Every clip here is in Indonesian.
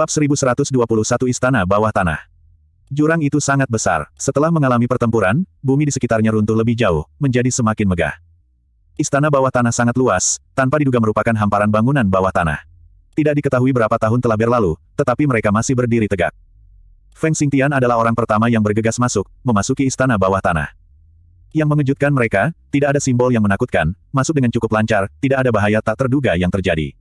Bab 1121 Istana Bawah Tanah Jurang itu sangat besar. Setelah mengalami pertempuran, bumi di sekitarnya runtuh lebih jauh, menjadi semakin megah. Istana bawah tanah sangat luas, tanpa diduga merupakan hamparan bangunan bawah tanah. Tidak diketahui berapa tahun telah berlalu, tetapi mereka masih berdiri tegak. Feng Xingtian adalah orang pertama yang bergegas masuk, memasuki istana bawah tanah. Yang mengejutkan mereka, tidak ada simbol yang menakutkan, masuk dengan cukup lancar, tidak ada bahaya tak terduga yang terjadi.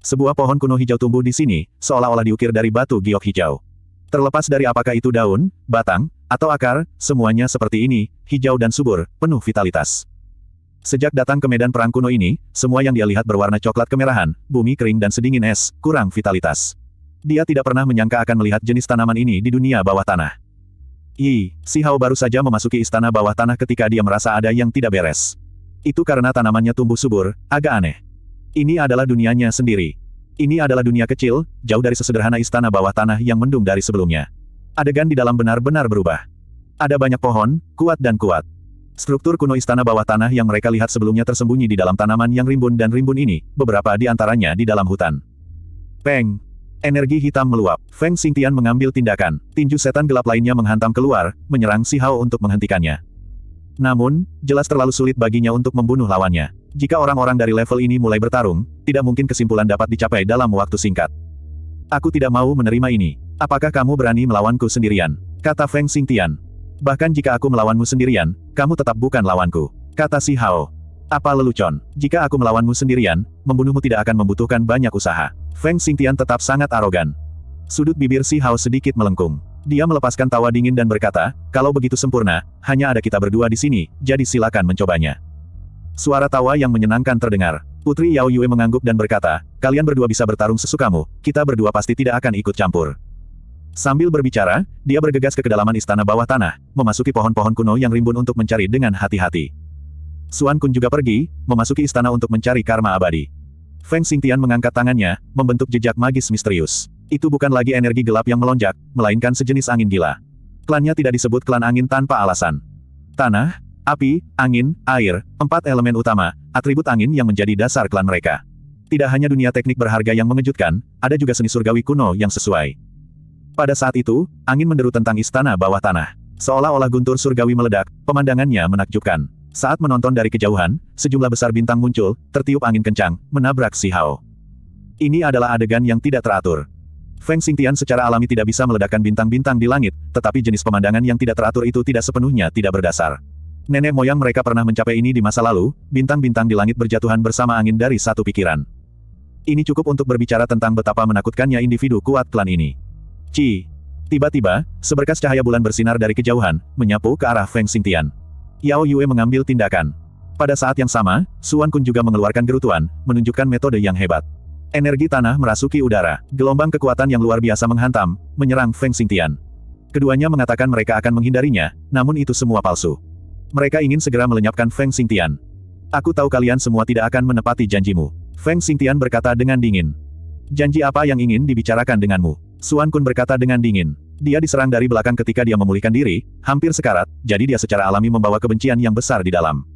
Sebuah pohon kuno hijau tumbuh di sini, seolah-olah diukir dari batu giok hijau. Terlepas dari apakah itu daun, batang, atau akar, semuanya seperti ini, hijau dan subur, penuh vitalitas. Sejak datang ke medan perang kuno ini, semua yang dia lihat berwarna coklat kemerahan, bumi kering dan sedingin es, kurang vitalitas. Dia tidak pernah menyangka akan melihat jenis tanaman ini di dunia bawah tanah. Yi, si Hao baru saja memasuki istana bawah tanah ketika dia merasa ada yang tidak beres. Itu karena tanamannya tumbuh subur, agak aneh. Ini adalah dunianya sendiri. Ini adalah dunia kecil, jauh dari sesederhana istana bawah tanah yang mendung dari sebelumnya. Adegan di dalam benar-benar berubah. Ada banyak pohon, kuat dan kuat. Struktur kuno istana bawah tanah yang mereka lihat sebelumnya tersembunyi di dalam tanaman yang rimbun dan rimbun ini, beberapa di antaranya di dalam hutan. Peng! Energi hitam meluap. Feng Xingtian mengambil tindakan. Tinju setan gelap lainnya menghantam keluar, menyerang Si Hao untuk menghentikannya. Namun, jelas terlalu sulit baginya untuk membunuh lawannya. Jika orang-orang dari level ini mulai bertarung, tidak mungkin kesimpulan dapat dicapai dalam waktu singkat. Aku tidak mau menerima ini. Apakah kamu berani melawanku sendirian? Kata Feng Xingtian. Bahkan jika aku melawanmu sendirian, kamu tetap bukan lawanku. Kata Si Hao. Apa lelucon? Jika aku melawanmu sendirian, membunuhmu tidak akan membutuhkan banyak usaha. Feng Xingtian tetap sangat arogan. Sudut bibir Si Hao sedikit melengkung. Dia melepaskan tawa dingin dan berkata, kalau begitu sempurna, hanya ada kita berdua di sini, jadi silakan mencobanya. Suara tawa yang menyenangkan terdengar. Putri Yao Yue mengangguk dan berkata, kalian berdua bisa bertarung sesukamu, kita berdua pasti tidak akan ikut campur. Sambil berbicara, dia bergegas ke kedalaman istana bawah tanah, memasuki pohon-pohon kuno yang rimbun untuk mencari dengan hati-hati. Suan Kun juga pergi, memasuki istana untuk mencari karma abadi. Feng Xingtian mengangkat tangannya, membentuk jejak magis misterius. Itu bukan lagi energi gelap yang melonjak, melainkan sejenis angin gila. Klannya tidak disebut klan angin tanpa alasan. Tanah, api, angin, air, empat elemen utama, atribut angin yang menjadi dasar klan mereka. Tidak hanya dunia teknik berharga yang mengejutkan, ada juga seni surgawi kuno yang sesuai. Pada saat itu, angin menderu tentang istana bawah tanah. Seolah-olah guntur surgawi meledak, pemandangannya menakjubkan. Saat menonton dari kejauhan, sejumlah besar bintang muncul, tertiup angin kencang, menabrak si Hao. Ini adalah adegan yang tidak teratur. Feng Xingtian secara alami tidak bisa meledakkan bintang-bintang di langit, tetapi jenis pemandangan yang tidak teratur itu tidak sepenuhnya tidak berdasar. Nenek moyang mereka pernah mencapai ini di masa lalu, bintang-bintang di langit berjatuhan bersama angin dari satu pikiran. Ini cukup untuk berbicara tentang betapa menakutkannya individu kuat klan ini. Ci. Tiba-tiba, seberkas cahaya bulan bersinar dari kejauhan, menyapu ke arah Feng Xingtian. Yao Yue mengambil tindakan. Pada saat yang sama, Suan Kun juga mengeluarkan gerutuan, menunjukkan metode yang hebat. Energi tanah merasuki udara. Gelombang kekuatan yang luar biasa menghantam, menyerang Feng Xingtian. Keduanya mengatakan mereka akan menghindarinya, namun itu semua palsu. Mereka ingin segera melenyapkan Feng Xingtian. Aku tahu kalian semua tidak akan menepati janjimu. Feng Xingtian berkata dengan dingin. Janji apa yang ingin dibicarakan denganmu? Suan Kun berkata dengan dingin. Dia diserang dari belakang ketika dia memulihkan diri, hampir sekarat, jadi dia secara alami membawa kebencian yang besar di dalam.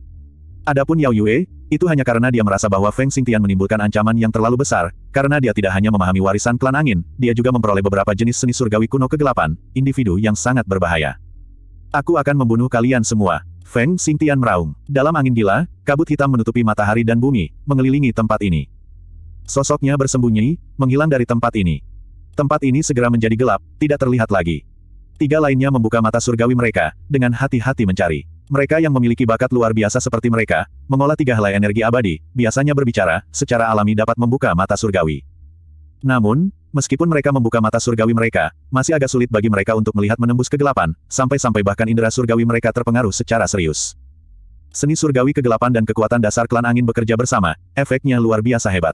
Adapun Yao Yue, itu hanya karena dia merasa bahwa Feng Xingtian menimbulkan ancaman yang terlalu besar, karena dia tidak hanya memahami warisan klan angin, dia juga memperoleh beberapa jenis seni surgawi kuno kegelapan, individu yang sangat berbahaya. Aku akan membunuh kalian semua. Feng Xingtian meraung. Dalam angin gila, kabut hitam menutupi matahari dan bumi, mengelilingi tempat ini. Sosoknya bersembunyi, menghilang dari tempat ini. Tempat ini segera menjadi gelap, tidak terlihat lagi. Tiga lainnya membuka mata surgawi mereka, dengan hati-hati mencari. Mereka yang memiliki bakat luar biasa seperti mereka, mengolah tiga helai energi abadi, biasanya berbicara, secara alami dapat membuka mata surgawi. Namun, meskipun mereka membuka mata surgawi mereka, masih agak sulit bagi mereka untuk melihat menembus kegelapan, sampai-sampai bahkan indera surgawi mereka terpengaruh secara serius. Seni surgawi kegelapan dan kekuatan dasar klan angin bekerja bersama, efeknya luar biasa hebat.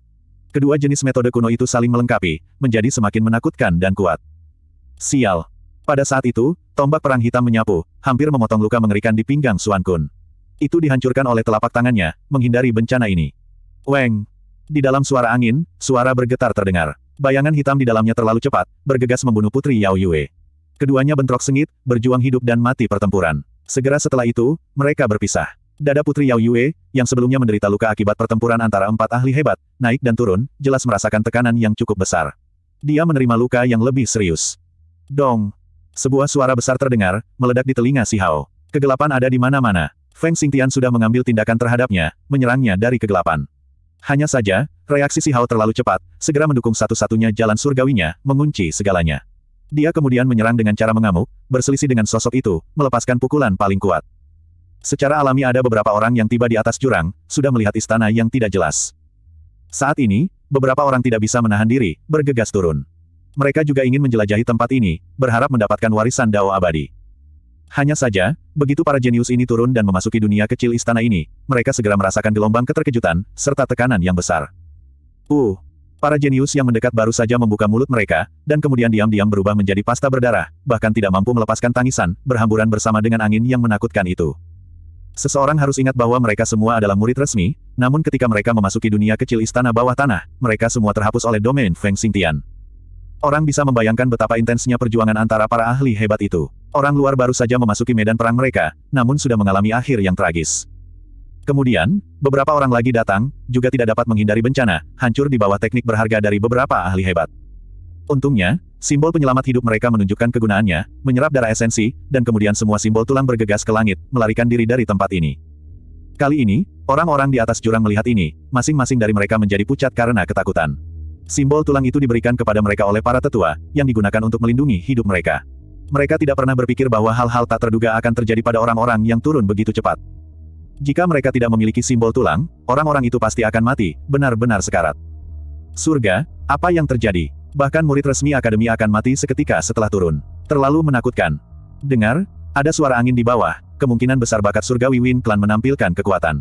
Kedua jenis metode kuno itu saling melengkapi, menjadi semakin menakutkan dan kuat. Sial, pada saat itu, tombak perang hitam menyapu, hampir memotong luka mengerikan di pinggang Suan Kun. Itu dihancurkan oleh telapak tangannya, menghindari bencana ini. Weng! Di dalam suara angin, suara bergetar terdengar. Bayangan hitam di dalamnya terlalu cepat, bergegas membunuh Putri Yao Yue. Keduanya bentrok sengit, berjuang hidup dan mati pertempuran. Segera setelah itu, mereka berpisah. Dada Putri Yao Yue, yang sebelumnya menderita luka akibat pertempuran antara empat ahli hebat, naik dan turun, jelas merasakan tekanan yang cukup besar. Dia menerima luka yang lebih serius. Dong! Sebuah suara besar terdengar, meledak di telinga Si Hao. Kegelapan ada di mana-mana. Feng Xingtian sudah mengambil tindakan terhadapnya, menyerangnya dari kegelapan. Hanya saja, reaksi Si Hao terlalu cepat, segera mendukung satu-satunya jalan surgawinya, mengunci segalanya. Dia kemudian menyerang dengan cara mengamuk, berselisih dengan sosok itu, melepaskan pukulan paling kuat. Secara alami ada beberapa orang yang tiba di atas jurang, sudah melihat istana yang tidak jelas. Saat ini, beberapa orang tidak bisa menahan diri, bergegas turun mereka juga ingin menjelajahi tempat ini, berharap mendapatkan warisan Dao abadi. Hanya saja, begitu para jenius ini turun dan memasuki dunia kecil istana ini, mereka segera merasakan gelombang keterkejutan, serta tekanan yang besar. Uh, para jenius yang mendekat baru saja membuka mulut mereka, dan kemudian diam-diam berubah menjadi pasta berdarah, bahkan tidak mampu melepaskan tangisan, berhamburan bersama dengan angin yang menakutkan itu. Seseorang harus ingat bahwa mereka semua adalah murid resmi, namun ketika mereka memasuki dunia kecil istana bawah tanah, mereka semua terhapus oleh domain Feng Xingtian. Orang bisa membayangkan betapa intensnya perjuangan antara para ahli hebat itu. Orang luar baru saja memasuki medan perang mereka, namun sudah mengalami akhir yang tragis. Kemudian, beberapa orang lagi datang, juga tidak dapat menghindari bencana, hancur di bawah teknik berharga dari beberapa ahli hebat. Untungnya, simbol penyelamat hidup mereka menunjukkan kegunaannya, menyerap darah esensi, dan kemudian semua simbol tulang bergegas ke langit, melarikan diri dari tempat ini. Kali ini, orang-orang di atas jurang melihat ini, masing-masing dari mereka menjadi pucat karena ketakutan. Simbol tulang itu diberikan kepada mereka oleh para tetua, yang digunakan untuk melindungi hidup mereka. Mereka tidak pernah berpikir bahwa hal-hal tak terduga akan terjadi pada orang-orang yang turun begitu cepat. Jika mereka tidak memiliki simbol tulang, orang-orang itu pasti akan mati, benar-benar sekarat. Surga, apa yang terjadi? Bahkan murid resmi akademi akan mati seketika setelah turun. Terlalu menakutkan. Dengar, ada suara angin di bawah, kemungkinan besar bakat surga Wiwin Klan menampilkan kekuatan.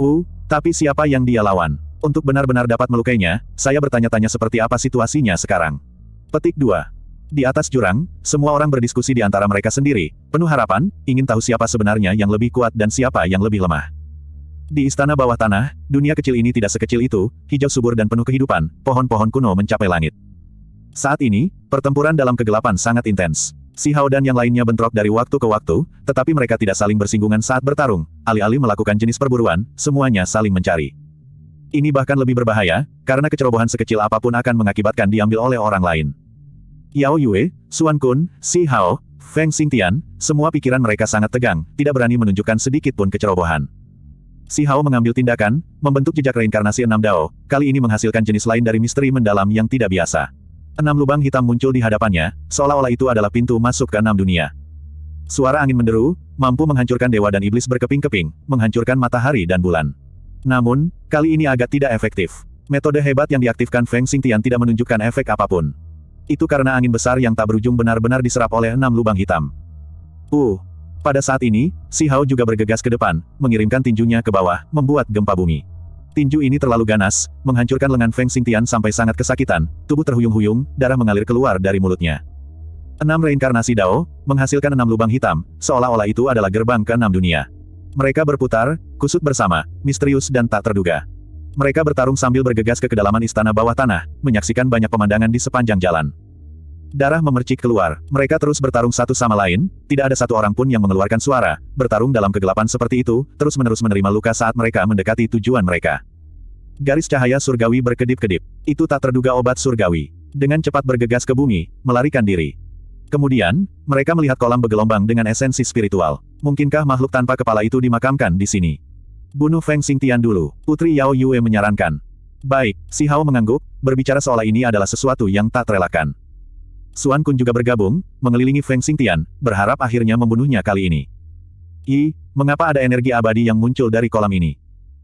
Uh, tapi siapa yang dia lawan? Untuk benar-benar dapat melukainya, saya bertanya-tanya seperti apa situasinya sekarang. Petik 2. Di atas jurang, semua orang berdiskusi di antara mereka sendiri, penuh harapan, ingin tahu siapa sebenarnya yang lebih kuat dan siapa yang lebih lemah. Di istana bawah tanah, dunia kecil ini tidak sekecil itu, hijau subur dan penuh kehidupan, pohon-pohon kuno mencapai langit. Saat ini, pertempuran dalam kegelapan sangat intens. Si Hao dan yang lainnya bentrok dari waktu ke waktu, tetapi mereka tidak saling bersinggungan saat bertarung, alih-alih melakukan jenis perburuan, semuanya saling mencari. Ini bahkan lebih berbahaya, karena kecerobohan sekecil apapun akan mengakibatkan diambil oleh orang lain. Yao Yue, Suan Kun, Si Hao, Feng Xingtian, semua pikiran mereka sangat tegang, tidak berani menunjukkan sedikit pun kecerobohan. Si Hao mengambil tindakan, membentuk jejak reinkarnasi enam Dao, kali ini menghasilkan jenis lain dari misteri mendalam yang tidak biasa. Enam lubang hitam muncul di hadapannya, seolah-olah itu adalah pintu masuk ke enam dunia. Suara angin menderu, mampu menghancurkan dewa dan iblis berkeping-keping, menghancurkan matahari dan bulan. Namun, kali ini agak tidak efektif. Metode hebat yang diaktifkan Feng Xingtian tidak menunjukkan efek apapun. Itu karena angin besar yang tak berujung benar-benar diserap oleh enam lubang hitam. Uh, pada saat ini, Si Hao juga bergegas ke depan, mengirimkan tinjunya ke bawah, membuat gempa bumi. Tinju ini terlalu ganas, menghancurkan lengan Feng Xingtian sampai sangat kesakitan, tubuh terhuyung-huyung, darah mengalir keluar dari mulutnya. Enam reinkarnasi Dao, menghasilkan enam lubang hitam, seolah-olah itu adalah gerbang ke enam dunia. Mereka berputar, kusut bersama, misterius dan tak terduga. Mereka bertarung sambil bergegas ke kedalaman istana bawah tanah, menyaksikan banyak pemandangan di sepanjang jalan. Darah memercik keluar. Mereka terus bertarung satu sama lain, tidak ada satu orang pun yang mengeluarkan suara. Bertarung dalam kegelapan seperti itu, terus-menerus menerima luka saat mereka mendekati tujuan mereka. Garis cahaya surgawi berkedip-kedip. Itu tak terduga obat surgawi. Dengan cepat bergegas ke bumi, melarikan diri. Kemudian, mereka melihat kolam bergelombang dengan esensi spiritual. Mungkinkah makhluk tanpa kepala itu dimakamkan di sini? Bunuh Feng Xingtian dulu, Putri Yao Yue menyarankan. Baik, si Hao mengangguk, berbicara seolah ini adalah sesuatu yang tak terelakkan. Suan Kun juga bergabung, mengelilingi Feng Xingtian, berharap akhirnya membunuhnya kali ini. I, mengapa ada energi abadi yang muncul dari kolam ini?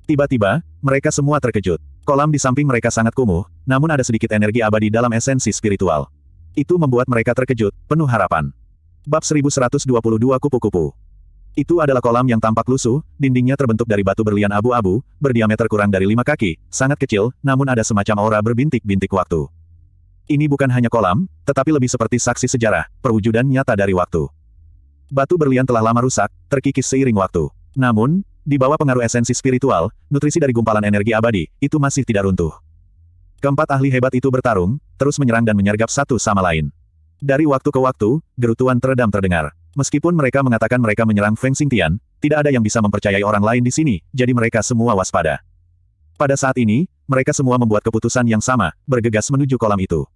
Tiba-tiba, mereka semua terkejut. Kolam di samping mereka sangat kumuh, namun ada sedikit energi abadi dalam esensi spiritual. Itu membuat mereka terkejut, penuh harapan. Bab 1122 Kupu-Kupu Itu adalah kolam yang tampak lusuh, dindingnya terbentuk dari batu berlian abu-abu, berdiameter kurang dari lima kaki, sangat kecil, namun ada semacam aura berbintik-bintik waktu. Ini bukan hanya kolam, tetapi lebih seperti saksi sejarah, perwujudan nyata dari waktu. Batu berlian telah lama rusak, terkikis seiring waktu. Namun, di bawah pengaruh esensi spiritual, nutrisi dari gumpalan energi abadi, itu masih tidak runtuh. Keempat ahli hebat itu bertarung, terus menyerang dan menyergap satu sama lain. Dari waktu ke waktu, gerutuan teredam terdengar. Meskipun mereka mengatakan mereka menyerang Feng Xingtian, tidak ada yang bisa mempercayai orang lain di sini, jadi mereka semua waspada. Pada saat ini, mereka semua membuat keputusan yang sama, bergegas menuju kolam itu.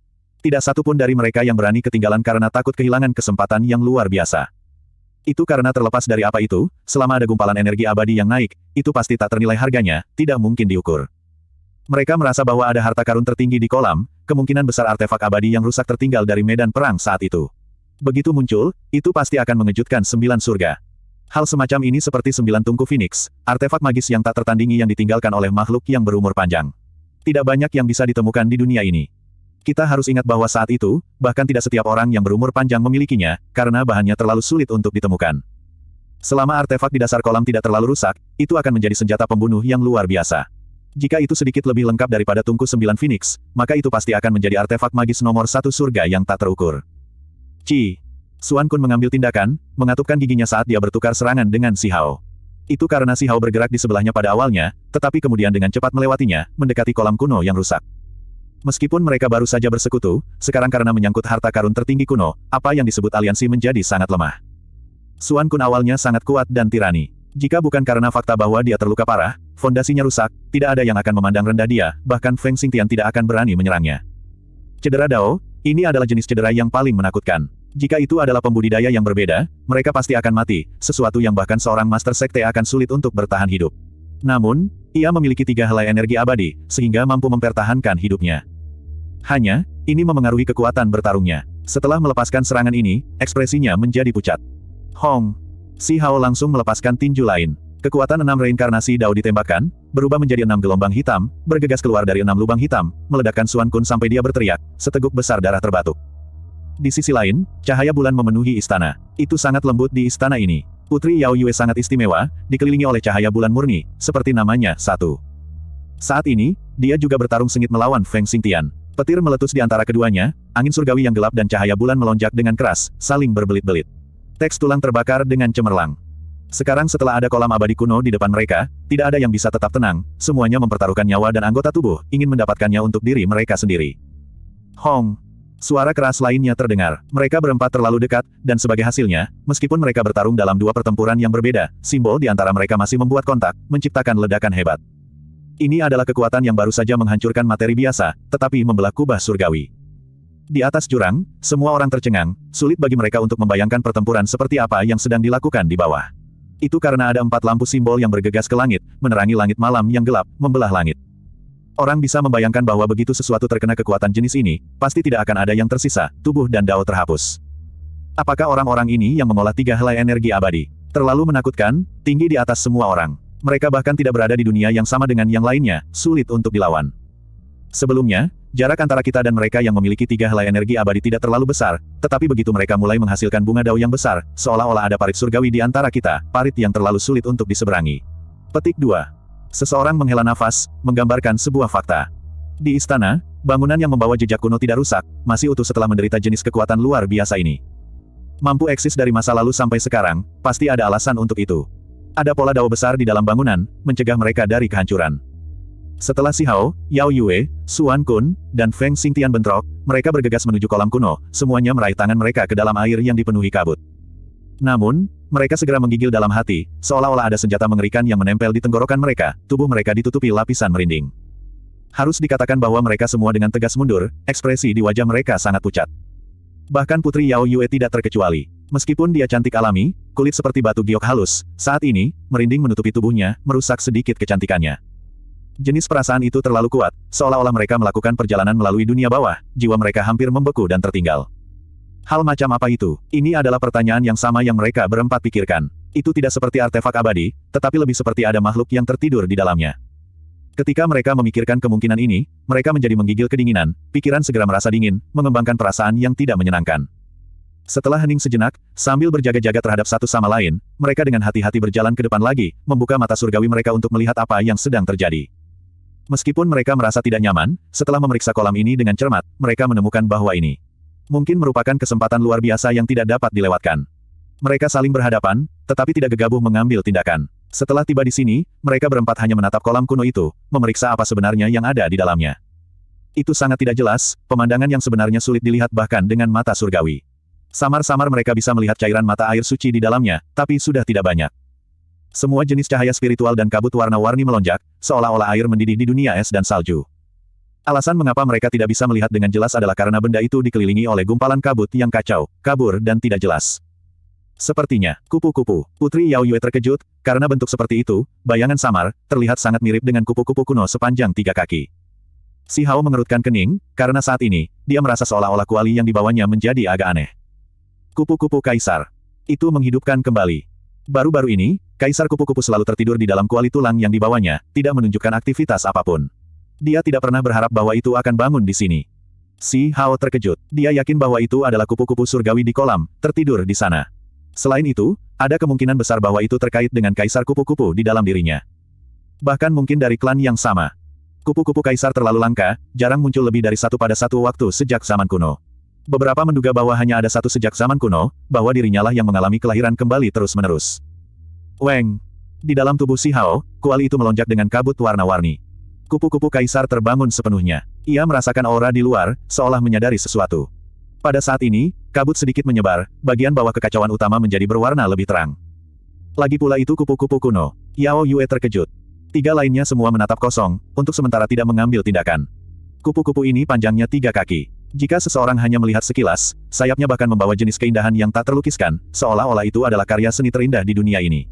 Tidak satu pun dari mereka yang berani ketinggalan karena takut kehilangan kesempatan yang luar biasa. Itu karena terlepas dari apa itu, selama ada gumpalan energi abadi yang naik, itu pasti tak ternilai harganya, tidak mungkin diukur. Mereka merasa bahwa ada harta karun tertinggi di kolam, kemungkinan besar artefak abadi yang rusak tertinggal dari medan perang saat itu. Begitu muncul, itu pasti akan mengejutkan sembilan surga. Hal semacam ini seperti sembilan tungku Phoenix, artefak magis yang tak tertandingi yang ditinggalkan oleh makhluk yang berumur panjang. Tidak banyak yang bisa ditemukan di dunia ini. Kita harus ingat bahwa saat itu, bahkan tidak setiap orang yang berumur panjang memilikinya, karena bahannya terlalu sulit untuk ditemukan. Selama artefak di dasar kolam tidak terlalu rusak, itu akan menjadi senjata pembunuh yang luar biasa. Jika itu sedikit lebih lengkap daripada tungku sembilan Phoenix, maka itu pasti akan menjadi artefak magis nomor satu surga yang tak terukur. Ci. Suan Kun mengambil tindakan, mengatupkan giginya saat dia bertukar serangan dengan Si Hao. Itu karena Si Hao bergerak di sebelahnya pada awalnya, tetapi kemudian dengan cepat melewatinya, mendekati kolam kuno yang rusak. Meskipun mereka baru saja bersekutu, sekarang karena menyangkut harta karun tertinggi kuno, apa yang disebut aliansi menjadi sangat lemah. Suan Kun awalnya sangat kuat dan tirani. Jika bukan karena fakta bahwa dia terluka parah, fondasinya rusak, tidak ada yang akan memandang rendah dia, bahkan Feng Xingtian tidak akan berani menyerangnya. Cedera Dao, ini adalah jenis cedera yang paling menakutkan. Jika itu adalah pembudidaya yang berbeda, mereka pasti akan mati, sesuatu yang bahkan seorang master sekte akan sulit untuk bertahan hidup. Namun, ia memiliki tiga helai energi abadi, sehingga mampu mempertahankan hidupnya. Hanya, ini memengaruhi kekuatan bertarungnya. Setelah melepaskan serangan ini, ekspresinya menjadi pucat. Hong! Si Hao langsung melepaskan tinju lain. Kekuatan enam reinkarnasi Dao ditembakkan, berubah menjadi enam gelombang hitam, bergegas keluar dari enam lubang hitam, meledakkan Suan Kun sampai dia berteriak, seteguk besar darah terbatuk. Di sisi lain, cahaya bulan memenuhi istana. Itu sangat lembut di istana ini. Putri Yao Yue sangat istimewa, dikelilingi oleh cahaya bulan murni, seperti namanya, satu. Saat ini, dia juga bertarung sengit melawan Feng Xingtian. Petir meletus di antara keduanya, angin surgawi yang gelap dan cahaya bulan melonjak dengan keras, saling berbelit-belit. Teks tulang terbakar dengan cemerlang. Sekarang setelah ada kolam abadi kuno di depan mereka, tidak ada yang bisa tetap tenang, semuanya mempertaruhkan nyawa dan anggota tubuh, ingin mendapatkannya untuk diri mereka sendiri. Hong! Suara keras lainnya terdengar. Mereka berempat terlalu dekat, dan sebagai hasilnya, meskipun mereka bertarung dalam dua pertempuran yang berbeda, simbol di antara mereka masih membuat kontak, menciptakan ledakan hebat. Ini adalah kekuatan yang baru saja menghancurkan materi biasa, tetapi membelah kubah surgawi. Di atas jurang, semua orang tercengang, sulit bagi mereka untuk membayangkan pertempuran seperti apa yang sedang dilakukan di bawah. Itu karena ada empat lampu simbol yang bergegas ke langit, menerangi langit malam yang gelap, membelah langit. Orang bisa membayangkan bahwa begitu sesuatu terkena kekuatan jenis ini, pasti tidak akan ada yang tersisa, tubuh dan dao terhapus. Apakah orang-orang ini yang mengolah tiga helai energi abadi? Terlalu menakutkan, tinggi di atas semua orang mereka bahkan tidak berada di dunia yang sama dengan yang lainnya, sulit untuk dilawan. Sebelumnya, jarak antara kita dan mereka yang memiliki tiga helai energi abadi tidak terlalu besar, tetapi begitu mereka mulai menghasilkan bunga dao yang besar, seolah-olah ada parit surgawi di antara kita, parit yang terlalu sulit untuk diseberangi. Petik 2. Seseorang menghela nafas, menggambarkan sebuah fakta. Di istana, bangunan yang membawa jejak kuno tidak rusak, masih utuh setelah menderita jenis kekuatan luar biasa ini. Mampu eksis dari masa lalu sampai sekarang, pasti ada alasan untuk itu. Ada pola dao besar di dalam bangunan, mencegah mereka dari kehancuran. Setelah Si Hao, Yao Yue, Suan Kun, dan Feng Xingtian bentrok, mereka bergegas menuju kolam kuno, semuanya meraih tangan mereka ke dalam air yang dipenuhi kabut. Namun, mereka segera menggigil dalam hati, seolah-olah ada senjata mengerikan yang menempel di tenggorokan mereka, tubuh mereka ditutupi lapisan merinding. Harus dikatakan bahwa mereka semua dengan tegas mundur, ekspresi di wajah mereka sangat pucat. Bahkan Putri Yao Yue tidak terkecuali. Meskipun dia cantik alami, kulit seperti batu giok halus, saat ini, merinding menutupi tubuhnya, merusak sedikit kecantikannya. Jenis perasaan itu terlalu kuat, seolah-olah mereka melakukan perjalanan melalui dunia bawah, jiwa mereka hampir membeku dan tertinggal. Hal macam apa itu? Ini adalah pertanyaan yang sama yang mereka berempat pikirkan. Itu tidak seperti artefak abadi, tetapi lebih seperti ada makhluk yang tertidur di dalamnya. Ketika mereka memikirkan kemungkinan ini, mereka menjadi menggigil kedinginan, pikiran segera merasa dingin, mengembangkan perasaan yang tidak menyenangkan. Setelah hening sejenak, sambil berjaga-jaga terhadap satu sama lain, mereka dengan hati-hati berjalan ke depan lagi, membuka mata surgawi mereka untuk melihat apa yang sedang terjadi. Meskipun mereka merasa tidak nyaman, setelah memeriksa kolam ini dengan cermat, mereka menemukan bahwa ini mungkin merupakan kesempatan luar biasa yang tidak dapat dilewatkan. Mereka saling berhadapan, tetapi tidak gegabah mengambil tindakan. Setelah tiba di sini, mereka berempat hanya menatap kolam kuno itu, memeriksa apa sebenarnya yang ada di dalamnya. Itu sangat tidak jelas, pemandangan yang sebenarnya sulit dilihat bahkan dengan mata surgawi. Samar-samar mereka bisa melihat cairan mata air suci di dalamnya, tapi sudah tidak banyak. Semua jenis cahaya spiritual dan kabut warna-warni melonjak, seolah-olah air mendidih di dunia es dan salju. Alasan mengapa mereka tidak bisa melihat dengan jelas adalah karena benda itu dikelilingi oleh gumpalan kabut yang kacau, kabur dan tidak jelas. Sepertinya, kupu-kupu, Putri Yao Yue terkejut, karena bentuk seperti itu, bayangan samar, terlihat sangat mirip dengan kupu-kupu kuno sepanjang tiga kaki. Si Hao mengerutkan kening, karena saat ini, dia merasa seolah-olah kuali yang dibawanya menjadi agak aneh. Kupu-kupu kaisar. Itu menghidupkan kembali. Baru-baru ini, kaisar kupu-kupu selalu tertidur di dalam kuali tulang yang dibawanya, tidak menunjukkan aktivitas apapun. Dia tidak pernah berharap bahwa itu akan bangun di sini. Si Hao terkejut. Dia yakin bahwa itu adalah kupu-kupu surgawi di kolam, tertidur di sana. Selain itu, ada kemungkinan besar bahwa itu terkait dengan kaisar kupu-kupu di dalam dirinya. Bahkan mungkin dari klan yang sama. Kupu-kupu kaisar terlalu langka, jarang muncul lebih dari satu pada satu waktu sejak zaman kuno. Beberapa menduga bahwa hanya ada satu sejak zaman kuno, bahwa dirinya lah yang mengalami kelahiran kembali terus-menerus. Weng! Di dalam tubuh Si Hao, kuali itu melonjak dengan kabut warna-warni. Kupu-kupu kaisar terbangun sepenuhnya. Ia merasakan aura di luar, seolah menyadari sesuatu. Pada saat ini, kabut sedikit menyebar, bagian bawah kekacauan utama menjadi berwarna lebih terang. Lagi pula itu kupu-kupu kuno. Yao Yue terkejut. Tiga lainnya semua menatap kosong, untuk sementara tidak mengambil tindakan. Kupu-kupu ini panjangnya tiga kaki. Jika seseorang hanya melihat sekilas, sayapnya bahkan membawa jenis keindahan yang tak terlukiskan, seolah-olah itu adalah karya seni terindah di dunia ini.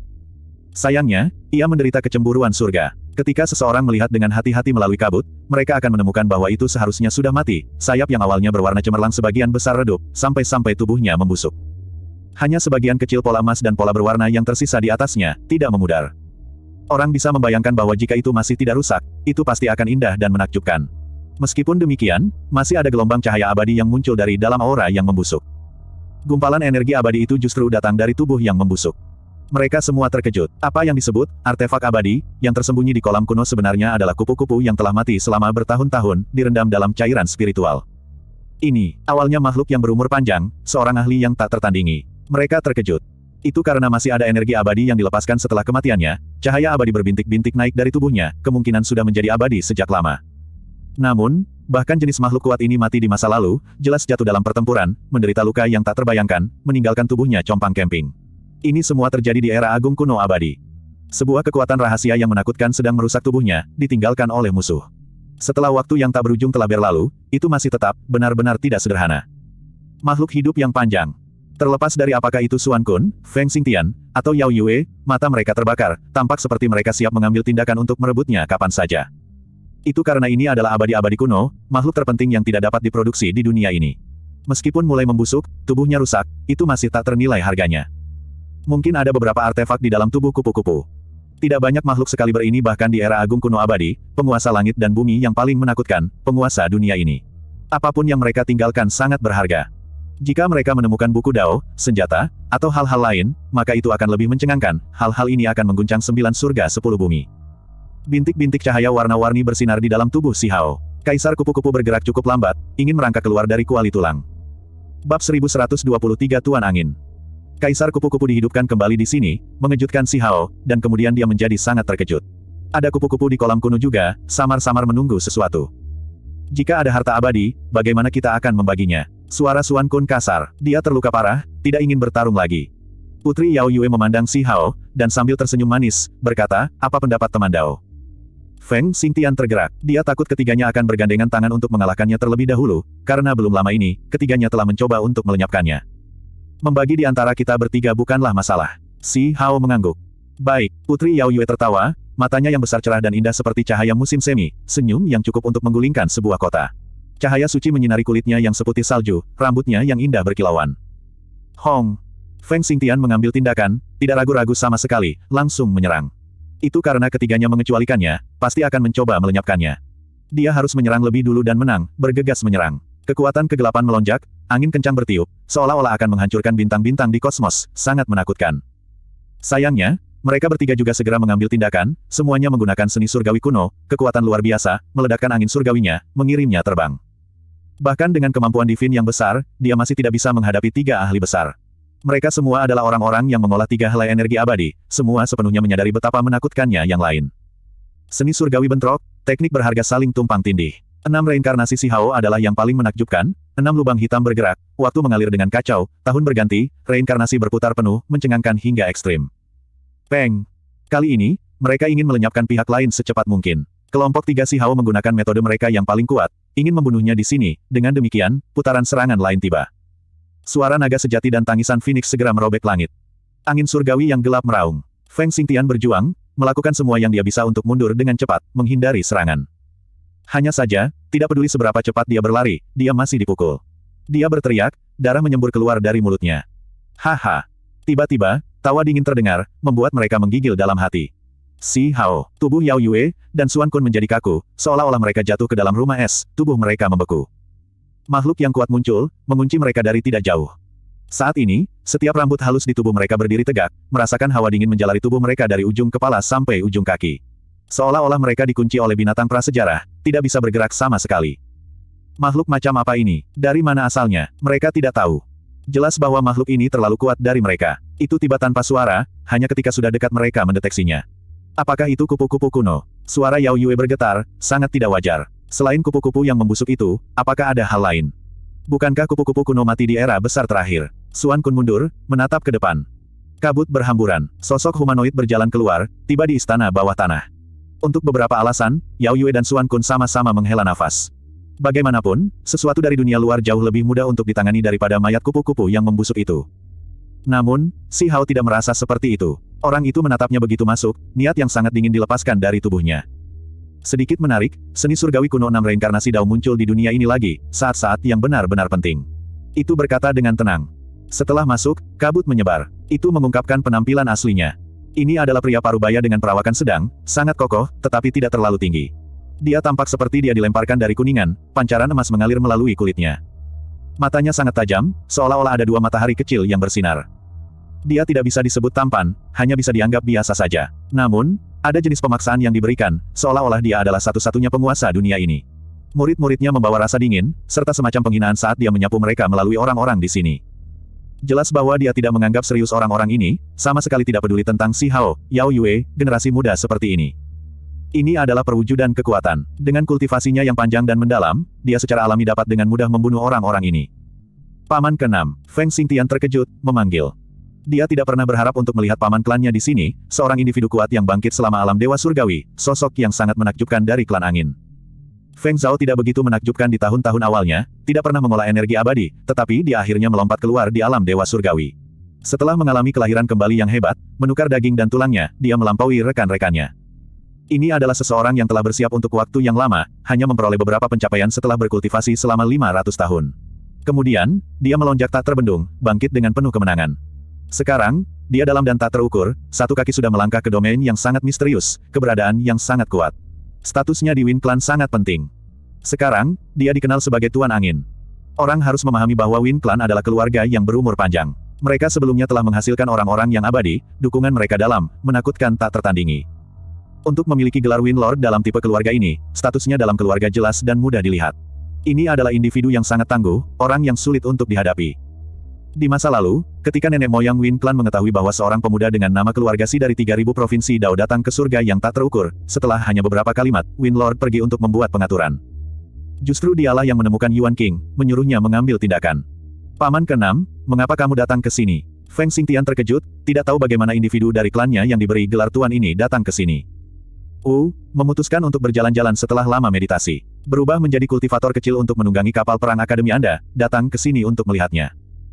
Sayangnya, ia menderita kecemburuan surga. Ketika seseorang melihat dengan hati-hati melalui kabut, mereka akan menemukan bahwa itu seharusnya sudah mati, sayap yang awalnya berwarna cemerlang sebagian besar redup, sampai-sampai tubuhnya membusuk. Hanya sebagian kecil pola emas dan pola berwarna yang tersisa di atasnya, tidak memudar. Orang bisa membayangkan bahwa jika itu masih tidak rusak, itu pasti akan indah dan menakjubkan. Meskipun demikian, masih ada gelombang cahaya abadi yang muncul dari dalam aura yang membusuk. Gumpalan energi abadi itu justru datang dari tubuh yang membusuk. Mereka semua terkejut. Apa yang disebut artefak abadi yang tersembunyi di kolam kuno sebenarnya adalah kupu-kupu yang telah mati selama bertahun-tahun, direndam dalam cairan spiritual. Ini awalnya makhluk yang berumur panjang, seorang ahli yang tak tertandingi. Mereka terkejut. Itu karena masih ada energi abadi yang dilepaskan setelah kematiannya, cahaya abadi berbintik-bintik naik dari tubuhnya, kemungkinan sudah menjadi abadi sejak lama. Namun, bahkan jenis makhluk kuat ini mati di masa lalu, jelas jatuh dalam pertempuran, menderita luka yang tak terbayangkan, meninggalkan tubuhnya compang camping. Ini semua terjadi di era agung kuno abadi. Sebuah kekuatan rahasia yang menakutkan sedang merusak tubuhnya, ditinggalkan oleh musuh. Setelah waktu yang tak berujung telah berlalu, itu masih tetap, benar-benar tidak sederhana. Makhluk hidup yang panjang. Terlepas dari apakah itu Suan Kun, Feng Xingtian, atau Yao Yue, mata mereka terbakar, tampak seperti mereka siap mengambil tindakan untuk merebutnya kapan saja. Itu karena ini adalah abadi-abadi kuno, makhluk terpenting yang tidak dapat diproduksi di dunia ini. Meskipun mulai membusuk, tubuhnya rusak, itu masih tak ternilai harganya. Mungkin ada beberapa artefak di dalam tubuh kupu-kupu. Tidak banyak makhluk sekaliber ini bahkan di era agung kuno abadi, penguasa langit dan bumi yang paling menakutkan, penguasa dunia ini. Apapun yang mereka tinggalkan sangat berharga. Jika mereka menemukan buku dao, senjata, atau hal-hal lain, maka itu akan lebih mencengangkan, hal-hal ini akan mengguncang sembilan surga sepuluh bumi. Bintik-bintik cahaya warna-warni bersinar di dalam tubuh Si Hao. Kaisar kupu-kupu bergerak cukup lambat, ingin merangkak keluar dari kuali tulang. Bab 1123 Tuan Angin Kaisar kupu-kupu dihidupkan kembali di sini, mengejutkan Si Hao, dan kemudian dia menjadi sangat terkejut. Ada kupu-kupu di kolam kuno juga, samar-samar menunggu sesuatu. Jika ada harta abadi, bagaimana kita akan membaginya? Suara Suan Kun kasar, dia terluka parah, tidak ingin bertarung lagi. Putri Yao Yue memandang Si Hao, dan sambil tersenyum manis, berkata, apa pendapat teman Dao? Feng Xingtian tergerak. Dia takut ketiganya akan bergandengan tangan untuk mengalahkannya terlebih dahulu, karena belum lama ini, ketiganya telah mencoba untuk melenyapkannya. Membagi di antara kita bertiga bukanlah masalah. Si Hao mengangguk. Baik, Putri Yao Yue tertawa, matanya yang besar cerah dan indah seperti cahaya musim semi, senyum yang cukup untuk menggulingkan sebuah kota. Cahaya suci menyinari kulitnya yang seputih salju, rambutnya yang indah berkilauan. Hong! Feng Xingtian mengambil tindakan, tidak ragu-ragu sama sekali, langsung menyerang. Itu karena ketiganya mengecualikannya, pasti akan mencoba melenyapkannya. Dia harus menyerang lebih dulu dan menang, bergegas menyerang. Kekuatan kegelapan melonjak, angin kencang bertiup, seolah-olah akan menghancurkan bintang-bintang di kosmos, sangat menakutkan. Sayangnya, mereka bertiga juga segera mengambil tindakan, semuanya menggunakan seni surgawi kuno, kekuatan luar biasa, meledakkan angin surgawinya, mengirimnya terbang. Bahkan dengan kemampuan divin yang besar, dia masih tidak bisa menghadapi tiga ahli besar. Mereka semua adalah orang-orang yang mengolah tiga helai energi abadi, semua sepenuhnya menyadari betapa menakutkannya yang lain. Seni surgawi bentrok, teknik berharga saling tumpang tindih. Enam reinkarnasi Si Hao adalah yang paling menakjubkan, enam lubang hitam bergerak, waktu mengalir dengan kacau, tahun berganti, reinkarnasi berputar penuh, mencengangkan hingga ekstrim. Peng! Kali ini, mereka ingin melenyapkan pihak lain secepat mungkin. Kelompok tiga Si Hao menggunakan metode mereka yang paling kuat, ingin membunuhnya di sini, dengan demikian, putaran serangan lain tiba. Suara naga sejati dan tangisan Phoenix segera merobek langit. Angin surgawi yang gelap meraung. Feng Xingtian berjuang, melakukan semua yang dia bisa untuk mundur dengan cepat, menghindari serangan. Hanya saja, tidak peduli seberapa cepat dia berlari, dia masih dipukul. Dia berteriak, darah menyembur keluar dari mulutnya. Haha. Tiba-tiba, tawa dingin terdengar, membuat mereka menggigil dalam hati. Si Hao, tubuh Yao Yue, dan Suan Kun menjadi kaku, seolah-olah mereka jatuh ke dalam rumah es, tubuh mereka membeku. Makhluk yang kuat muncul, mengunci mereka dari tidak jauh. Saat ini, setiap rambut halus di tubuh mereka berdiri tegak, merasakan hawa dingin menjalari tubuh mereka dari ujung kepala sampai ujung kaki. Seolah-olah mereka dikunci oleh binatang prasejarah, tidak bisa bergerak sama sekali. Makhluk macam apa ini? Dari mana asalnya? Mereka tidak tahu. Jelas bahwa makhluk ini terlalu kuat dari mereka. Itu tiba tanpa suara, hanya ketika sudah dekat mereka mendeteksinya. Apakah itu kupu-kupu kuno? Suara Yao Yue bergetar, sangat tidak wajar. Selain kupu-kupu yang membusuk itu, apakah ada hal lain? Bukankah kupu-kupu kuno mati di era besar terakhir? Suan Kun mundur, menatap ke depan. Kabut berhamburan, sosok humanoid berjalan keluar, tiba di istana bawah tanah. Untuk beberapa alasan, Yao Yue dan Suan Kun sama-sama menghela nafas. Bagaimanapun, sesuatu dari dunia luar jauh lebih mudah untuk ditangani daripada mayat kupu-kupu yang membusuk itu. Namun, Si Hao tidak merasa seperti itu. Orang itu menatapnya begitu masuk, niat yang sangat dingin dilepaskan dari tubuhnya. Sedikit menarik, seni surgawi kuno enam reinkarnasi Dao muncul di dunia ini lagi, saat-saat yang benar-benar penting. Itu berkata dengan tenang. Setelah masuk, kabut menyebar. Itu mengungkapkan penampilan aslinya. Ini adalah pria parubaya dengan perawakan sedang, sangat kokoh, tetapi tidak terlalu tinggi. Dia tampak seperti dia dilemparkan dari kuningan, pancaran emas mengalir melalui kulitnya. Matanya sangat tajam, seolah-olah ada dua matahari kecil yang bersinar. Dia tidak bisa disebut tampan, hanya bisa dianggap biasa saja. Namun, ada jenis pemaksaan yang diberikan, seolah-olah dia adalah satu-satunya penguasa dunia ini. Murid-muridnya membawa rasa dingin, serta semacam penghinaan saat dia menyapu mereka melalui orang-orang di sini. Jelas bahwa dia tidak menganggap serius orang-orang ini, sama sekali tidak peduli tentang Si Hao, Yao Yue, generasi muda seperti ini. Ini adalah perwujudan kekuatan. Dengan kultivasinya yang panjang dan mendalam, dia secara alami dapat dengan mudah membunuh orang-orang ini. Paman keenam, Feng Xingtian terkejut, memanggil. Dia tidak pernah berharap untuk melihat paman klannya di sini, seorang individu kuat yang bangkit selama alam dewa surgawi, sosok yang sangat menakjubkan dari klan angin. Feng Zhao tidak begitu menakjubkan di tahun-tahun awalnya, tidak pernah mengolah energi abadi, tetapi dia akhirnya melompat keluar di alam dewa surgawi. Setelah mengalami kelahiran kembali yang hebat, menukar daging dan tulangnya, dia melampaui rekan-rekannya. Ini adalah seseorang yang telah bersiap untuk waktu yang lama, hanya memperoleh beberapa pencapaian setelah berkultivasi selama 500 tahun. Kemudian, dia melonjak tak terbendung, bangkit dengan penuh kemenangan. Sekarang, dia dalam dan tak terukur, satu kaki sudah melangkah ke domain yang sangat misterius, keberadaan yang sangat kuat. Statusnya di Win Clan sangat penting. Sekarang, dia dikenal sebagai Tuan Angin. Orang harus memahami bahwa Win Clan adalah keluarga yang berumur panjang. Mereka sebelumnya telah menghasilkan orang-orang yang abadi, dukungan mereka dalam, menakutkan tak tertandingi. Untuk memiliki gelar Win Lord dalam tipe keluarga ini, statusnya dalam keluarga jelas dan mudah dilihat. Ini adalah individu yang sangat tangguh, orang yang sulit untuk dihadapi. Di masa lalu, ketika nenek moyang Win Clan mengetahui bahwa seorang pemuda dengan nama keluarga Si dari 3000 provinsi Dao datang ke surga yang tak terukur, setelah hanya beberapa kalimat, Win Lord pergi untuk membuat pengaturan. Justru dialah yang menemukan Yuan King, menyuruhnya mengambil tindakan. Paman keenam, mengapa kamu datang ke sini? Feng Xingtian terkejut, tidak tahu bagaimana individu dari klannya yang diberi gelar tuan ini datang ke sini. Wu, memutuskan untuk berjalan-jalan setelah lama meditasi. Berubah menjadi kultivator kecil untuk menunggangi kapal perang akademi Anda, datang ke sini untuk melihatnya.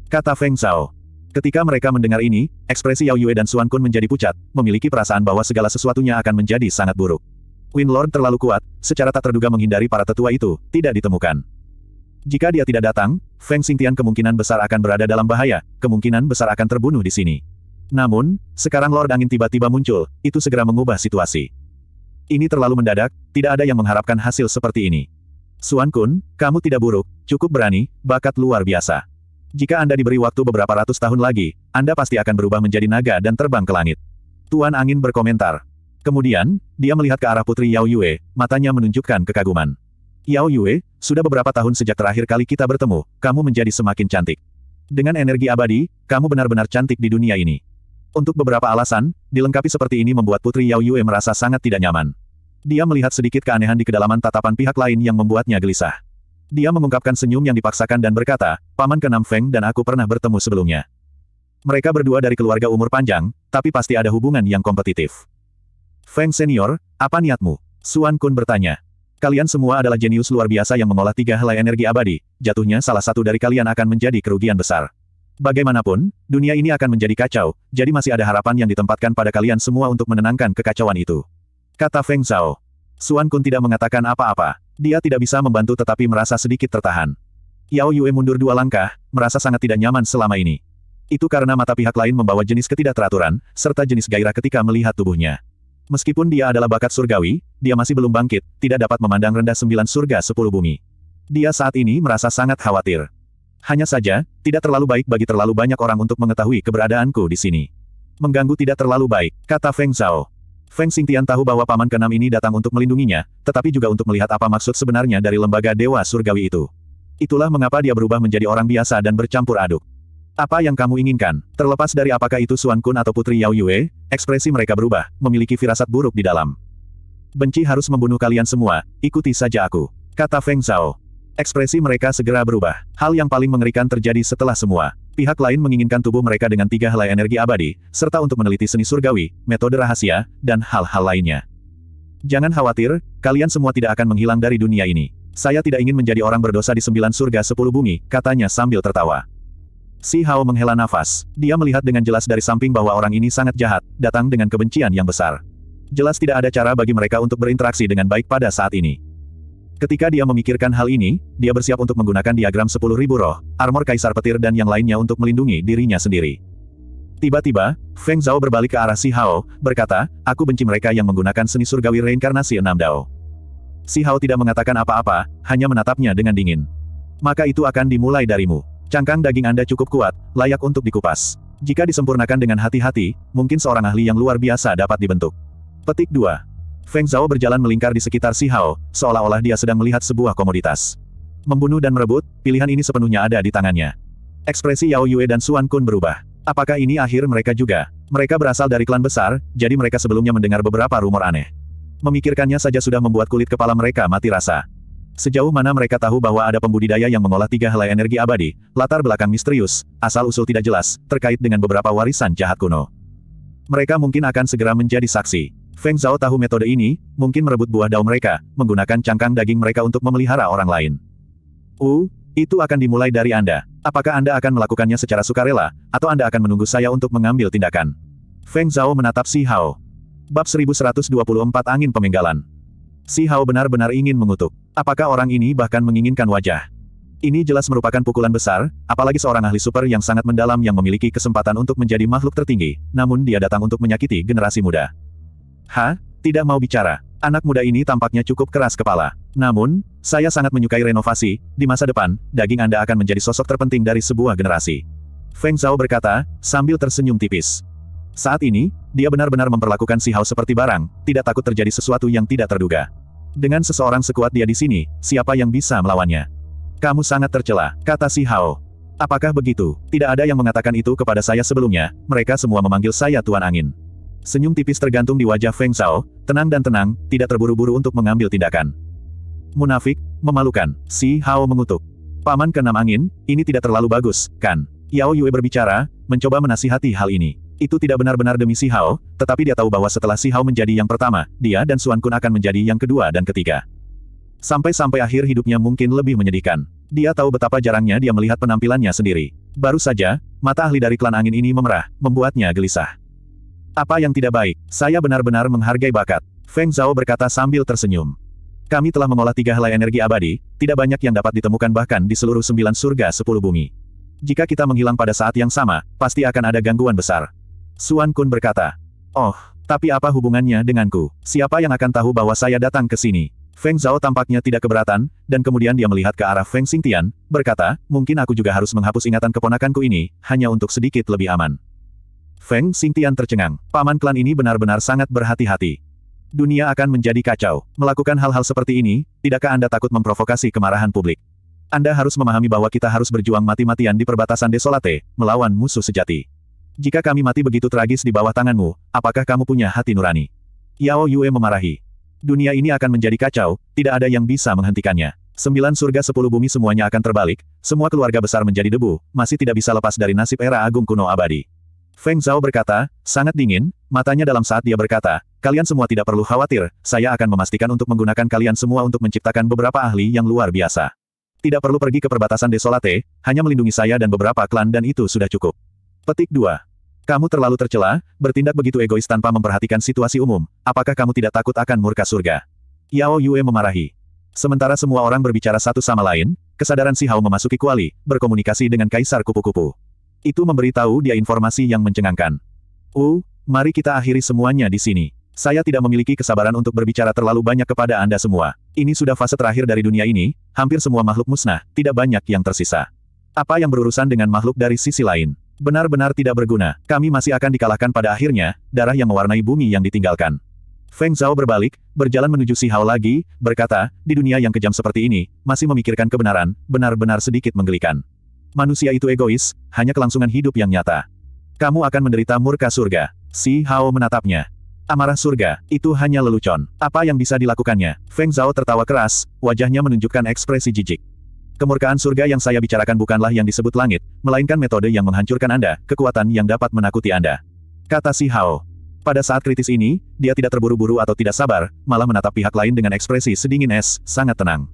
Kata Feng Zhao. Ketika mereka mendengar ini, ekspresi Yao Yue dan Suan Kun menjadi pucat, memiliki perasaan bahwa segala sesuatunya akan menjadi sangat buruk. Queen Lord terlalu kuat, secara tak terduga menghindari para tetua itu, tidak ditemukan. Jika dia tidak datang, Feng Xingtian kemungkinan besar akan berada dalam bahaya, kemungkinan besar akan terbunuh di sini. Namun, sekarang Lord Angin tiba-tiba muncul, itu segera mengubah situasi. Ini terlalu mendadak, tidak ada yang mengharapkan hasil seperti ini. Suan Kun, kamu tidak buruk, cukup berani, bakat luar biasa. Jika Anda diberi waktu beberapa ratus tahun lagi, Anda pasti akan berubah menjadi naga dan terbang ke langit. Tuan Angin berkomentar. Kemudian, dia melihat ke arah Putri Yao Yue, matanya menunjukkan kekaguman. Yao Yue, sudah beberapa tahun sejak terakhir kali kita bertemu, kamu menjadi semakin cantik. Dengan energi abadi, kamu benar-benar cantik di dunia ini. Untuk beberapa alasan, dilengkapi seperti ini membuat Putri Yao Yue merasa sangat tidak nyaman. Dia melihat sedikit keanehan di kedalaman tatapan pihak lain yang membuatnya gelisah. Dia mengungkapkan senyum yang dipaksakan dan berkata, Paman Kenam Feng dan aku pernah bertemu sebelumnya. Mereka berdua dari keluarga umur panjang, tapi pasti ada hubungan yang kompetitif. Feng Senior, apa niatmu? Suan Kun bertanya. Kalian semua adalah jenius luar biasa yang mengolah tiga helai energi abadi, jatuhnya salah satu dari kalian akan menjadi kerugian besar. Bagaimanapun, dunia ini akan menjadi kacau, jadi masih ada harapan yang ditempatkan pada kalian semua untuk menenangkan kekacauan itu. Kata Feng Zhao. Suan Kun tidak mengatakan apa-apa, dia tidak bisa membantu tetapi merasa sedikit tertahan. Yao Yue mundur dua langkah, merasa sangat tidak nyaman selama ini. Itu karena mata pihak lain membawa jenis ketidakteraturan, serta jenis gairah ketika melihat tubuhnya. Meskipun dia adalah bakat surgawi, dia masih belum bangkit, tidak dapat memandang rendah sembilan surga sepuluh bumi. Dia saat ini merasa sangat khawatir. Hanya saja, tidak terlalu baik bagi terlalu banyak orang untuk mengetahui keberadaanku di sini. Mengganggu tidak terlalu baik, kata Feng Zhao. Feng Xingtian tahu bahwa paman keenam ini datang untuk melindunginya, tetapi juga untuk melihat apa maksud sebenarnya dari lembaga dewa surgawi itu. Itulah mengapa dia berubah menjadi orang biasa dan bercampur aduk. Apa yang kamu inginkan? Terlepas dari apakah itu Suan Kun atau Putri Yao Yue, ekspresi mereka berubah, memiliki firasat buruk di dalam. Benci harus membunuh kalian semua, ikuti saja aku. Kata Feng Zhao. Ekspresi mereka segera berubah. Hal yang paling mengerikan terjadi setelah semua. Pihak lain menginginkan tubuh mereka dengan tiga helai energi abadi, serta untuk meneliti seni surgawi, metode rahasia, dan hal-hal lainnya. Jangan khawatir, kalian semua tidak akan menghilang dari dunia ini. Saya tidak ingin menjadi orang berdosa di sembilan surga sepuluh bumi, katanya sambil tertawa. Si Hao menghela nafas. Dia melihat dengan jelas dari samping bahwa orang ini sangat jahat, datang dengan kebencian yang besar. Jelas tidak ada cara bagi mereka untuk berinteraksi dengan baik pada saat ini. Ketika dia memikirkan hal ini, dia bersiap untuk menggunakan diagram 10.000 roh, armor kaisar petir dan yang lainnya untuk melindungi dirinya sendiri. Tiba-tiba, Feng Zhao berbalik ke arah Si Hao, berkata, aku benci mereka yang menggunakan seni surgawi reinkarnasi enam dao. Si Hao tidak mengatakan apa-apa, hanya menatapnya dengan dingin. Maka itu akan dimulai darimu. Cangkang daging Anda cukup kuat, layak untuk dikupas. Jika disempurnakan dengan hati-hati, mungkin seorang ahli yang luar biasa dapat dibentuk. Petik 2. Feng Zhao berjalan melingkar di sekitar Si Hao, seolah-olah dia sedang melihat sebuah komoditas. Membunuh dan merebut, pilihan ini sepenuhnya ada di tangannya. Ekspresi Yao Yue dan Suan Kun berubah. Apakah ini akhir mereka juga? Mereka berasal dari klan besar, jadi mereka sebelumnya mendengar beberapa rumor aneh. Memikirkannya saja sudah membuat kulit kepala mereka mati rasa. Sejauh mana mereka tahu bahwa ada pembudidaya yang mengolah tiga helai energi abadi, latar belakang misterius, asal-usul tidak jelas, terkait dengan beberapa warisan jahat kuno. Mereka mungkin akan segera menjadi saksi. Feng Zhao tahu metode ini, mungkin merebut buah dao mereka, menggunakan cangkang daging mereka untuk memelihara orang lain. Uh, itu akan dimulai dari Anda. Apakah Anda akan melakukannya secara sukarela, atau Anda akan menunggu saya untuk mengambil tindakan? Feng Zhao menatap Si Hao. Bab 1124 Angin Pemenggalan. Si Hao benar-benar ingin mengutuk. Apakah orang ini bahkan menginginkan wajah? Ini jelas merupakan pukulan besar, apalagi seorang ahli super yang sangat mendalam yang memiliki kesempatan untuk menjadi makhluk tertinggi, namun dia datang untuk menyakiti generasi muda. Ha? Tidak mau bicara. Anak muda ini tampaknya cukup keras kepala. Namun, saya sangat menyukai renovasi, di masa depan, daging Anda akan menjadi sosok terpenting dari sebuah generasi. Feng Zhao berkata, sambil tersenyum tipis. Saat ini, dia benar-benar memperlakukan si Hao seperti barang, tidak takut terjadi sesuatu yang tidak terduga. Dengan seseorang sekuat dia di sini, siapa yang bisa melawannya? Kamu sangat tercela, kata si Hao. Apakah begitu? Tidak ada yang mengatakan itu kepada saya sebelumnya, mereka semua memanggil saya Tuan Angin. Senyum tipis tergantung di wajah Feng Shao, tenang dan tenang, tidak terburu-buru untuk mengambil tindakan. Munafik, memalukan, Si Hao mengutuk. Paman keenam angin, ini tidak terlalu bagus, kan? Yao Yue berbicara, mencoba menasihati hal ini. Itu tidak benar-benar demi Si Hao, tetapi dia tahu bahwa setelah Si Hao menjadi yang pertama, dia dan Suan Kun akan menjadi yang kedua dan ketiga. Sampai-sampai akhir hidupnya mungkin lebih menyedihkan. Dia tahu betapa jarangnya dia melihat penampilannya sendiri. Baru saja, mata ahli dari klan angin ini memerah, membuatnya gelisah. Apa yang tidak baik? Saya benar-benar menghargai bakat. Feng Zhao berkata sambil tersenyum. Kami telah mengolah tiga helai energi abadi, tidak banyak yang dapat ditemukan bahkan di seluruh sembilan surga sepuluh bumi. Jika kita menghilang pada saat yang sama, pasti akan ada gangguan besar. Suan Kun berkata, Oh, tapi apa hubungannya denganku? Siapa yang akan tahu bahwa saya datang ke sini? Feng Zhao tampaknya tidak keberatan, dan kemudian dia melihat ke arah Feng Xingtian, berkata, mungkin aku juga harus menghapus ingatan keponakanku ini, hanya untuk sedikit lebih aman. Feng Xingtian tercengang. Paman klan ini benar-benar sangat berhati-hati. Dunia akan menjadi kacau. Melakukan hal-hal seperti ini, tidakkah Anda takut memprovokasi kemarahan publik? Anda harus memahami bahwa kita harus berjuang mati-matian di perbatasan desolate, melawan musuh sejati. Jika kami mati begitu tragis di bawah tanganmu, apakah kamu punya hati nurani? Yao Yue memarahi. Dunia ini akan menjadi kacau, tidak ada yang bisa menghentikannya. Sembilan surga sepuluh bumi semuanya akan terbalik, semua keluarga besar menjadi debu, masih tidak bisa lepas dari nasib era agung kuno abadi. Feng Zhao berkata, sangat dingin, matanya dalam saat dia berkata, kalian semua tidak perlu khawatir, saya akan memastikan untuk menggunakan kalian semua untuk menciptakan beberapa ahli yang luar biasa. Tidak perlu pergi ke perbatasan Desolate, hanya melindungi saya dan beberapa klan dan itu sudah cukup. Petik 2. Kamu terlalu tercela, bertindak begitu egois tanpa memperhatikan situasi umum, apakah kamu tidak takut akan murka surga? Yao Yue memarahi. Sementara semua orang berbicara satu sama lain, kesadaran si Hao memasuki kuali, berkomunikasi dengan Kaisar Kupu-Kupu. Itu memberitahu dia informasi yang mencengangkan. Uh, mari kita akhiri semuanya di sini. Saya tidak memiliki kesabaran untuk berbicara terlalu banyak kepada Anda semua. Ini sudah fase terakhir dari dunia ini, hampir semua makhluk musnah, tidak banyak yang tersisa. Apa yang berurusan dengan makhluk dari sisi lain? Benar-benar tidak berguna, kami masih akan dikalahkan pada akhirnya, darah yang mewarnai bumi yang ditinggalkan. Feng Zhao berbalik, berjalan menuju Si Hao lagi, berkata, di dunia yang kejam seperti ini, masih memikirkan kebenaran, benar-benar sedikit menggelikan. Manusia itu egois, hanya kelangsungan hidup yang nyata. Kamu akan menderita murka surga. Si Hao menatapnya. Amarah surga, itu hanya lelucon. Apa yang bisa dilakukannya? Feng Zhao tertawa keras, wajahnya menunjukkan ekspresi jijik. Kemurkaan surga yang saya bicarakan bukanlah yang disebut langit, melainkan metode yang menghancurkan Anda, kekuatan yang dapat menakuti Anda. Kata si Hao. Pada saat kritis ini, dia tidak terburu-buru atau tidak sabar, malah menatap pihak lain dengan ekspresi sedingin es, sangat tenang.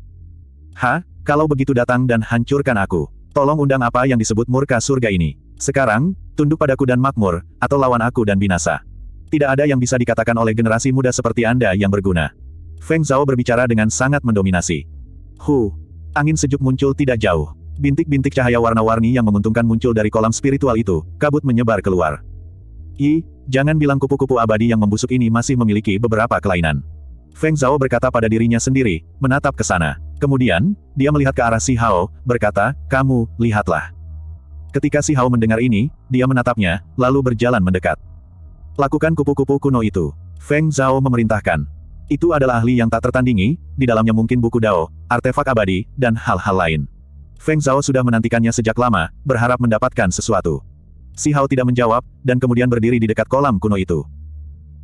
Ha, kalau begitu datang dan hancurkan aku. Tolong undang apa yang disebut murka surga ini. Sekarang, tunduk padaku dan makmur, atau lawan aku dan binasa. Tidak ada yang bisa dikatakan oleh generasi muda seperti Anda yang berguna. Feng Zhao berbicara dengan sangat mendominasi. Hu. Angin sejuk muncul tidak jauh. Bintik-bintik cahaya warna-warni yang menguntungkan muncul dari kolam spiritual itu, kabut menyebar keluar. I, jangan bilang kupu-kupu abadi yang membusuk ini masih memiliki beberapa kelainan. Feng Zhao berkata pada dirinya sendiri, menatap ke sana. Kemudian, dia melihat ke arah Si Hao, berkata, kamu, lihatlah. Ketika Si Hao mendengar ini, dia menatapnya, lalu berjalan mendekat. Lakukan kupu-kupu kuno itu. Feng Zhao memerintahkan. Itu adalah ahli yang tak tertandingi, di dalamnya mungkin buku Dao, artefak abadi, dan hal-hal lain. Feng Zhao sudah menantikannya sejak lama, berharap mendapatkan sesuatu. Si Hao tidak menjawab, dan kemudian berdiri di dekat kolam kuno itu.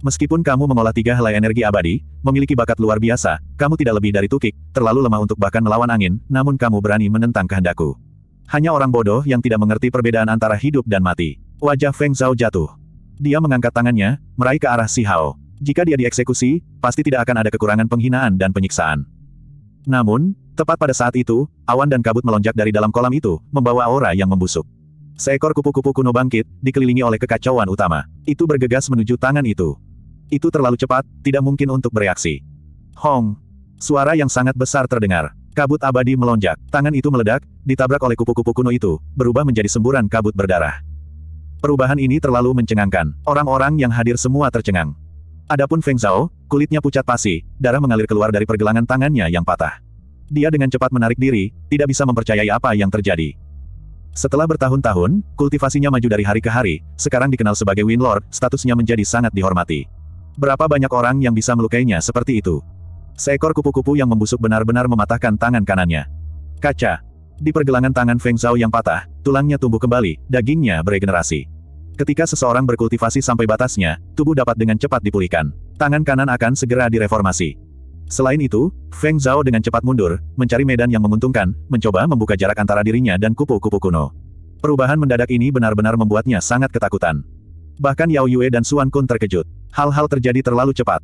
Meskipun kamu mengolah tiga helai energi abadi, memiliki bakat luar biasa, kamu tidak lebih dari tukik, terlalu lemah untuk bahkan melawan angin, namun kamu berani menentang kehendakku. Hanya orang bodoh yang tidak mengerti perbedaan antara hidup dan mati. Wajah Feng Zhao jatuh. Dia mengangkat tangannya, meraih ke arah Si Hao. Jika dia dieksekusi, pasti tidak akan ada kekurangan penghinaan dan penyiksaan. Namun, tepat pada saat itu, awan dan kabut melonjak dari dalam kolam itu, membawa aura yang membusuk. Seekor kupu-kupu kuno bangkit, dikelilingi oleh kekacauan utama. Itu bergegas menuju tangan itu. Itu terlalu cepat, tidak mungkin untuk bereaksi. Hong! Suara yang sangat besar terdengar. Kabut abadi melonjak, tangan itu meledak, ditabrak oleh kupu-kupu kuno itu, berubah menjadi semburan kabut berdarah. Perubahan ini terlalu mencengangkan, orang-orang yang hadir semua tercengang. Adapun Feng Zhao, kulitnya pucat pasi, darah mengalir keluar dari pergelangan tangannya yang patah. Dia dengan cepat menarik diri, tidak bisa mempercayai apa yang terjadi. Setelah bertahun-tahun, kultivasinya maju dari hari ke hari, sekarang dikenal sebagai Winlord, statusnya menjadi sangat dihormati. Berapa banyak orang yang bisa melukainya seperti itu? Seekor kupu-kupu yang membusuk benar-benar mematahkan tangan kanannya. Kaca. Di pergelangan tangan Feng Zhao yang patah, tulangnya tumbuh kembali, dagingnya beregenerasi. Ketika seseorang berkultivasi sampai batasnya, tubuh dapat dengan cepat dipulihkan. Tangan kanan akan segera direformasi. Selain itu, Feng Zhao dengan cepat mundur, mencari medan yang menguntungkan, mencoba membuka jarak antara dirinya dan kupu-kupu kuno. Perubahan mendadak ini benar-benar membuatnya sangat ketakutan. Bahkan Yao Yue dan Suan Kun terkejut. Hal-hal terjadi terlalu cepat.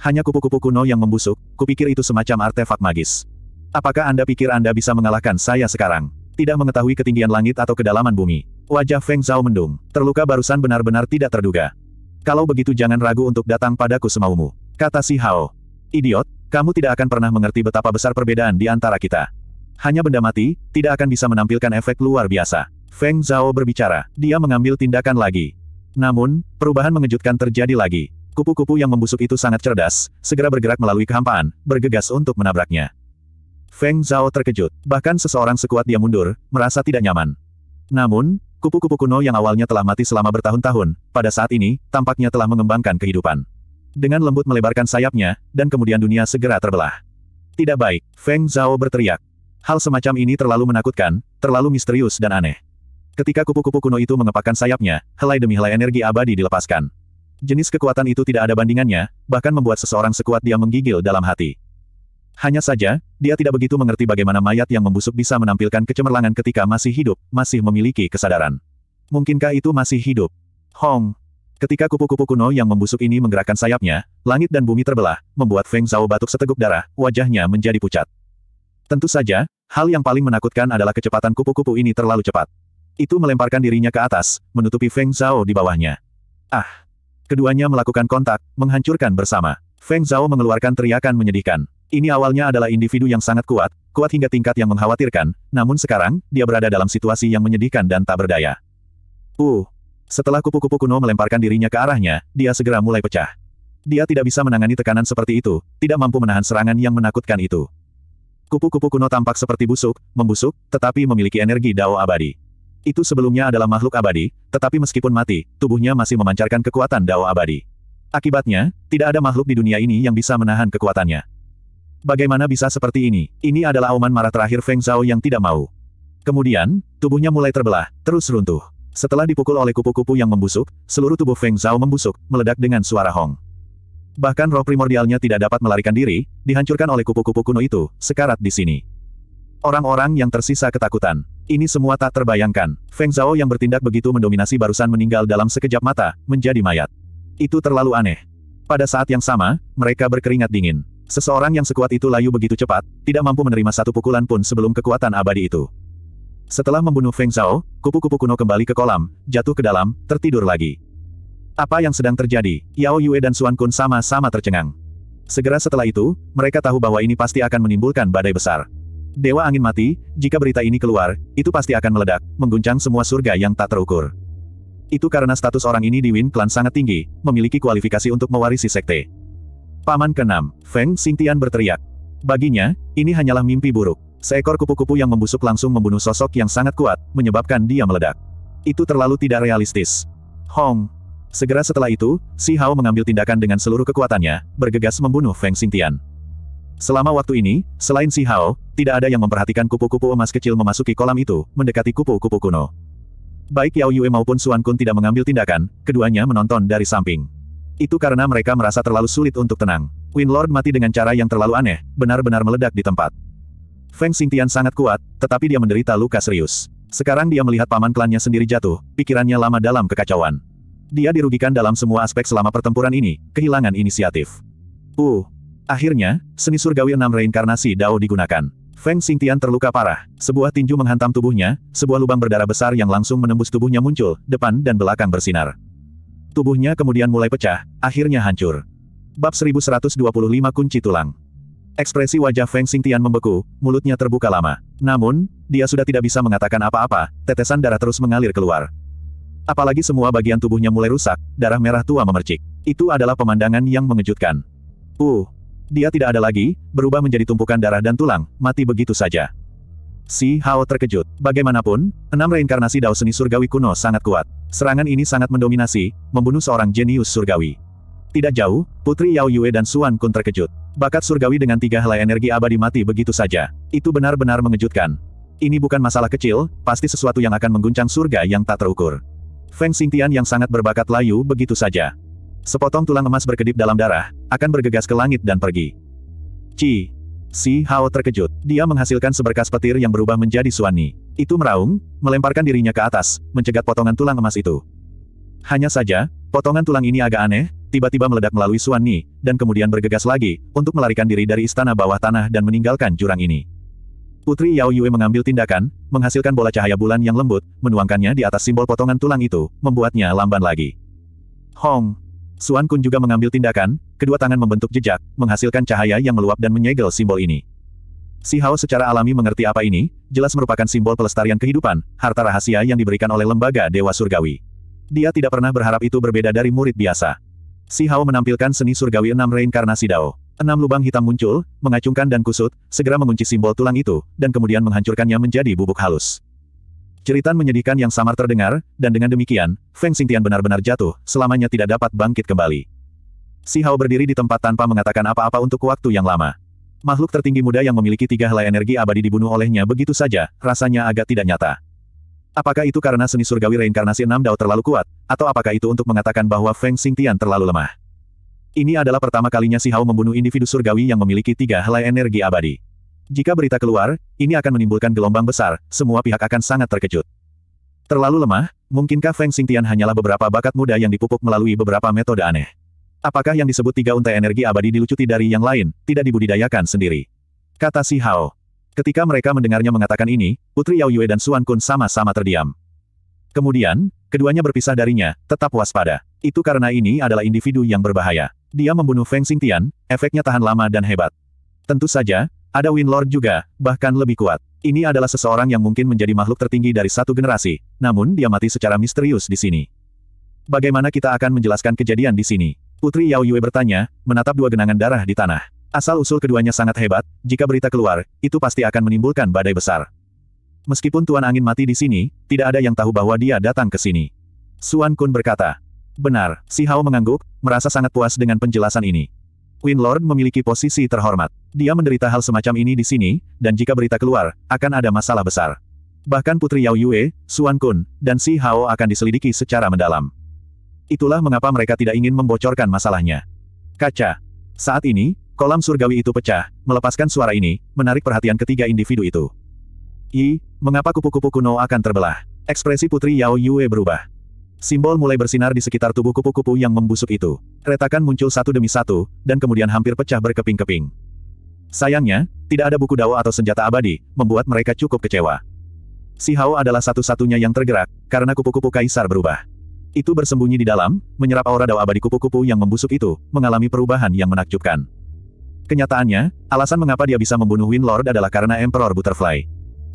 Hanya kupu-kupu kuno yang membusuk, kupikir itu semacam artefak magis. Apakah Anda pikir Anda bisa mengalahkan saya sekarang? Tidak mengetahui ketinggian langit atau kedalaman bumi. Wajah Feng Zhao mendung. Terluka barusan benar-benar tidak terduga. Kalau begitu jangan ragu untuk datang padaku semaumu. Kata si Hao. Idiot, kamu tidak akan pernah mengerti betapa besar perbedaan di antara kita. Hanya benda mati, tidak akan bisa menampilkan efek luar biasa. Feng Zhao berbicara. Dia mengambil tindakan lagi. Namun, perubahan mengejutkan terjadi lagi. Kupu-kupu yang membusuk itu sangat cerdas, segera bergerak melalui kehampaan, bergegas untuk menabraknya. Feng Zhao terkejut, bahkan seseorang sekuat dia mundur, merasa tidak nyaman. Namun, kupu-kupu kuno yang awalnya telah mati selama bertahun-tahun, pada saat ini, tampaknya telah mengembangkan kehidupan. Dengan lembut melebarkan sayapnya, dan kemudian dunia segera terbelah. Tidak baik, Feng Zhao berteriak. Hal semacam ini terlalu menakutkan, terlalu misterius dan aneh. Ketika kupu-kupu kuno itu mengepakkan sayapnya, helai demi helai energi abadi dilepaskan. Jenis kekuatan itu tidak ada bandingannya, bahkan membuat seseorang sekuat dia menggigil dalam hati. Hanya saja, dia tidak begitu mengerti bagaimana mayat yang membusuk bisa menampilkan kecemerlangan ketika masih hidup, masih memiliki kesadaran. Mungkinkah itu masih hidup? Hong! Ketika kupu-kupu kuno yang membusuk ini menggerakkan sayapnya, langit dan bumi terbelah, membuat Feng Zhao batuk seteguk darah, wajahnya menjadi pucat. Tentu saja, hal yang paling menakutkan adalah kecepatan kupu-kupu ini terlalu cepat. Itu melemparkan dirinya ke atas, menutupi Feng Zhao di bawahnya. Ah! Keduanya melakukan kontak, menghancurkan bersama. Feng Zhao mengeluarkan teriakan menyedihkan. Ini awalnya adalah individu yang sangat kuat, kuat hingga tingkat yang mengkhawatirkan, namun sekarang, dia berada dalam situasi yang menyedihkan dan tak berdaya. Uh! Setelah kupu-kupu kuno melemparkan dirinya ke arahnya, dia segera mulai pecah. Dia tidak bisa menangani tekanan seperti itu, tidak mampu menahan serangan yang menakutkan itu. Kupu-kupu kuno tampak seperti busuk, membusuk, tetapi memiliki energi dao abadi. Itu sebelumnya adalah makhluk abadi, tetapi meskipun mati, tubuhnya masih memancarkan kekuatan dao abadi. Akibatnya, tidak ada makhluk di dunia ini yang bisa menahan kekuatannya. Bagaimana bisa seperti ini? Ini adalah auman marah terakhir Feng Zhao yang tidak mau. Kemudian, tubuhnya mulai terbelah, terus runtuh. Setelah dipukul oleh kupu-kupu yang membusuk, seluruh tubuh Feng Zhao membusuk, meledak dengan suara hong. Bahkan roh primordialnya tidak dapat melarikan diri, dihancurkan oleh kupu-kupu kuno itu, sekarat di sini. Orang-orang yang tersisa ketakutan. Ini semua tak terbayangkan. Feng Zhao yang bertindak begitu mendominasi barusan meninggal dalam sekejap mata, menjadi mayat. Itu terlalu aneh. Pada saat yang sama, mereka berkeringat dingin. Seseorang yang sekuat itu layu begitu cepat, tidak mampu menerima satu pukulan pun sebelum kekuatan abadi itu. Setelah membunuh Feng Zhao, kupu-kupu kuno kembali ke kolam, jatuh ke dalam, tertidur lagi. Apa yang sedang terjadi? Yao Yue dan Suan Kun sama-sama tercengang. Segera setelah itu, mereka tahu bahwa ini pasti akan menimbulkan badai besar. Dewa angin mati, jika berita ini keluar, itu pasti akan meledak, mengguncang semua surga yang tak terukur. Itu karena status orang ini di Win Clan sangat tinggi, memiliki kualifikasi untuk mewarisi sekte. Paman keenam, Feng Xingtian berteriak. Baginya, ini hanyalah mimpi buruk. Seekor kupu-kupu yang membusuk langsung membunuh sosok yang sangat kuat, menyebabkan dia meledak. Itu terlalu tidak realistis. Hong. Segera setelah itu, Si Hao mengambil tindakan dengan seluruh kekuatannya, bergegas membunuh Feng Xingtian. Selama waktu ini, selain Si Hao, tidak ada yang memperhatikan kupu-kupu emas kecil memasuki kolam itu, mendekati kupu-kupu kuno. Baik Yao Yue maupun Suan Kun tidak mengambil tindakan, keduanya menonton dari samping. Itu karena mereka merasa terlalu sulit untuk tenang. Queen Lord mati dengan cara yang terlalu aneh, benar-benar meledak di tempat. Feng Xingtian sangat kuat, tetapi dia menderita luka serius. Sekarang dia melihat paman klannya sendiri jatuh, pikirannya lama dalam kekacauan. Dia dirugikan dalam semua aspek selama pertempuran ini, kehilangan inisiatif. Uh, Akhirnya, seni surgawi enam reinkarnasi Dao digunakan. Feng Xingtian terluka parah, sebuah tinju menghantam tubuhnya, sebuah lubang berdarah besar yang langsung menembus tubuhnya muncul, depan dan belakang bersinar. Tubuhnya kemudian mulai pecah, akhirnya hancur. Bab 1125 Kunci Tulang Ekspresi wajah Feng Xingtian membeku, mulutnya terbuka lama. Namun, dia sudah tidak bisa mengatakan apa-apa, tetesan darah terus mengalir keluar. Apalagi semua bagian tubuhnya mulai rusak, darah merah tua memercik. Itu adalah pemandangan yang mengejutkan. Uh, dia tidak ada lagi, berubah menjadi tumpukan darah dan tulang, mati begitu saja. Si Hao terkejut. Bagaimanapun, enam reinkarnasi Dao seni surgawi kuno sangat kuat. Serangan ini sangat mendominasi, membunuh seorang jenius surgawi. Tidak jauh, Putri Yao Yue dan Suan Kun terkejut. Bakat surgawi dengan tiga helai energi abadi mati begitu saja. Itu benar-benar mengejutkan. Ini bukan masalah kecil, pasti sesuatu yang akan mengguncang surga yang tak terukur. Feng Xingtian yang sangat berbakat layu begitu saja. Sepotong tulang emas berkedip dalam darah, akan bergegas ke langit dan pergi. Ci. Si Hao terkejut. Dia menghasilkan seberkas petir yang berubah menjadi suani. Itu meraung, melemparkan dirinya ke atas, mencegat potongan tulang emas itu. Hanya saja, potongan tulang ini agak aneh, tiba-tiba meledak melalui suani, dan kemudian bergegas lagi, untuk melarikan diri dari istana bawah tanah dan meninggalkan jurang ini. Putri Yao Yue mengambil tindakan, menghasilkan bola cahaya bulan yang lembut, menuangkannya di atas simbol potongan tulang itu, membuatnya lamban lagi. Hong! Suan Kun juga mengambil tindakan, kedua tangan membentuk jejak, menghasilkan cahaya yang meluap dan menyegel simbol ini. Si Hao secara alami mengerti apa ini, jelas merupakan simbol pelestarian kehidupan, harta rahasia yang diberikan oleh lembaga Dewa Surgawi. Dia tidak pernah berharap itu berbeda dari murid biasa. Si Hao menampilkan seni surgawi enam reinkarnasi Dao. Enam lubang hitam muncul, mengacungkan dan kusut, segera mengunci simbol tulang itu, dan kemudian menghancurkannya menjadi bubuk halus. Jeritan menyedihkan yang samar terdengar, dan dengan demikian, Feng Xingtian benar-benar jatuh, selamanya tidak dapat bangkit kembali. Si Hao berdiri di tempat tanpa mengatakan apa-apa untuk waktu yang lama. Makhluk tertinggi muda yang memiliki tiga helai energi abadi dibunuh olehnya begitu saja, rasanya agak tidak nyata. Apakah itu karena seni surgawi reinkarnasi enam dao terlalu kuat, atau apakah itu untuk mengatakan bahwa Feng Xingtian terlalu lemah? Ini adalah pertama kalinya Si Hao membunuh individu surgawi yang memiliki tiga helai energi abadi. Jika berita keluar, ini akan menimbulkan gelombang besar, semua pihak akan sangat terkejut. Terlalu lemah, mungkinkah Feng Xingtian hanyalah beberapa bakat muda yang dipupuk melalui beberapa metode aneh? Apakah yang disebut tiga unta energi abadi dilucuti dari yang lain, tidak dibudidayakan sendiri? Kata Si Hao. Ketika mereka mendengarnya mengatakan ini, Putri Yao Yue dan Suan Kun sama-sama terdiam. Kemudian, keduanya berpisah darinya, tetap waspada. Itu karena ini adalah individu yang berbahaya. Dia membunuh Feng Xingtian, efeknya tahan lama dan hebat. Tentu saja, ada Lord juga, bahkan lebih kuat. Ini adalah seseorang yang mungkin menjadi makhluk tertinggi dari satu generasi, namun dia mati secara misterius di sini. Bagaimana kita akan menjelaskan kejadian di sini? Putri Yao Yue bertanya, menatap dua genangan darah di tanah. Asal-usul keduanya sangat hebat, jika berita keluar, itu pasti akan menimbulkan badai besar. Meskipun Tuan Angin mati di sini, tidak ada yang tahu bahwa dia datang ke sini. Suan Kun berkata. Benar, Si Hao mengangguk, merasa sangat puas dengan penjelasan ini. Queen Lord memiliki posisi terhormat. Dia menderita hal semacam ini di sini, dan jika berita keluar, akan ada masalah besar. Bahkan Putri Yao Yue, Suan Kun, dan Si Hao akan diselidiki secara mendalam. Itulah mengapa mereka tidak ingin membocorkan masalahnya. Kaca. Saat ini, kolam surgawi itu pecah, melepaskan suara ini, menarik perhatian ketiga individu itu. I, mengapa kupu-kupu kuno akan terbelah? Ekspresi Putri Yao Yue berubah. Simbol mulai bersinar di sekitar tubuh kupu-kupu yang membusuk itu. Retakan muncul satu demi satu, dan kemudian hampir pecah berkeping-keping. Sayangnya, tidak ada buku Dao atau senjata abadi, membuat mereka cukup kecewa. Si Hao adalah satu-satunya yang tergerak, karena kupu-kupu kaisar berubah. Itu bersembunyi di dalam, menyerap aura Dao abadi kupu-kupu yang membusuk itu, mengalami perubahan yang menakjubkan. Kenyataannya, alasan mengapa dia bisa membunuh Lord adalah karena Emperor Butterfly.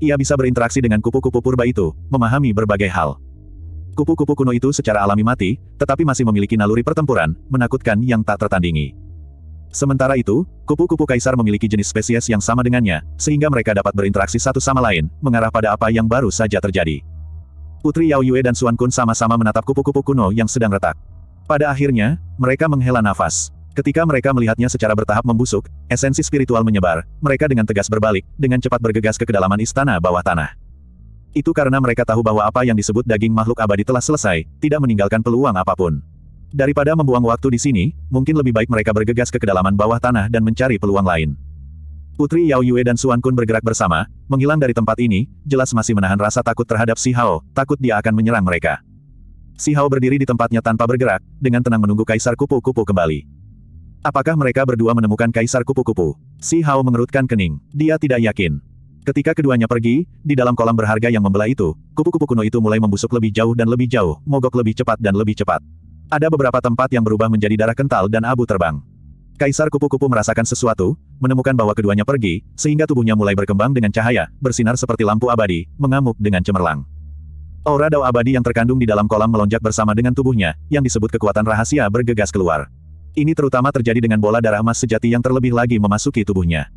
Ia bisa berinteraksi dengan kupu-kupu purba itu, memahami berbagai hal. Kupu-kupu kuno itu secara alami mati, tetapi masih memiliki naluri pertempuran, menakutkan yang tak tertandingi. Sementara itu, kupu-kupu kaisar memiliki jenis spesies yang sama dengannya, sehingga mereka dapat berinteraksi satu sama lain, mengarah pada apa yang baru saja terjadi. Putri Yao Yue dan Suan Kun sama-sama menatap kupu-kupu kuno yang sedang retak. Pada akhirnya, mereka menghela nafas. Ketika mereka melihatnya secara bertahap membusuk, esensi spiritual menyebar, mereka dengan tegas berbalik, dengan cepat bergegas ke kedalaman istana bawah tanah. Itu karena mereka tahu bahwa apa yang disebut daging makhluk abadi telah selesai, tidak meninggalkan peluang apapun. Daripada membuang waktu di sini, mungkin lebih baik mereka bergegas ke kedalaman bawah tanah dan mencari peluang lain. Putri Yao Yue dan Suan Kun bergerak bersama, menghilang dari tempat ini, jelas masih menahan rasa takut terhadap Si Hao, takut dia akan menyerang mereka. Si Hao berdiri di tempatnya tanpa bergerak, dengan tenang menunggu Kaisar Kupu-Kupu kembali. Apakah mereka berdua menemukan Kaisar Kupu-Kupu? Si Hao mengerutkan kening. Dia tidak yakin. Ketika keduanya pergi, di dalam kolam berharga yang membelah itu, kupu-kupu kuno itu mulai membusuk lebih jauh dan lebih jauh, mogok lebih cepat dan lebih cepat. Ada beberapa tempat yang berubah menjadi darah kental dan abu terbang. Kaisar kupu-kupu merasakan sesuatu, menemukan bahwa keduanya pergi, sehingga tubuhnya mulai berkembang dengan cahaya, bersinar seperti lampu abadi, mengamuk dengan cemerlang. Aura dao abadi yang terkandung di dalam kolam melonjak bersama dengan tubuhnya, yang disebut kekuatan rahasia bergegas keluar. Ini terutama terjadi dengan bola darah emas sejati yang terlebih lagi memasuki tubuhnya.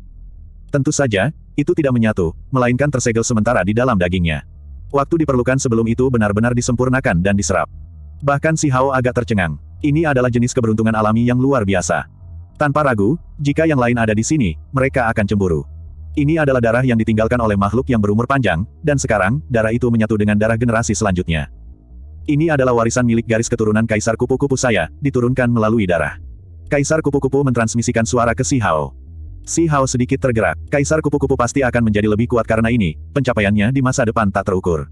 Tentu saja, itu tidak menyatu, melainkan tersegel sementara di dalam dagingnya. Waktu diperlukan sebelum itu benar-benar disempurnakan dan diserap. Bahkan si Hao agak tercengang. Ini adalah jenis keberuntungan alami yang luar biasa. Tanpa ragu, jika yang lain ada di sini, mereka akan cemburu. Ini adalah darah yang ditinggalkan oleh makhluk yang berumur panjang, dan sekarang, darah itu menyatu dengan darah generasi selanjutnya. Ini adalah warisan milik garis keturunan Kaisar Kupu-Kupu saya, diturunkan melalui darah. Kaisar Kupu-Kupu mentransmisikan suara ke Si Hao. Si Hao sedikit tergerak, Kaisar Kupu-Kupu pasti akan menjadi lebih kuat karena ini, pencapaiannya di masa depan tak terukur.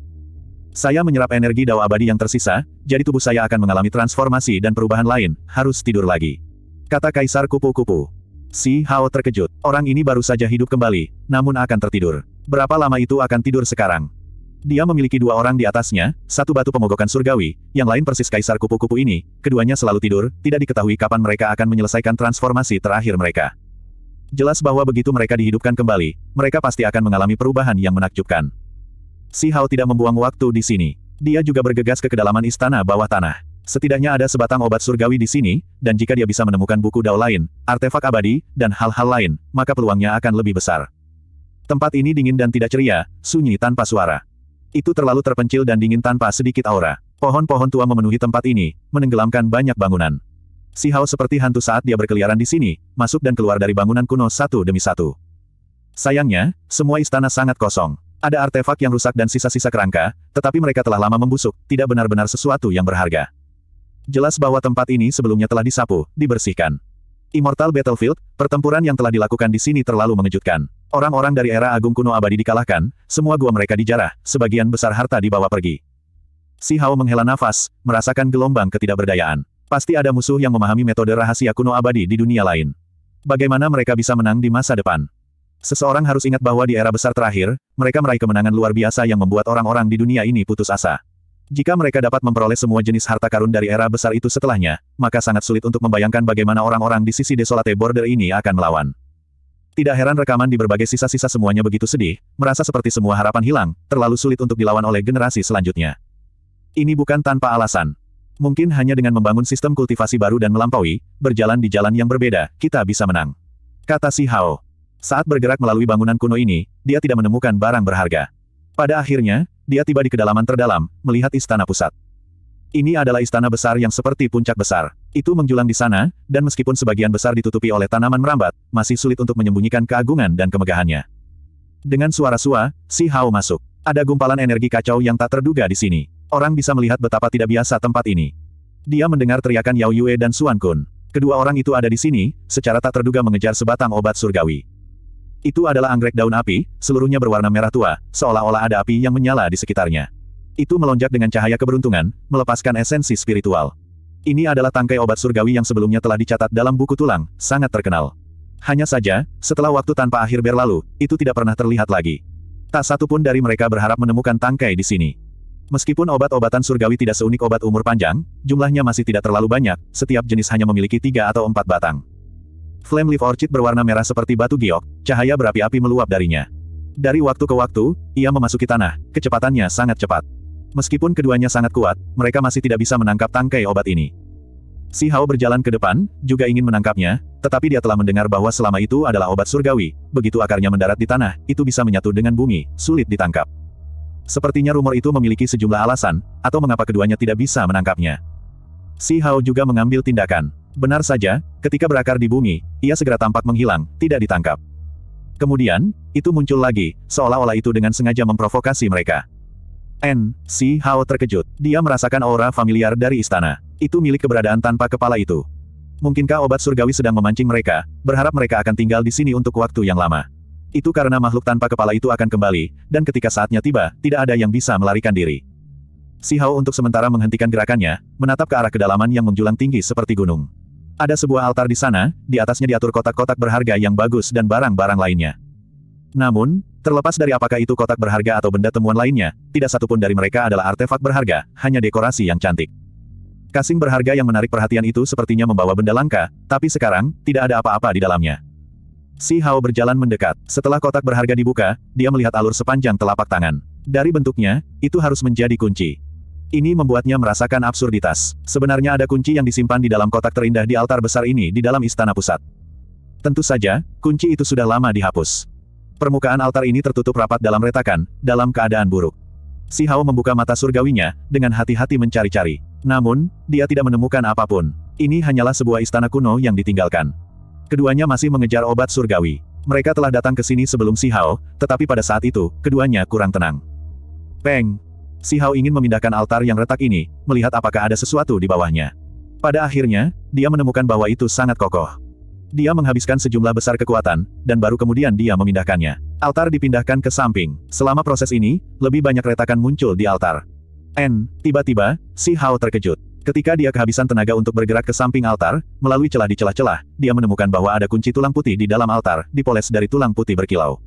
Saya menyerap energi Dao abadi yang tersisa, jadi tubuh saya akan mengalami transformasi dan perubahan lain, harus tidur lagi. Kata Kaisar Kupu-Kupu. Si Hao terkejut, orang ini baru saja hidup kembali, namun akan tertidur. Berapa lama itu akan tidur sekarang? Dia memiliki dua orang di atasnya, satu batu pemogokan surgawi, yang lain persis kaisar kupu-kupu ini, keduanya selalu tidur, tidak diketahui kapan mereka akan menyelesaikan transformasi terakhir mereka. Jelas bahwa begitu mereka dihidupkan kembali, mereka pasti akan mengalami perubahan yang menakjubkan. Si Hao tidak membuang waktu di sini. Dia juga bergegas ke kedalaman istana bawah tanah. Setidaknya ada sebatang obat surgawi di sini, dan jika dia bisa menemukan buku dao lain, artefak abadi, dan hal-hal lain, maka peluangnya akan lebih besar. Tempat ini dingin dan tidak ceria, sunyi tanpa suara. Itu terlalu terpencil dan dingin tanpa sedikit aura. Pohon-pohon tua memenuhi tempat ini, menenggelamkan banyak bangunan. Si Hao seperti hantu saat dia berkeliaran di sini, masuk dan keluar dari bangunan kuno satu demi satu. Sayangnya, semua istana sangat kosong. Ada artefak yang rusak dan sisa-sisa kerangka, tetapi mereka telah lama membusuk, tidak benar-benar sesuatu yang berharga. Jelas bahwa tempat ini sebelumnya telah disapu, dibersihkan. Immortal Battlefield, pertempuran yang telah dilakukan di sini terlalu mengejutkan. Orang-orang dari era agung kuno abadi dikalahkan, semua gua mereka dijarah, sebagian besar harta dibawa pergi. Si Hao menghela nafas, merasakan gelombang ketidakberdayaan. Pasti ada musuh yang memahami metode rahasia kuno abadi di dunia lain. Bagaimana mereka bisa menang di masa depan? Seseorang harus ingat bahwa di era besar terakhir, mereka meraih kemenangan luar biasa yang membuat orang-orang di dunia ini putus asa. Jika mereka dapat memperoleh semua jenis harta karun dari era besar itu setelahnya, maka sangat sulit untuk membayangkan bagaimana orang-orang di sisi desolate border ini akan melawan. Tidak heran rekaman di berbagai sisa-sisa semuanya begitu sedih, merasa seperti semua harapan hilang, terlalu sulit untuk dilawan oleh generasi selanjutnya. Ini bukan tanpa alasan. Mungkin hanya dengan membangun sistem kultivasi baru dan melampaui, berjalan di jalan yang berbeda, kita bisa menang. Kata si Hao. Saat bergerak melalui bangunan kuno ini, dia tidak menemukan barang berharga. Pada akhirnya, dia tiba di kedalaman terdalam, melihat istana pusat. Ini adalah istana besar yang seperti puncak besar. Itu menjulang di sana, dan meskipun sebagian besar ditutupi oleh tanaman merambat, masih sulit untuk menyembunyikan keagungan dan kemegahannya. Dengan suara sua, si Hao masuk. Ada gumpalan energi kacau yang tak terduga di sini. Orang bisa melihat betapa tidak biasa tempat ini. Dia mendengar teriakan Yao Yue dan Suan Kun. Kedua orang itu ada di sini, secara tak terduga mengejar sebatang obat surgawi. Itu adalah anggrek daun api, seluruhnya berwarna merah tua, seolah-olah ada api yang menyala di sekitarnya. Itu melonjak dengan cahaya keberuntungan, melepaskan esensi spiritual. Ini adalah tangkai obat surgawi yang sebelumnya telah dicatat dalam buku tulang, sangat terkenal. Hanya saja, setelah waktu tanpa akhir berlalu, itu tidak pernah terlihat lagi. Tak satu pun dari mereka berharap menemukan tangkai di sini. Meskipun obat-obatan surgawi tidak seunik obat umur panjang, jumlahnya masih tidak terlalu banyak, setiap jenis hanya memiliki tiga atau empat batang. Flame leaf orchid berwarna merah seperti batu giok, cahaya berapi-api meluap darinya. Dari waktu ke waktu, ia memasuki tanah, kecepatannya sangat cepat. Meskipun keduanya sangat kuat, mereka masih tidak bisa menangkap tangkai obat ini. Si Hao berjalan ke depan, juga ingin menangkapnya, tetapi dia telah mendengar bahwa selama itu adalah obat surgawi, begitu akarnya mendarat di tanah, itu bisa menyatu dengan bumi, sulit ditangkap. Sepertinya rumor itu memiliki sejumlah alasan, atau mengapa keduanya tidak bisa menangkapnya. Si Hao juga mengambil tindakan. Benar saja, ketika berakar di bumi, ia segera tampak menghilang, tidak ditangkap. Kemudian, itu muncul lagi, seolah-olah itu dengan sengaja memprovokasi mereka. N. Si Hao terkejut. Dia merasakan aura familiar dari istana. Itu milik keberadaan tanpa kepala itu. Mungkinkah obat surgawi sedang memancing mereka, berharap mereka akan tinggal di sini untuk waktu yang lama. Itu karena makhluk tanpa kepala itu akan kembali, dan ketika saatnya tiba, tidak ada yang bisa melarikan diri. Si Hao untuk sementara menghentikan gerakannya, menatap ke arah kedalaman yang menjulang tinggi seperti gunung. Ada sebuah altar di sana, di atasnya diatur kotak-kotak berharga yang bagus dan barang-barang lainnya. Namun, terlepas dari apakah itu kotak berharga atau benda temuan lainnya, tidak satupun dari mereka adalah artefak berharga, hanya dekorasi yang cantik. Kasing berharga yang menarik perhatian itu sepertinya membawa benda langka, tapi sekarang, tidak ada apa-apa di dalamnya. Si Hao berjalan mendekat. Setelah kotak berharga dibuka, dia melihat alur sepanjang telapak tangan. Dari bentuknya, itu harus menjadi kunci. Ini membuatnya merasakan absurditas. Sebenarnya ada kunci yang disimpan di dalam kotak terindah di altar besar ini di dalam istana pusat. Tentu saja, kunci itu sudah lama dihapus. Permukaan altar ini tertutup rapat dalam retakan, dalam keadaan buruk. Si Hao membuka mata surgawinya, dengan hati-hati mencari-cari. Namun, dia tidak menemukan apapun. Ini hanyalah sebuah istana kuno yang ditinggalkan. Keduanya masih mengejar obat surgawi. Mereka telah datang ke sini sebelum Si Hao, tetapi pada saat itu, keduanya kurang tenang. Peng! Si Hao ingin memindahkan altar yang retak ini, melihat apakah ada sesuatu di bawahnya. Pada akhirnya, dia menemukan bahwa itu sangat kokoh. Dia menghabiskan sejumlah besar kekuatan, dan baru kemudian dia memindahkannya. Altar dipindahkan ke samping. Selama proses ini, lebih banyak retakan muncul di altar. N, tiba-tiba, Si Hao terkejut. Ketika dia kehabisan tenaga untuk bergerak ke samping altar, melalui celah di celah-celah, dia menemukan bahwa ada kunci tulang putih di dalam altar, dipoles dari tulang putih berkilau.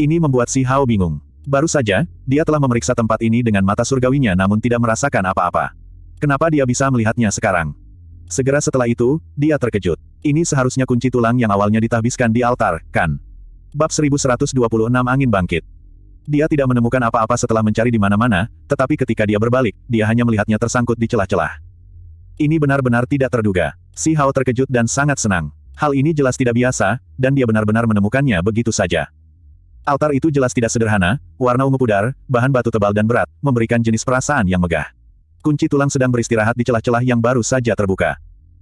Ini membuat si Hao bingung. Baru saja, dia telah memeriksa tempat ini dengan mata surgawinya namun tidak merasakan apa-apa. Kenapa dia bisa melihatnya sekarang? Segera setelah itu, dia terkejut. Ini seharusnya kunci tulang yang awalnya ditahbiskan di altar, kan? Bab 1126 Angin Bangkit dia tidak menemukan apa-apa setelah mencari di mana-mana, tetapi ketika dia berbalik, dia hanya melihatnya tersangkut di celah-celah. Ini benar-benar tidak terduga. Si Hao terkejut dan sangat senang. Hal ini jelas tidak biasa, dan dia benar-benar menemukannya begitu saja. Altar itu jelas tidak sederhana, warna ungu pudar, bahan batu tebal dan berat, memberikan jenis perasaan yang megah. Kunci tulang sedang beristirahat di celah-celah yang baru saja terbuka.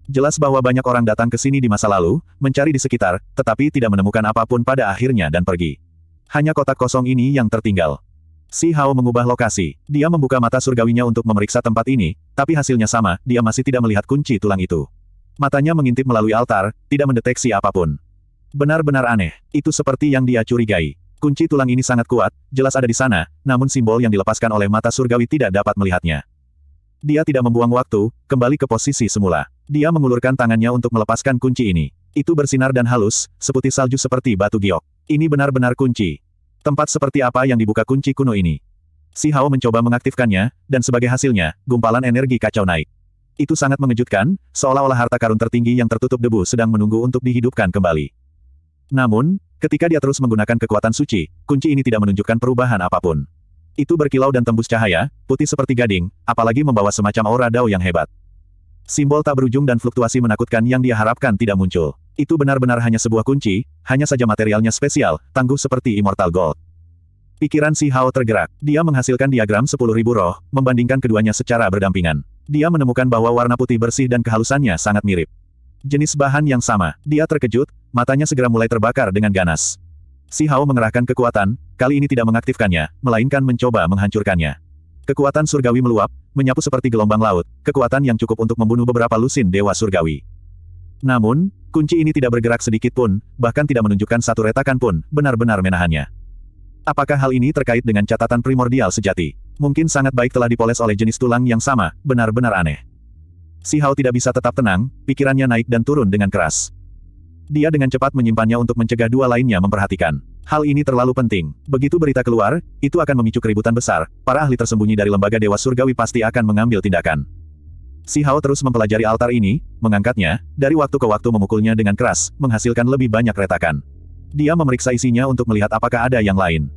Jelas bahwa banyak orang datang ke sini di masa lalu, mencari di sekitar, tetapi tidak menemukan apapun pada akhirnya dan pergi. Hanya kotak kosong ini yang tertinggal. Si Hao mengubah lokasi. Dia membuka mata surgawinya untuk memeriksa tempat ini, tapi hasilnya sama, dia masih tidak melihat kunci tulang itu. Matanya mengintip melalui altar, tidak mendeteksi apapun. Benar-benar aneh. Itu seperti yang dia curigai. Kunci tulang ini sangat kuat, jelas ada di sana, namun simbol yang dilepaskan oleh mata surgawi tidak dapat melihatnya. Dia tidak membuang waktu, kembali ke posisi semula. Dia mengulurkan tangannya untuk melepaskan kunci ini. Itu bersinar dan halus, seputih salju seperti batu giok. Ini benar-benar kunci. Tempat seperti apa yang dibuka kunci kuno ini? Si Hao mencoba mengaktifkannya, dan sebagai hasilnya, gumpalan energi kacau naik. Itu sangat mengejutkan, seolah-olah harta karun tertinggi yang tertutup debu sedang menunggu untuk dihidupkan kembali. Namun, ketika dia terus menggunakan kekuatan suci, kunci ini tidak menunjukkan perubahan apapun. Itu berkilau dan tembus cahaya, putih seperti gading, apalagi membawa semacam aura dao yang hebat. Simbol tak berujung dan fluktuasi menakutkan yang dia harapkan tidak muncul. Itu benar-benar hanya sebuah kunci, hanya saja materialnya spesial, tangguh seperti Immortal Gold. Pikiran Si Hao tergerak. Dia menghasilkan diagram 10.000 roh, membandingkan keduanya secara berdampingan. Dia menemukan bahwa warna putih bersih dan kehalusannya sangat mirip. Jenis bahan yang sama. Dia terkejut, matanya segera mulai terbakar dengan ganas. Si Hao mengerahkan kekuatan, kali ini tidak mengaktifkannya, melainkan mencoba menghancurkannya. Kekuatan surgawi meluap, menyapu seperti gelombang laut, kekuatan yang cukup untuk membunuh beberapa lusin dewa surgawi. Namun, kunci ini tidak bergerak sedikit pun, bahkan tidak menunjukkan satu retakan pun, benar-benar menahannya. Apakah hal ini terkait dengan catatan primordial sejati? Mungkin sangat baik telah dipoles oleh jenis tulang yang sama, benar-benar aneh. Si Hao tidak bisa tetap tenang, pikirannya naik dan turun dengan keras. Dia dengan cepat menyimpannya untuk mencegah dua lainnya memperhatikan. Hal ini terlalu penting. Begitu berita keluar, itu akan memicu keributan besar. Para ahli tersembunyi dari lembaga Dewa Surgawi pasti akan mengambil tindakan. Si Hao terus mempelajari altar ini, mengangkatnya, dari waktu ke waktu memukulnya dengan keras, menghasilkan lebih banyak retakan. Dia memeriksa isinya untuk melihat apakah ada yang lain.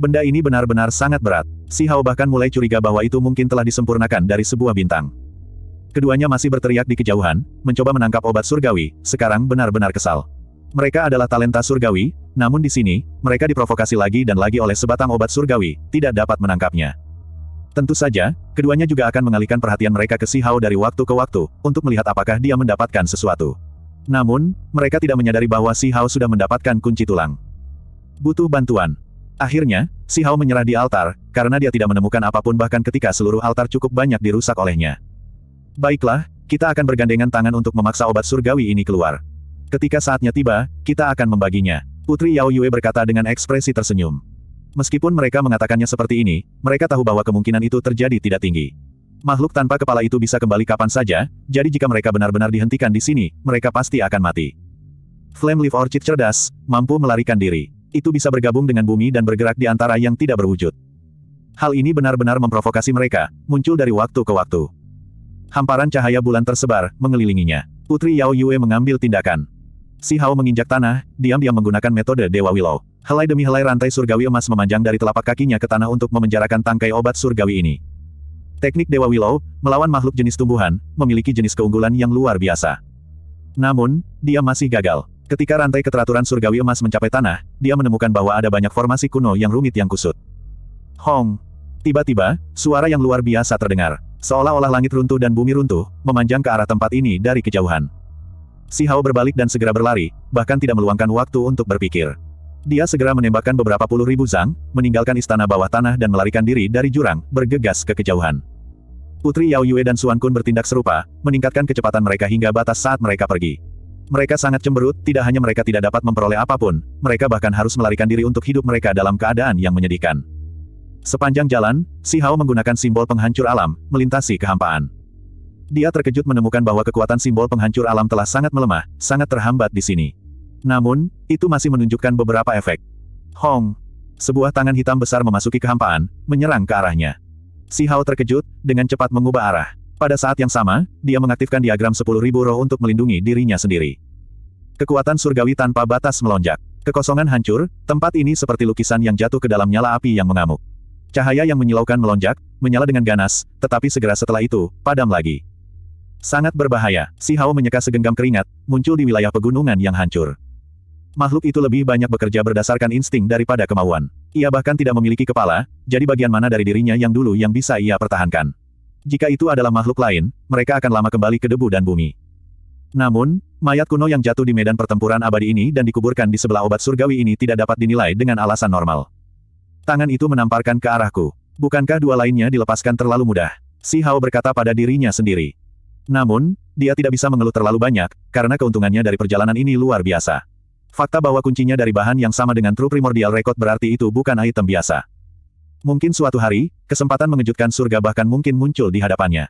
Benda ini benar-benar sangat berat. Si Hao bahkan mulai curiga bahwa itu mungkin telah disempurnakan dari sebuah bintang. Keduanya masih berteriak di kejauhan, mencoba menangkap obat surgawi, sekarang benar-benar kesal. Mereka adalah talenta surgawi, namun di sini, mereka diprovokasi lagi dan lagi oleh sebatang obat surgawi, tidak dapat menangkapnya. Tentu saja, keduanya juga akan mengalihkan perhatian mereka ke Si Hao dari waktu ke waktu, untuk melihat apakah dia mendapatkan sesuatu. Namun, mereka tidak menyadari bahwa Si Hao sudah mendapatkan kunci tulang. Butuh bantuan. Akhirnya, Si Hao menyerah di altar, karena dia tidak menemukan apapun bahkan ketika seluruh altar cukup banyak dirusak olehnya. Baiklah, kita akan bergandengan tangan untuk memaksa obat surgawi ini keluar. Ketika saatnya tiba, kita akan membaginya. Putri Yao Yue berkata dengan ekspresi tersenyum. Meskipun mereka mengatakannya seperti ini, mereka tahu bahwa kemungkinan itu terjadi tidak tinggi. Makhluk tanpa kepala itu bisa kembali kapan saja, jadi jika mereka benar-benar dihentikan di sini, mereka pasti akan mati. Flame Leaf Orchid cerdas, mampu melarikan diri. Itu bisa bergabung dengan bumi dan bergerak di antara yang tidak berwujud. Hal ini benar-benar memprovokasi mereka, muncul dari waktu ke waktu. Hamparan cahaya bulan tersebar, mengelilinginya. Putri Yao Yue mengambil tindakan. Si Hao menginjak tanah, diam-diam menggunakan metode Dewa Willow. Helai demi helai rantai surgawi emas memanjang dari telapak kakinya ke tanah untuk memenjarakan tangkai obat surgawi ini. Teknik Dewa Willow, melawan makhluk jenis tumbuhan, memiliki jenis keunggulan yang luar biasa. Namun, dia masih gagal. Ketika rantai keteraturan surgawi emas mencapai tanah, dia menemukan bahwa ada banyak formasi kuno yang rumit yang kusut. Hong! Tiba-tiba, suara yang luar biasa terdengar. Seolah-olah langit runtuh dan bumi runtuh, memanjang ke arah tempat ini dari kejauhan. Si Hao berbalik dan segera berlari, bahkan tidak meluangkan waktu untuk berpikir. Dia segera menembakkan beberapa puluh ribu zang, meninggalkan istana bawah tanah dan melarikan diri dari jurang, bergegas ke kejauhan. Putri Yao Yue dan Suan Kun bertindak serupa, meningkatkan kecepatan mereka hingga batas saat mereka pergi. Mereka sangat cemberut, tidak hanya mereka tidak dapat memperoleh apapun, mereka bahkan harus melarikan diri untuk hidup mereka dalam keadaan yang menyedihkan. Sepanjang jalan, Si Hao menggunakan simbol penghancur alam, melintasi kehampaan. Dia terkejut menemukan bahwa kekuatan simbol penghancur alam telah sangat melemah, sangat terhambat di sini. Namun, itu masih menunjukkan beberapa efek. Hong! Sebuah tangan hitam besar memasuki kehampaan, menyerang ke arahnya. Si Hao terkejut, dengan cepat mengubah arah. Pada saat yang sama, dia mengaktifkan diagram 10.000 roh untuk melindungi dirinya sendiri. Kekuatan surgawi tanpa batas melonjak. Kekosongan hancur, tempat ini seperti lukisan yang jatuh ke dalam nyala api yang mengamuk. Cahaya yang menyilaukan melonjak, menyala dengan ganas, tetapi segera setelah itu, padam lagi. Sangat berbahaya, si Hao menyeka segenggam keringat, muncul di wilayah pegunungan yang hancur. Makhluk itu lebih banyak bekerja berdasarkan insting daripada kemauan. Ia bahkan tidak memiliki kepala, jadi bagian mana dari dirinya yang dulu yang bisa ia pertahankan. Jika itu adalah makhluk lain, mereka akan lama kembali ke debu dan bumi. Namun, mayat kuno yang jatuh di medan pertempuran abadi ini dan dikuburkan di sebelah obat surgawi ini tidak dapat dinilai dengan alasan normal. Tangan itu menamparkan ke arahku. Bukankah dua lainnya dilepaskan terlalu mudah? Si Hao berkata pada dirinya sendiri. Namun, dia tidak bisa mengeluh terlalu banyak, karena keuntungannya dari perjalanan ini luar biasa. Fakta bahwa kuncinya dari bahan yang sama dengan true primordial record berarti itu bukan item biasa. Mungkin suatu hari, kesempatan mengejutkan surga bahkan mungkin muncul di hadapannya.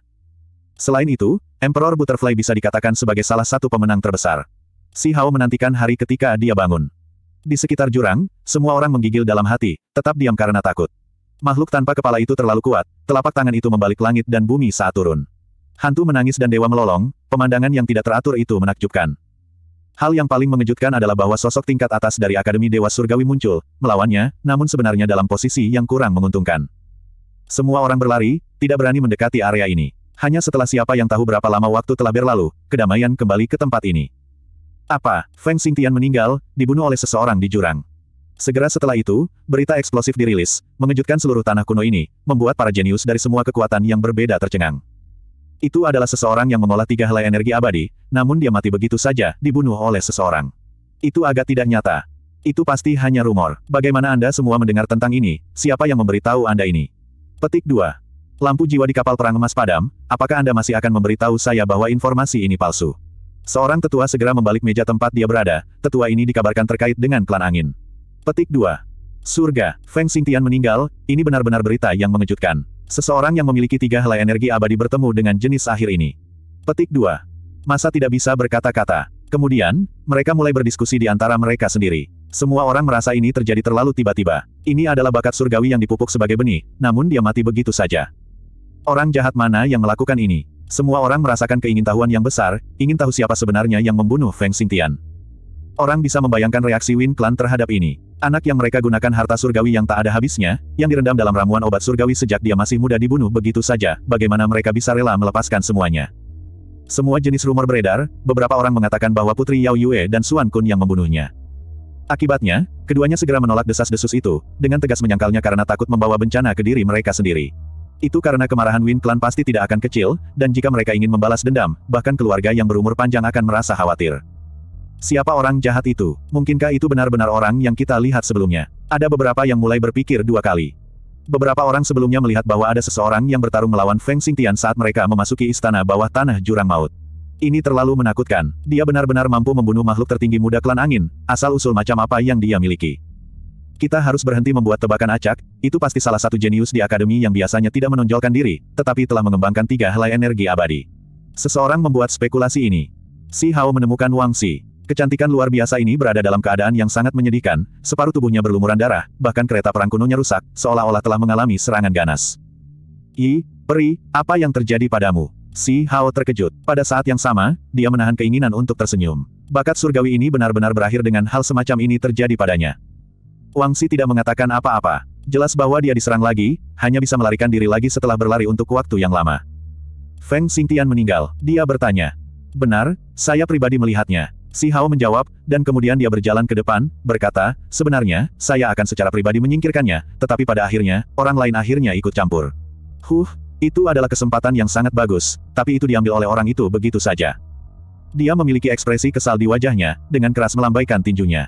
Selain itu, Emperor Butterfly bisa dikatakan sebagai salah satu pemenang terbesar. Si Hao menantikan hari ketika dia bangun. Di sekitar jurang, semua orang menggigil dalam hati, tetap diam karena takut. Makhluk tanpa kepala itu terlalu kuat, telapak tangan itu membalik langit dan bumi saat turun. Hantu menangis dan dewa melolong, pemandangan yang tidak teratur itu menakjubkan. Hal yang paling mengejutkan adalah bahwa sosok tingkat atas dari Akademi Dewa Surgawi muncul, melawannya, namun sebenarnya dalam posisi yang kurang menguntungkan. Semua orang berlari, tidak berani mendekati area ini. Hanya setelah siapa yang tahu berapa lama waktu telah berlalu, kedamaian kembali ke tempat ini. Apa, Feng Xingtian meninggal, dibunuh oleh seseorang di jurang. Segera setelah itu, berita eksplosif dirilis, mengejutkan seluruh tanah kuno ini, membuat para jenius dari semua kekuatan yang berbeda tercengang. Itu adalah seseorang yang mengolah tiga helai energi abadi, namun dia mati begitu saja, dibunuh oleh seseorang. Itu agak tidak nyata. Itu pasti hanya rumor. Bagaimana Anda semua mendengar tentang ini? Siapa yang memberitahu Anda ini? Petik 2. Lampu jiwa di kapal perang emas padam, apakah Anda masih akan memberitahu saya bahwa informasi ini palsu? Seorang tetua segera membalik meja tempat dia berada, tetua ini dikabarkan terkait dengan klan angin. Petik 2. Surga, Feng Xingtian meninggal, ini benar-benar berita yang mengejutkan. Seseorang yang memiliki tiga helai energi abadi bertemu dengan jenis akhir ini. Petik 2. Masa tidak bisa berkata-kata. Kemudian, mereka mulai berdiskusi di antara mereka sendiri. Semua orang merasa ini terjadi terlalu tiba-tiba. Ini adalah bakat surgawi yang dipupuk sebagai benih, namun dia mati begitu saja. Orang jahat mana yang melakukan ini? Semua orang merasakan keingintahuan yang besar, ingin tahu siapa sebenarnya yang membunuh Feng Xingtian. Orang bisa membayangkan reaksi Win Clan terhadap ini. Anak yang mereka gunakan harta surgawi yang tak ada habisnya, yang direndam dalam ramuan obat surgawi sejak dia masih muda dibunuh begitu saja, bagaimana mereka bisa rela melepaskan semuanya. Semua jenis rumor beredar, beberapa orang mengatakan bahwa Putri Yao Yue dan Suan Kun yang membunuhnya. Akibatnya, keduanya segera menolak desas-desus itu, dengan tegas menyangkalnya karena takut membawa bencana ke diri mereka sendiri. Itu karena kemarahan Win Clan pasti tidak akan kecil, dan jika mereka ingin membalas dendam, bahkan keluarga yang berumur panjang akan merasa khawatir. Siapa orang jahat itu? Mungkinkah itu benar-benar orang yang kita lihat sebelumnya? Ada beberapa yang mulai berpikir dua kali. Beberapa orang sebelumnya melihat bahwa ada seseorang yang bertarung melawan Feng Xingtian saat mereka memasuki istana bawah tanah jurang maut. Ini terlalu menakutkan. Dia benar-benar mampu membunuh makhluk tertinggi muda klan angin, asal-usul macam apa yang dia miliki. Kita harus berhenti membuat tebakan acak, itu pasti salah satu jenius di akademi yang biasanya tidak menonjolkan diri, tetapi telah mengembangkan tiga helai energi abadi. Seseorang membuat spekulasi ini. Si Hao menemukan Wang Si. Kecantikan luar biasa ini berada dalam keadaan yang sangat menyedihkan, separuh tubuhnya berlumuran darah, bahkan kereta perang kunonya rusak, seolah-olah telah mengalami serangan ganas. I, peri, apa yang terjadi padamu? Si Hao terkejut. Pada saat yang sama, dia menahan keinginan untuk tersenyum. Bakat surgawi ini benar-benar berakhir dengan hal semacam ini terjadi padanya. Wang Si tidak mengatakan apa-apa. Jelas bahwa dia diserang lagi, hanya bisa melarikan diri lagi setelah berlari untuk waktu yang lama. Feng Xingtian meninggal. Dia bertanya. Benar, saya pribadi melihatnya. Si Hao menjawab, dan kemudian dia berjalan ke depan, berkata, sebenarnya, saya akan secara pribadi menyingkirkannya, tetapi pada akhirnya, orang lain akhirnya ikut campur. Huh, itu adalah kesempatan yang sangat bagus, tapi itu diambil oleh orang itu begitu saja. Dia memiliki ekspresi kesal di wajahnya, dengan keras melambaikan tinjunya.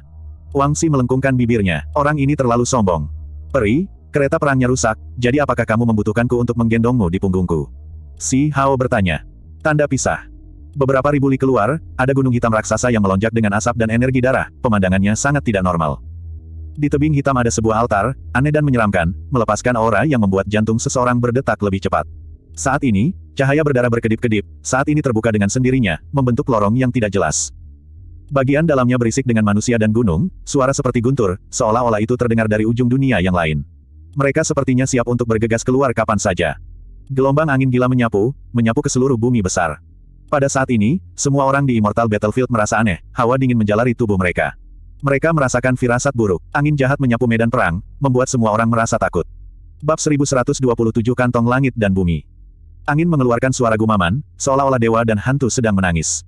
Wang Si melengkungkan bibirnya, orang ini terlalu sombong. Peri, kereta perangnya rusak, jadi apakah kamu membutuhkanku untuk menggendongmu di punggungku? Si Hao bertanya. Tanda pisah. Beberapa ribu li keluar, ada gunung hitam raksasa yang melonjak dengan asap dan energi darah, pemandangannya sangat tidak normal. Di tebing hitam ada sebuah altar, aneh dan menyeramkan, melepaskan aura yang membuat jantung seseorang berdetak lebih cepat. Saat ini, cahaya berdarah berkedip-kedip, saat ini terbuka dengan sendirinya, membentuk lorong yang tidak jelas. Bagian dalamnya berisik dengan manusia dan gunung, suara seperti guntur, seolah-olah itu terdengar dari ujung dunia yang lain. Mereka sepertinya siap untuk bergegas keluar kapan saja. Gelombang angin gila menyapu, menyapu ke seluruh bumi besar. Pada saat ini, semua orang di Immortal Battlefield merasa aneh, hawa dingin menjalari tubuh mereka. Mereka merasakan firasat buruk, angin jahat menyapu medan perang, membuat semua orang merasa takut. Bab 1127 Kantong Langit dan Bumi Angin mengeluarkan suara gumaman, seolah-olah dewa dan hantu sedang menangis.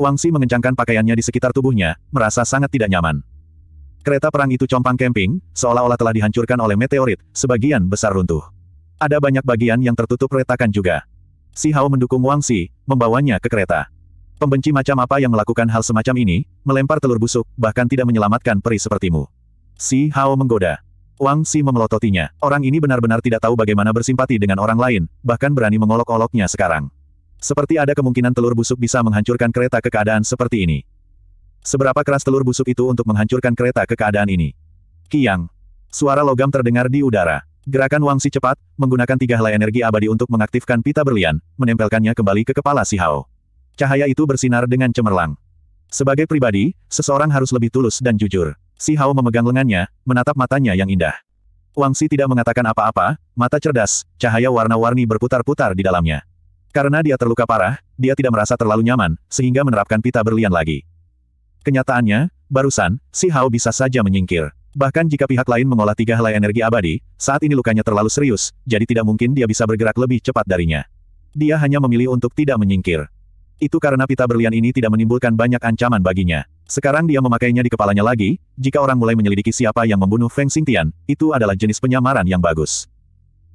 Wangsi mengencangkan pakaiannya di sekitar tubuhnya, merasa sangat tidak nyaman. Kereta perang itu compang camping, seolah-olah telah dihancurkan oleh meteorit, sebagian besar runtuh. Ada banyak bagian yang tertutup retakan juga. Si Hao mendukung Wang Si, membawanya ke kereta. Pembenci macam apa yang melakukan hal semacam ini, melempar telur busuk, bahkan tidak menyelamatkan peri sepertimu. Si Hao menggoda. Wang Si memelototinya. Orang ini benar-benar tidak tahu bagaimana bersimpati dengan orang lain, bahkan berani mengolok-oloknya sekarang. Seperti ada kemungkinan telur busuk bisa menghancurkan kereta ke keadaan seperti ini. Seberapa keras telur busuk itu untuk menghancurkan kereta ke keadaan ini? Kiang. Suara logam terdengar di udara. Gerakan Wang Si cepat, menggunakan tiga helai energi abadi untuk mengaktifkan pita berlian, menempelkannya kembali ke kepala Si Hao. Cahaya itu bersinar dengan cemerlang. Sebagai pribadi, seseorang harus lebih tulus dan jujur. Si Hao memegang lengannya, menatap matanya yang indah. Wang Si tidak mengatakan apa-apa, mata cerdas, cahaya warna-warni berputar-putar di dalamnya. Karena dia terluka parah, dia tidak merasa terlalu nyaman, sehingga menerapkan pita berlian lagi. Kenyataannya, barusan, Si Hao bisa saja menyingkir. Bahkan jika pihak lain mengolah tiga helai energi abadi, saat ini lukanya terlalu serius, jadi tidak mungkin dia bisa bergerak lebih cepat darinya. Dia hanya memilih untuk tidak menyingkir. Itu karena pita berlian ini tidak menimbulkan banyak ancaman baginya. Sekarang dia memakainya di kepalanya lagi, jika orang mulai menyelidiki siapa yang membunuh Feng Xingtian, itu adalah jenis penyamaran yang bagus.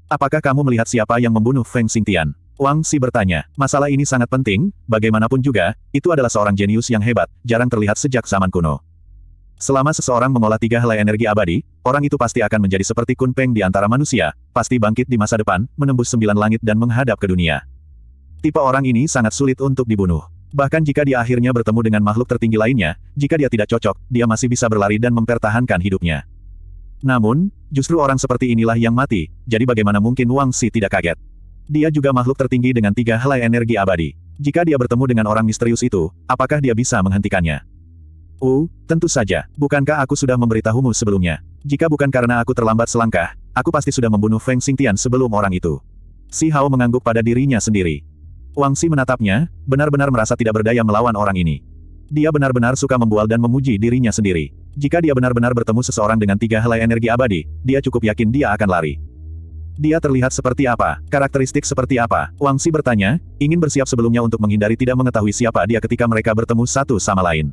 Apakah kamu melihat siapa yang membunuh Feng Xingtian? Wang Si bertanya. Masalah ini sangat penting, bagaimanapun juga, itu adalah seorang jenius yang hebat, jarang terlihat sejak zaman kuno. Selama seseorang mengolah tiga helai energi abadi, orang itu pasti akan menjadi seperti kunpeng di antara manusia, pasti bangkit di masa depan, menembus sembilan langit dan menghadap ke dunia. Tipe orang ini sangat sulit untuk dibunuh. Bahkan jika dia akhirnya bertemu dengan makhluk tertinggi lainnya, jika dia tidak cocok, dia masih bisa berlari dan mempertahankan hidupnya. Namun, justru orang seperti inilah yang mati, jadi bagaimana mungkin Wang Si tidak kaget? Dia juga makhluk tertinggi dengan tiga helai energi abadi. Jika dia bertemu dengan orang misterius itu, apakah dia bisa menghentikannya? Uh, tentu saja. Bukankah aku sudah memberitahumu sebelumnya? Jika bukan karena aku terlambat selangkah, aku pasti sudah membunuh Feng Xingtian sebelum orang itu. Si Hao mengangguk pada dirinya sendiri. Wang Si menatapnya, benar-benar merasa tidak berdaya melawan orang ini. Dia benar-benar suka membual dan memuji dirinya sendiri. Jika dia benar-benar bertemu seseorang dengan tiga helai energi abadi, dia cukup yakin dia akan lari. Dia terlihat seperti apa? Karakteristik seperti apa? Wang Si bertanya, ingin bersiap sebelumnya untuk menghindari tidak mengetahui siapa dia ketika mereka bertemu satu sama lain.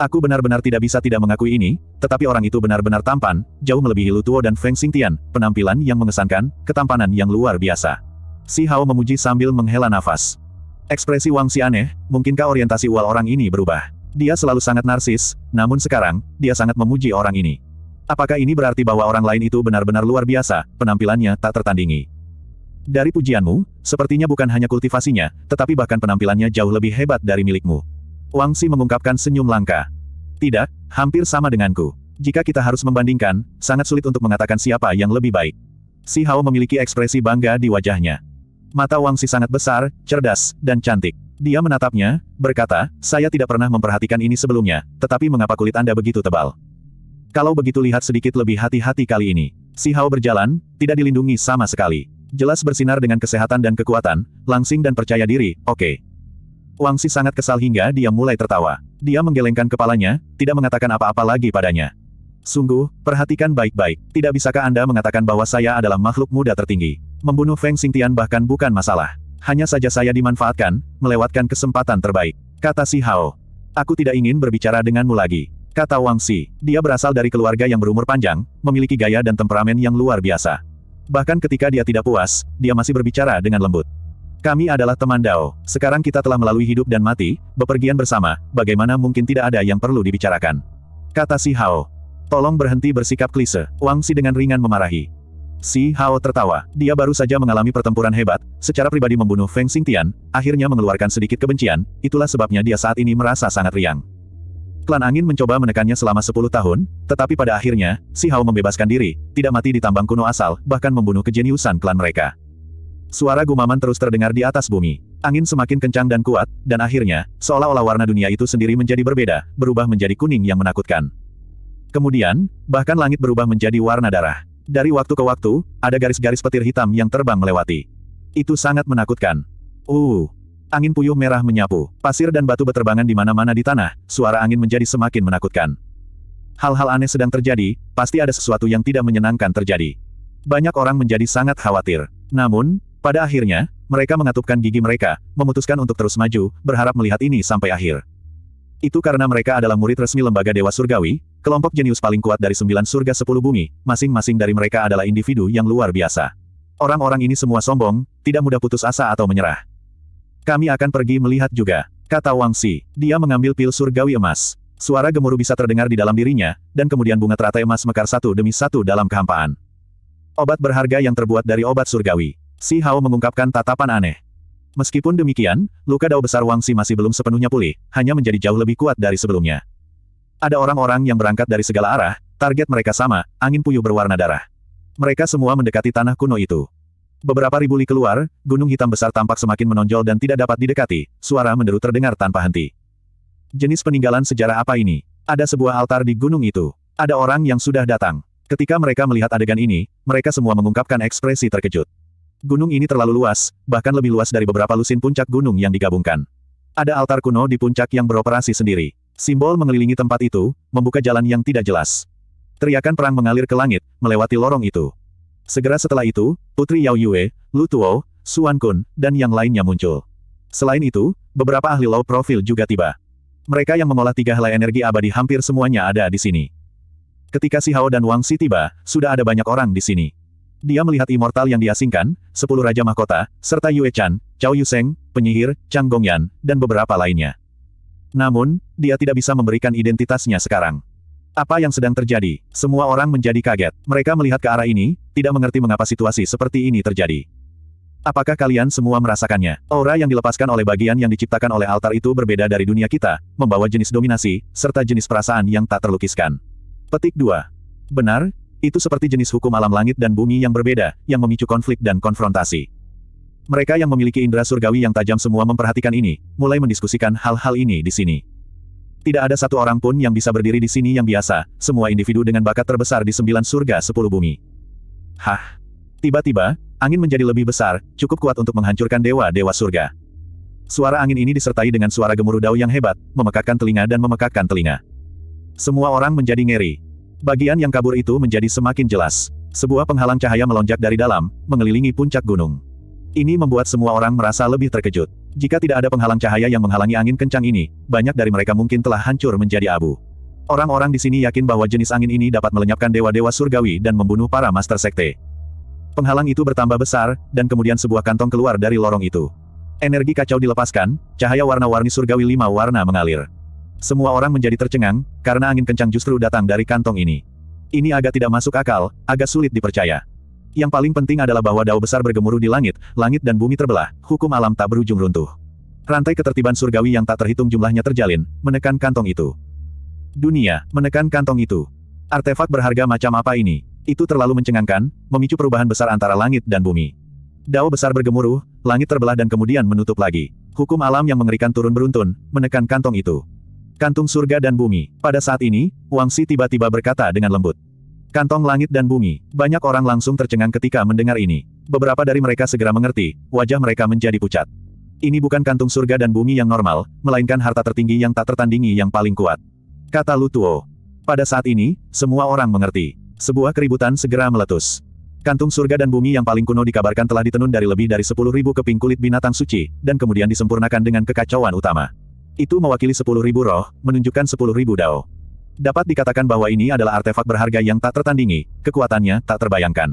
Aku benar-benar tidak bisa tidak mengakui ini, tetapi orang itu benar-benar tampan, jauh melebihi Lutuo dan Feng Xingtian, penampilan yang mengesankan, ketampanan yang luar biasa. Si Hao memuji sambil menghela nafas. Ekspresi Wang Si aneh, mungkinkah orientasi wal orang ini berubah? Dia selalu sangat narsis, namun sekarang, dia sangat memuji orang ini. Apakah ini berarti bahwa orang lain itu benar-benar luar biasa, penampilannya tak tertandingi? Dari pujianmu, sepertinya bukan hanya kultivasinya, tetapi bahkan penampilannya jauh lebih hebat dari milikmu. Wang Si mengungkapkan senyum langka. Tidak, hampir sama denganku. Jika kita harus membandingkan, sangat sulit untuk mengatakan siapa yang lebih baik. Si Hao memiliki ekspresi bangga di wajahnya. Mata Wang Si sangat besar, cerdas, dan cantik. Dia menatapnya, berkata, saya tidak pernah memperhatikan ini sebelumnya, tetapi mengapa kulit Anda begitu tebal? Kalau begitu lihat sedikit lebih hati-hati kali ini. Si Hao berjalan, tidak dilindungi sama sekali. Jelas bersinar dengan kesehatan dan kekuatan, langsing dan percaya diri, oke. Okay. Wang Si sangat kesal hingga dia mulai tertawa. Dia menggelengkan kepalanya, tidak mengatakan apa-apa lagi padanya. Sungguh, perhatikan baik-baik. Tidak bisakah Anda mengatakan bahwa saya adalah makhluk muda tertinggi? Membunuh Feng Xingtian bahkan bukan masalah. Hanya saja saya dimanfaatkan, melewatkan kesempatan terbaik. Kata Si Hao. Aku tidak ingin berbicara denganmu lagi. Kata Wang Si. Dia berasal dari keluarga yang berumur panjang, memiliki gaya dan temperamen yang luar biasa. Bahkan ketika dia tidak puas, dia masih berbicara dengan lembut. Kami adalah teman Dao, sekarang kita telah melalui hidup dan mati, bepergian bersama, bagaimana mungkin tidak ada yang perlu dibicarakan. Kata Si Hao. Tolong berhenti bersikap klise, Wang Si dengan ringan memarahi. Si Hao tertawa, dia baru saja mengalami pertempuran hebat, secara pribadi membunuh Feng Xingtian, akhirnya mengeluarkan sedikit kebencian, itulah sebabnya dia saat ini merasa sangat riang. Klan Angin mencoba menekannya selama 10 tahun, tetapi pada akhirnya, Si Hao membebaskan diri, tidak mati di tambang kuno asal, bahkan membunuh kejeniusan klan mereka. Suara gumaman terus terdengar di atas bumi. Angin semakin kencang dan kuat, dan akhirnya, seolah-olah warna dunia itu sendiri menjadi berbeda, berubah menjadi kuning yang menakutkan. Kemudian, bahkan langit berubah menjadi warna darah. Dari waktu ke waktu, ada garis-garis petir hitam yang terbang melewati. Itu sangat menakutkan. Uh, angin puyuh merah menyapu, pasir dan batu beterbangan di mana-mana di tanah, suara angin menjadi semakin menakutkan. Hal-hal aneh sedang terjadi, pasti ada sesuatu yang tidak menyenangkan terjadi. Banyak orang menjadi sangat khawatir. Namun, pada akhirnya, mereka mengatupkan gigi mereka, memutuskan untuk terus maju, berharap melihat ini sampai akhir. Itu karena mereka adalah murid resmi Lembaga Dewa Surgawi, kelompok jenius paling kuat dari sembilan surga sepuluh bumi, masing-masing dari mereka adalah individu yang luar biasa. Orang-orang ini semua sombong, tidak mudah putus asa atau menyerah. Kami akan pergi melihat juga, kata Wang Si. Dia mengambil pil surgawi emas. Suara gemuruh bisa terdengar di dalam dirinya, dan kemudian bunga teratai emas mekar satu demi satu dalam kehampaan. Obat berharga yang terbuat dari obat surgawi. Si Hao mengungkapkan tatapan aneh. Meskipun demikian, luka dao besar Wang Si masih belum sepenuhnya pulih, hanya menjadi jauh lebih kuat dari sebelumnya. Ada orang-orang yang berangkat dari segala arah, target mereka sama, angin puyuh berwarna darah. Mereka semua mendekati tanah kuno itu. Beberapa ribu li keluar, gunung hitam besar tampak semakin menonjol dan tidak dapat didekati, suara menderu terdengar tanpa henti. Jenis peninggalan sejarah apa ini? Ada sebuah altar di gunung itu. Ada orang yang sudah datang. Ketika mereka melihat adegan ini, mereka semua mengungkapkan ekspresi terkejut. Gunung ini terlalu luas, bahkan lebih luas dari beberapa lusin puncak gunung yang digabungkan. Ada altar kuno di puncak yang beroperasi sendiri. Simbol mengelilingi tempat itu, membuka jalan yang tidak jelas. Teriakan perang mengalir ke langit, melewati lorong itu. Segera setelah itu, Putri Yao Yue, Lu Tuo, Suan Kun, dan yang lainnya muncul. Selain itu, beberapa ahli low profil juga tiba. Mereka yang mengolah tiga helai energi abadi hampir semuanya ada di sini. Ketika Si Hao dan Wang Si tiba, sudah ada banyak orang di sini. Dia melihat immortal yang diasingkan, sepuluh Raja Mahkota, serta Yue Chan, Cao Yuseng, penyihir, Chang Gongyan, dan beberapa lainnya. Namun, dia tidak bisa memberikan identitasnya sekarang. Apa yang sedang terjadi? Semua orang menjadi kaget. Mereka melihat ke arah ini, tidak mengerti mengapa situasi seperti ini terjadi. Apakah kalian semua merasakannya? Aura yang dilepaskan oleh bagian yang diciptakan oleh altar itu berbeda dari dunia kita, membawa jenis dominasi, serta jenis perasaan yang tak terlukiskan. Petik 2. Benar, itu seperti jenis hukum alam langit dan bumi yang berbeda, yang memicu konflik dan konfrontasi. Mereka yang memiliki indera surgawi yang tajam semua memperhatikan ini, mulai mendiskusikan hal-hal ini di sini. Tidak ada satu orang pun yang bisa berdiri di sini yang biasa, semua individu dengan bakat terbesar di sembilan surga sepuluh bumi. Hah. Tiba-tiba, angin menjadi lebih besar, cukup kuat untuk menghancurkan dewa-dewa surga. Suara angin ini disertai dengan suara gemuruh dao yang hebat, memekakkan telinga dan memekakkan telinga. Semua orang menjadi ngeri, Bagian yang kabur itu menjadi semakin jelas. Sebuah penghalang cahaya melonjak dari dalam, mengelilingi puncak gunung. Ini membuat semua orang merasa lebih terkejut. Jika tidak ada penghalang cahaya yang menghalangi angin kencang ini, banyak dari mereka mungkin telah hancur menjadi abu. Orang-orang di sini yakin bahwa jenis angin ini dapat melenyapkan dewa-dewa surgawi dan membunuh para master sekte. Penghalang itu bertambah besar, dan kemudian sebuah kantong keluar dari lorong itu. Energi kacau dilepaskan, cahaya warna-warni surgawi lima warna mengalir. Semua orang menjadi tercengang, karena angin kencang justru datang dari kantong ini. Ini agak tidak masuk akal, agak sulit dipercaya. Yang paling penting adalah bahwa dao besar bergemuruh di langit, langit dan bumi terbelah, hukum alam tak berujung runtuh. Rantai ketertiban surgawi yang tak terhitung jumlahnya terjalin, menekan kantong itu. Dunia, menekan kantong itu. Artefak berharga macam apa ini? Itu terlalu mencengangkan, memicu perubahan besar antara langit dan bumi. Dao besar bergemuruh, langit terbelah dan kemudian menutup lagi. Hukum alam yang mengerikan turun beruntun, menekan kantong itu kantung surga dan bumi. Pada saat ini, Wang Si tiba-tiba berkata dengan lembut. Kantong langit dan bumi, banyak orang langsung tercengang ketika mendengar ini. Beberapa dari mereka segera mengerti, wajah mereka menjadi pucat. Ini bukan kantung surga dan bumi yang normal, melainkan harta tertinggi yang tak tertandingi yang paling kuat. Kata Lu Tuo. Pada saat ini, semua orang mengerti. Sebuah keributan segera meletus. Kantung surga dan bumi yang paling kuno dikabarkan telah ditenun dari lebih dari 10.000 keping kulit binatang suci, dan kemudian disempurnakan dengan kekacauan utama. Itu mewakili sepuluh ribu roh, menunjukkan sepuluh ribu dao. Dapat dikatakan bahwa ini adalah artefak berharga yang tak tertandingi, kekuatannya tak terbayangkan.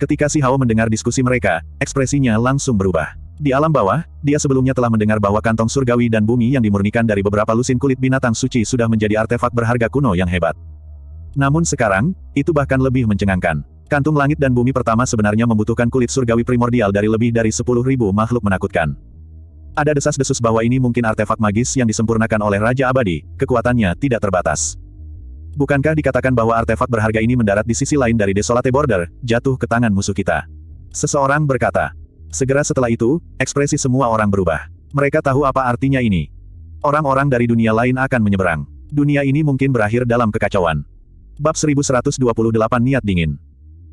Ketika Si Hao mendengar diskusi mereka, ekspresinya langsung berubah. Di alam bawah, dia sebelumnya telah mendengar bahwa kantong surgawi dan bumi yang dimurnikan dari beberapa lusin kulit binatang suci sudah menjadi artefak berharga kuno yang hebat. Namun sekarang, itu bahkan lebih mencengangkan. Kantung langit dan bumi pertama sebenarnya membutuhkan kulit surgawi primordial dari lebih dari 10.000 makhluk menakutkan. Ada desas-desus bahwa ini mungkin artefak magis yang disempurnakan oleh Raja Abadi, kekuatannya tidak terbatas. Bukankah dikatakan bahwa artefak berharga ini mendarat di sisi lain dari Desolate Border, jatuh ke tangan musuh kita? Seseorang berkata. Segera setelah itu, ekspresi semua orang berubah. Mereka tahu apa artinya ini. Orang-orang dari dunia lain akan menyeberang. Dunia ini mungkin berakhir dalam kekacauan. Bab 1128 Niat Dingin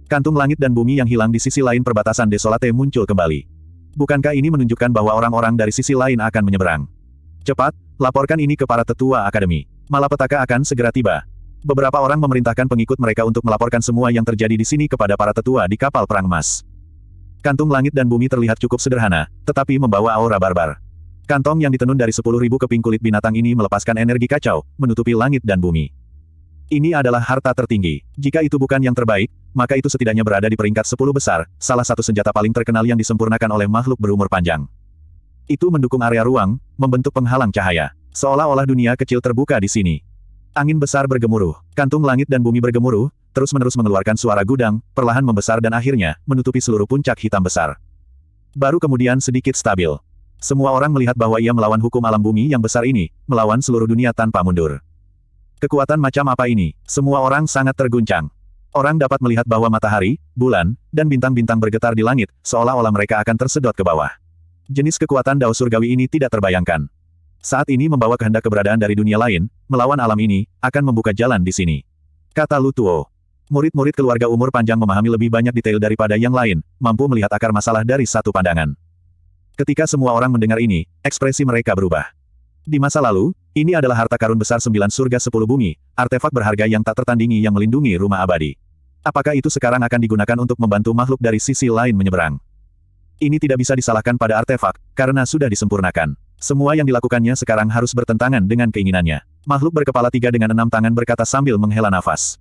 Kantung langit dan bumi yang hilang di sisi lain perbatasan Desolate muncul kembali. Bukankah ini menunjukkan bahwa orang-orang dari sisi lain akan menyeberang? Cepat, laporkan ini ke para tetua akademi. Malapetaka akan segera tiba. Beberapa orang memerintahkan pengikut mereka untuk melaporkan semua yang terjadi di sini kepada para tetua di kapal perang emas. Kantung langit dan bumi terlihat cukup sederhana, tetapi membawa aura barbar. Kantong yang ditenun dari 10.000 keping kulit binatang ini melepaskan energi kacau, menutupi langit dan bumi. Ini adalah harta tertinggi. Jika itu bukan yang terbaik, maka itu setidaknya berada di peringkat 10 besar, salah satu senjata paling terkenal yang disempurnakan oleh makhluk berumur panjang. Itu mendukung area ruang, membentuk penghalang cahaya. Seolah-olah dunia kecil terbuka di sini. Angin besar bergemuruh, kantung langit dan bumi bergemuruh, terus-menerus mengeluarkan suara gudang, perlahan membesar dan akhirnya, menutupi seluruh puncak hitam besar. Baru kemudian sedikit stabil. Semua orang melihat bahwa ia melawan hukum alam bumi yang besar ini, melawan seluruh dunia tanpa mundur. Kekuatan macam apa ini? Semua orang sangat terguncang. Orang dapat melihat bahwa matahari, bulan, dan bintang-bintang bergetar di langit, seolah-olah mereka akan tersedot ke bawah. Jenis kekuatan dao surgawi ini tidak terbayangkan. Saat ini membawa kehendak keberadaan dari dunia lain, melawan alam ini, akan membuka jalan di sini. Kata Lutuo. Murid-murid keluarga umur panjang memahami lebih banyak detail daripada yang lain, mampu melihat akar masalah dari satu pandangan. Ketika semua orang mendengar ini, ekspresi mereka berubah. Di masa lalu, ini adalah harta karun besar sembilan surga sepuluh bumi, artefak berharga yang tak tertandingi yang melindungi rumah abadi. Apakah itu sekarang akan digunakan untuk membantu makhluk dari sisi lain menyeberang? Ini tidak bisa disalahkan pada artefak, karena sudah disempurnakan. Semua yang dilakukannya sekarang harus bertentangan dengan keinginannya. Makhluk berkepala tiga dengan enam tangan berkata sambil menghela nafas.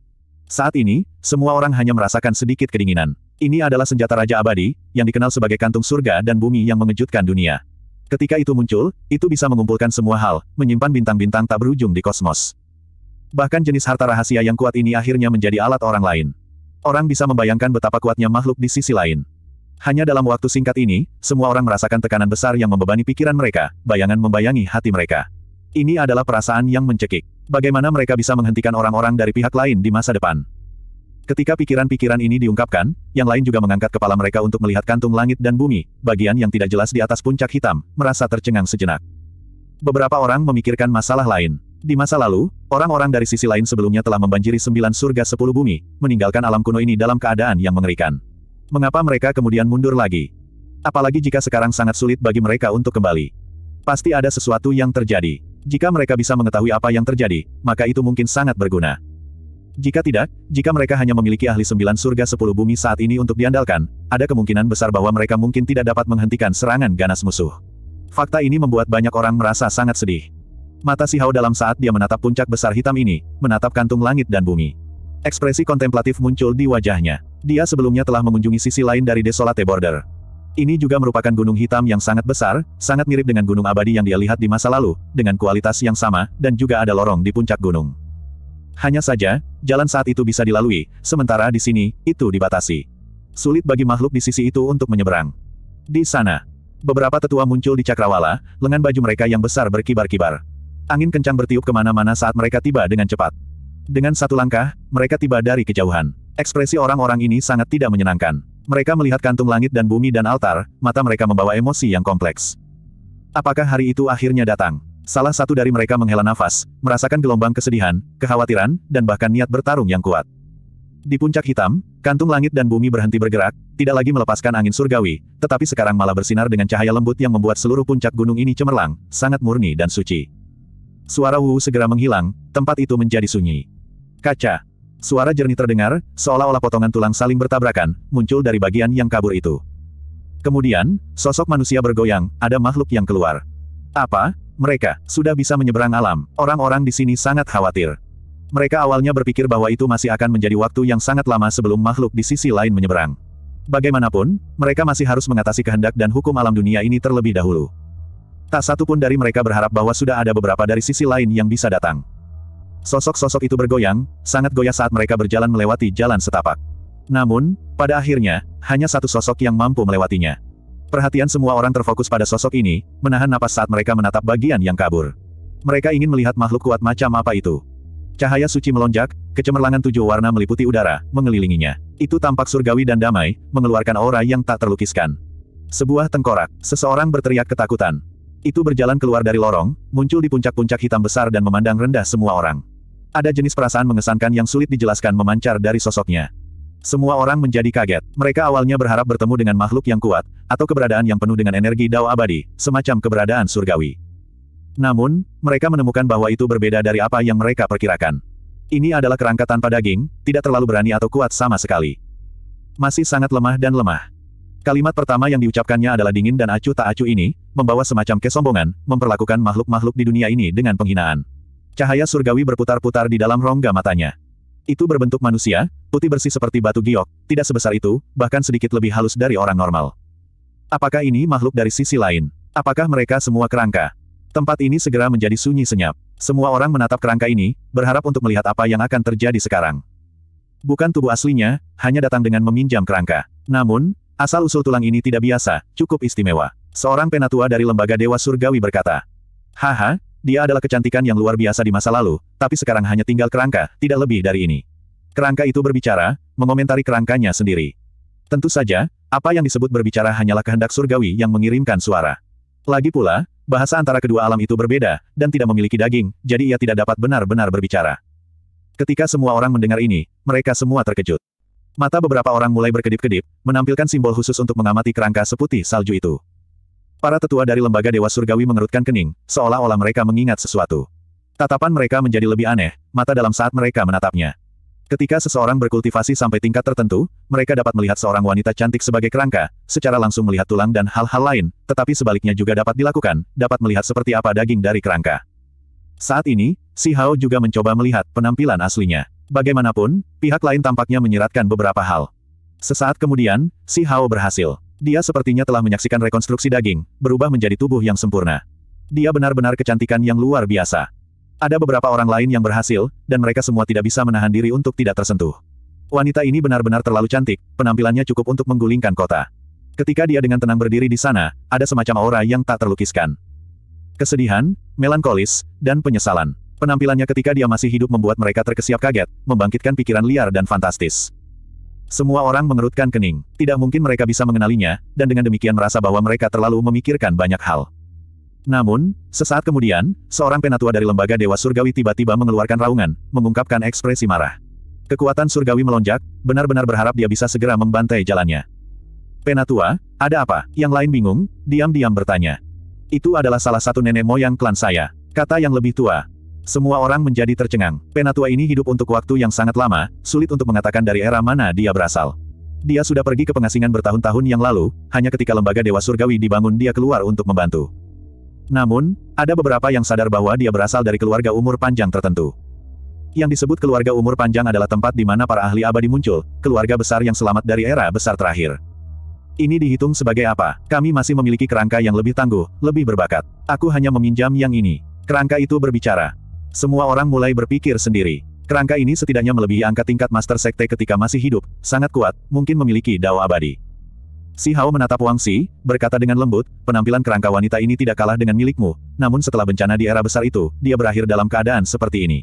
Saat ini, semua orang hanya merasakan sedikit kedinginan. Ini adalah senjata Raja Abadi, yang dikenal sebagai kantung surga dan bumi yang mengejutkan dunia. Ketika itu muncul, itu bisa mengumpulkan semua hal, menyimpan bintang-bintang tak berujung di kosmos. Bahkan jenis harta rahasia yang kuat ini akhirnya menjadi alat orang lain. Orang bisa membayangkan betapa kuatnya makhluk di sisi lain. Hanya dalam waktu singkat ini, semua orang merasakan tekanan besar yang membebani pikiran mereka, bayangan membayangi hati mereka. Ini adalah perasaan yang mencekik. Bagaimana mereka bisa menghentikan orang-orang dari pihak lain di masa depan? Ketika pikiran-pikiran ini diungkapkan, yang lain juga mengangkat kepala mereka untuk melihat kantung langit dan bumi, bagian yang tidak jelas di atas puncak hitam, merasa tercengang sejenak. Beberapa orang memikirkan masalah lain. Di masa lalu, orang-orang dari sisi lain sebelumnya telah membanjiri sembilan surga sepuluh bumi, meninggalkan alam kuno ini dalam keadaan yang mengerikan. Mengapa mereka kemudian mundur lagi? Apalagi jika sekarang sangat sulit bagi mereka untuk kembali. Pasti ada sesuatu yang terjadi. Jika mereka bisa mengetahui apa yang terjadi, maka itu mungkin sangat berguna. Jika tidak, jika mereka hanya memiliki ahli sembilan surga sepuluh bumi saat ini untuk diandalkan, ada kemungkinan besar bahwa mereka mungkin tidak dapat menghentikan serangan ganas musuh. Fakta ini membuat banyak orang merasa sangat sedih. Mata si Hao dalam saat dia menatap puncak besar hitam ini, menatap kantung langit dan bumi. Ekspresi kontemplatif muncul di wajahnya. Dia sebelumnya telah mengunjungi sisi lain dari Desolate Border. Ini juga merupakan gunung hitam yang sangat besar, sangat mirip dengan gunung abadi yang dia lihat di masa lalu, dengan kualitas yang sama, dan juga ada lorong di puncak gunung. Hanya saja, jalan saat itu bisa dilalui, sementara di sini, itu dibatasi. Sulit bagi makhluk di sisi itu untuk menyeberang. Di sana, beberapa tetua muncul di cakrawala, lengan baju mereka yang besar berkibar-kibar. Angin kencang bertiup kemana-mana saat mereka tiba dengan cepat. Dengan satu langkah, mereka tiba dari kejauhan. Ekspresi orang-orang ini sangat tidak menyenangkan. Mereka melihat kantung langit dan bumi dan altar, mata mereka membawa emosi yang kompleks. Apakah hari itu akhirnya datang? Salah satu dari mereka menghela nafas, merasakan gelombang kesedihan, kekhawatiran, dan bahkan niat bertarung yang kuat. Di puncak hitam, kantung langit dan bumi berhenti bergerak, tidak lagi melepaskan angin surgawi, tetapi sekarang malah bersinar dengan cahaya lembut yang membuat seluruh puncak gunung ini cemerlang, sangat murni dan suci. Suara Wu segera menghilang, tempat itu menjadi sunyi. Kaca. Suara jernih terdengar, seolah-olah potongan tulang saling bertabrakan, muncul dari bagian yang kabur itu. Kemudian, sosok manusia bergoyang, ada makhluk yang keluar. Apa? Mereka sudah bisa menyeberang alam. Orang-orang di sini sangat khawatir. Mereka awalnya berpikir bahwa itu masih akan menjadi waktu yang sangat lama sebelum makhluk di sisi lain menyeberang. Bagaimanapun, mereka masih harus mengatasi kehendak dan hukum alam dunia ini terlebih dahulu. Tak satu pun dari mereka berharap bahwa sudah ada beberapa dari sisi lain yang bisa datang. Sosok-sosok itu bergoyang, sangat goyah saat mereka berjalan melewati jalan setapak. Namun, pada akhirnya, hanya satu sosok yang mampu melewatinya. Perhatian semua orang terfokus pada sosok ini, menahan napas saat mereka menatap bagian yang kabur. Mereka ingin melihat makhluk kuat macam apa itu. Cahaya suci melonjak, kecemerlangan tujuh warna meliputi udara, mengelilinginya. Itu tampak surgawi dan damai, mengeluarkan aura yang tak terlukiskan. Sebuah tengkorak, seseorang berteriak ketakutan. Itu berjalan keluar dari lorong, muncul di puncak-puncak hitam besar dan memandang rendah semua orang. Ada jenis perasaan mengesankan yang sulit dijelaskan memancar dari sosoknya. Semua orang menjadi kaget. Mereka awalnya berharap bertemu dengan makhluk yang kuat, atau keberadaan yang penuh dengan energi Dao abadi, semacam keberadaan surgawi. Namun, mereka menemukan bahwa itu berbeda dari apa yang mereka perkirakan. Ini adalah kerangka tanpa daging, tidak terlalu berani atau kuat sama sekali. Masih sangat lemah dan lemah. Kalimat pertama yang diucapkannya adalah dingin dan acuh tak acuh ini, membawa semacam kesombongan, memperlakukan makhluk-makhluk di dunia ini dengan penghinaan. Cahaya surgawi berputar-putar di dalam rongga matanya. Itu berbentuk manusia, putih bersih seperti batu giok, tidak sebesar itu, bahkan sedikit lebih halus dari orang normal. Apakah ini makhluk dari sisi lain? Apakah mereka semua kerangka? Tempat ini segera menjadi sunyi senyap. Semua orang menatap kerangka ini, berharap untuk melihat apa yang akan terjadi sekarang. Bukan tubuh aslinya, hanya datang dengan meminjam kerangka. Namun, asal-usul tulang ini tidak biasa, cukup istimewa. Seorang penatua dari lembaga Dewa Surgawi berkata, Haha, dia adalah kecantikan yang luar biasa di masa lalu, tapi sekarang hanya tinggal kerangka, tidak lebih dari ini. Kerangka itu berbicara, mengomentari kerangkanya sendiri. Tentu saja, apa yang disebut berbicara hanyalah kehendak surgawi yang mengirimkan suara. Lagi pula, bahasa antara kedua alam itu berbeda, dan tidak memiliki daging, jadi ia tidak dapat benar-benar berbicara. Ketika semua orang mendengar ini, mereka semua terkejut. Mata beberapa orang mulai berkedip-kedip, menampilkan simbol khusus untuk mengamati kerangka seputih salju itu. Para tetua dari lembaga Dewa Surgawi mengerutkan kening, seolah-olah mereka mengingat sesuatu. Tatapan mereka menjadi lebih aneh, mata dalam saat mereka menatapnya. Ketika seseorang berkultivasi sampai tingkat tertentu, mereka dapat melihat seorang wanita cantik sebagai kerangka, secara langsung melihat tulang dan hal-hal lain, tetapi sebaliknya juga dapat dilakukan, dapat melihat seperti apa daging dari kerangka. Saat ini, Si Hao juga mencoba melihat penampilan aslinya. Bagaimanapun, pihak lain tampaknya menyeratkan beberapa hal. Sesaat kemudian, Si Hao berhasil. Dia sepertinya telah menyaksikan rekonstruksi daging, berubah menjadi tubuh yang sempurna. Dia benar-benar kecantikan yang luar biasa. Ada beberapa orang lain yang berhasil, dan mereka semua tidak bisa menahan diri untuk tidak tersentuh. Wanita ini benar-benar terlalu cantik, penampilannya cukup untuk menggulingkan kota. Ketika dia dengan tenang berdiri di sana, ada semacam aura yang tak terlukiskan. Kesedihan, melankolis, dan penyesalan. Penampilannya ketika dia masih hidup membuat mereka terkesiap kaget, membangkitkan pikiran liar dan fantastis. Semua orang mengerutkan kening. Tidak mungkin mereka bisa mengenalinya, dan dengan demikian merasa bahwa mereka terlalu memikirkan banyak hal. Namun, sesaat kemudian, seorang penatua dari lembaga Dewa Surgawi tiba-tiba mengeluarkan raungan, mengungkapkan ekspresi marah. Kekuatan Surgawi melonjak, benar-benar berharap dia bisa segera membantai jalannya. Penatua, ada apa? Yang lain bingung, diam-diam bertanya. Itu adalah salah satu nenek moyang klan saya, kata yang lebih tua. Semua orang menjadi tercengang. Penatua ini hidup untuk waktu yang sangat lama, sulit untuk mengatakan dari era mana dia berasal. Dia sudah pergi ke pengasingan bertahun-tahun yang lalu, hanya ketika lembaga Dewa Surgawi dibangun dia keluar untuk membantu. Namun, ada beberapa yang sadar bahwa dia berasal dari keluarga umur panjang tertentu. Yang disebut keluarga umur panjang adalah tempat di mana para ahli abadi muncul, keluarga besar yang selamat dari era besar terakhir. Ini dihitung sebagai apa? Kami masih memiliki kerangka yang lebih tangguh, lebih berbakat. Aku hanya meminjam yang ini. Kerangka itu berbicara. Semua orang mulai berpikir sendiri. Kerangka ini setidaknya melebihi angka tingkat Master Sekte ketika masih hidup, sangat kuat, mungkin memiliki dao abadi. Si Hao menatap Wang Si, berkata dengan lembut, penampilan kerangka wanita ini tidak kalah dengan milikmu, namun setelah bencana di era besar itu, dia berakhir dalam keadaan seperti ini.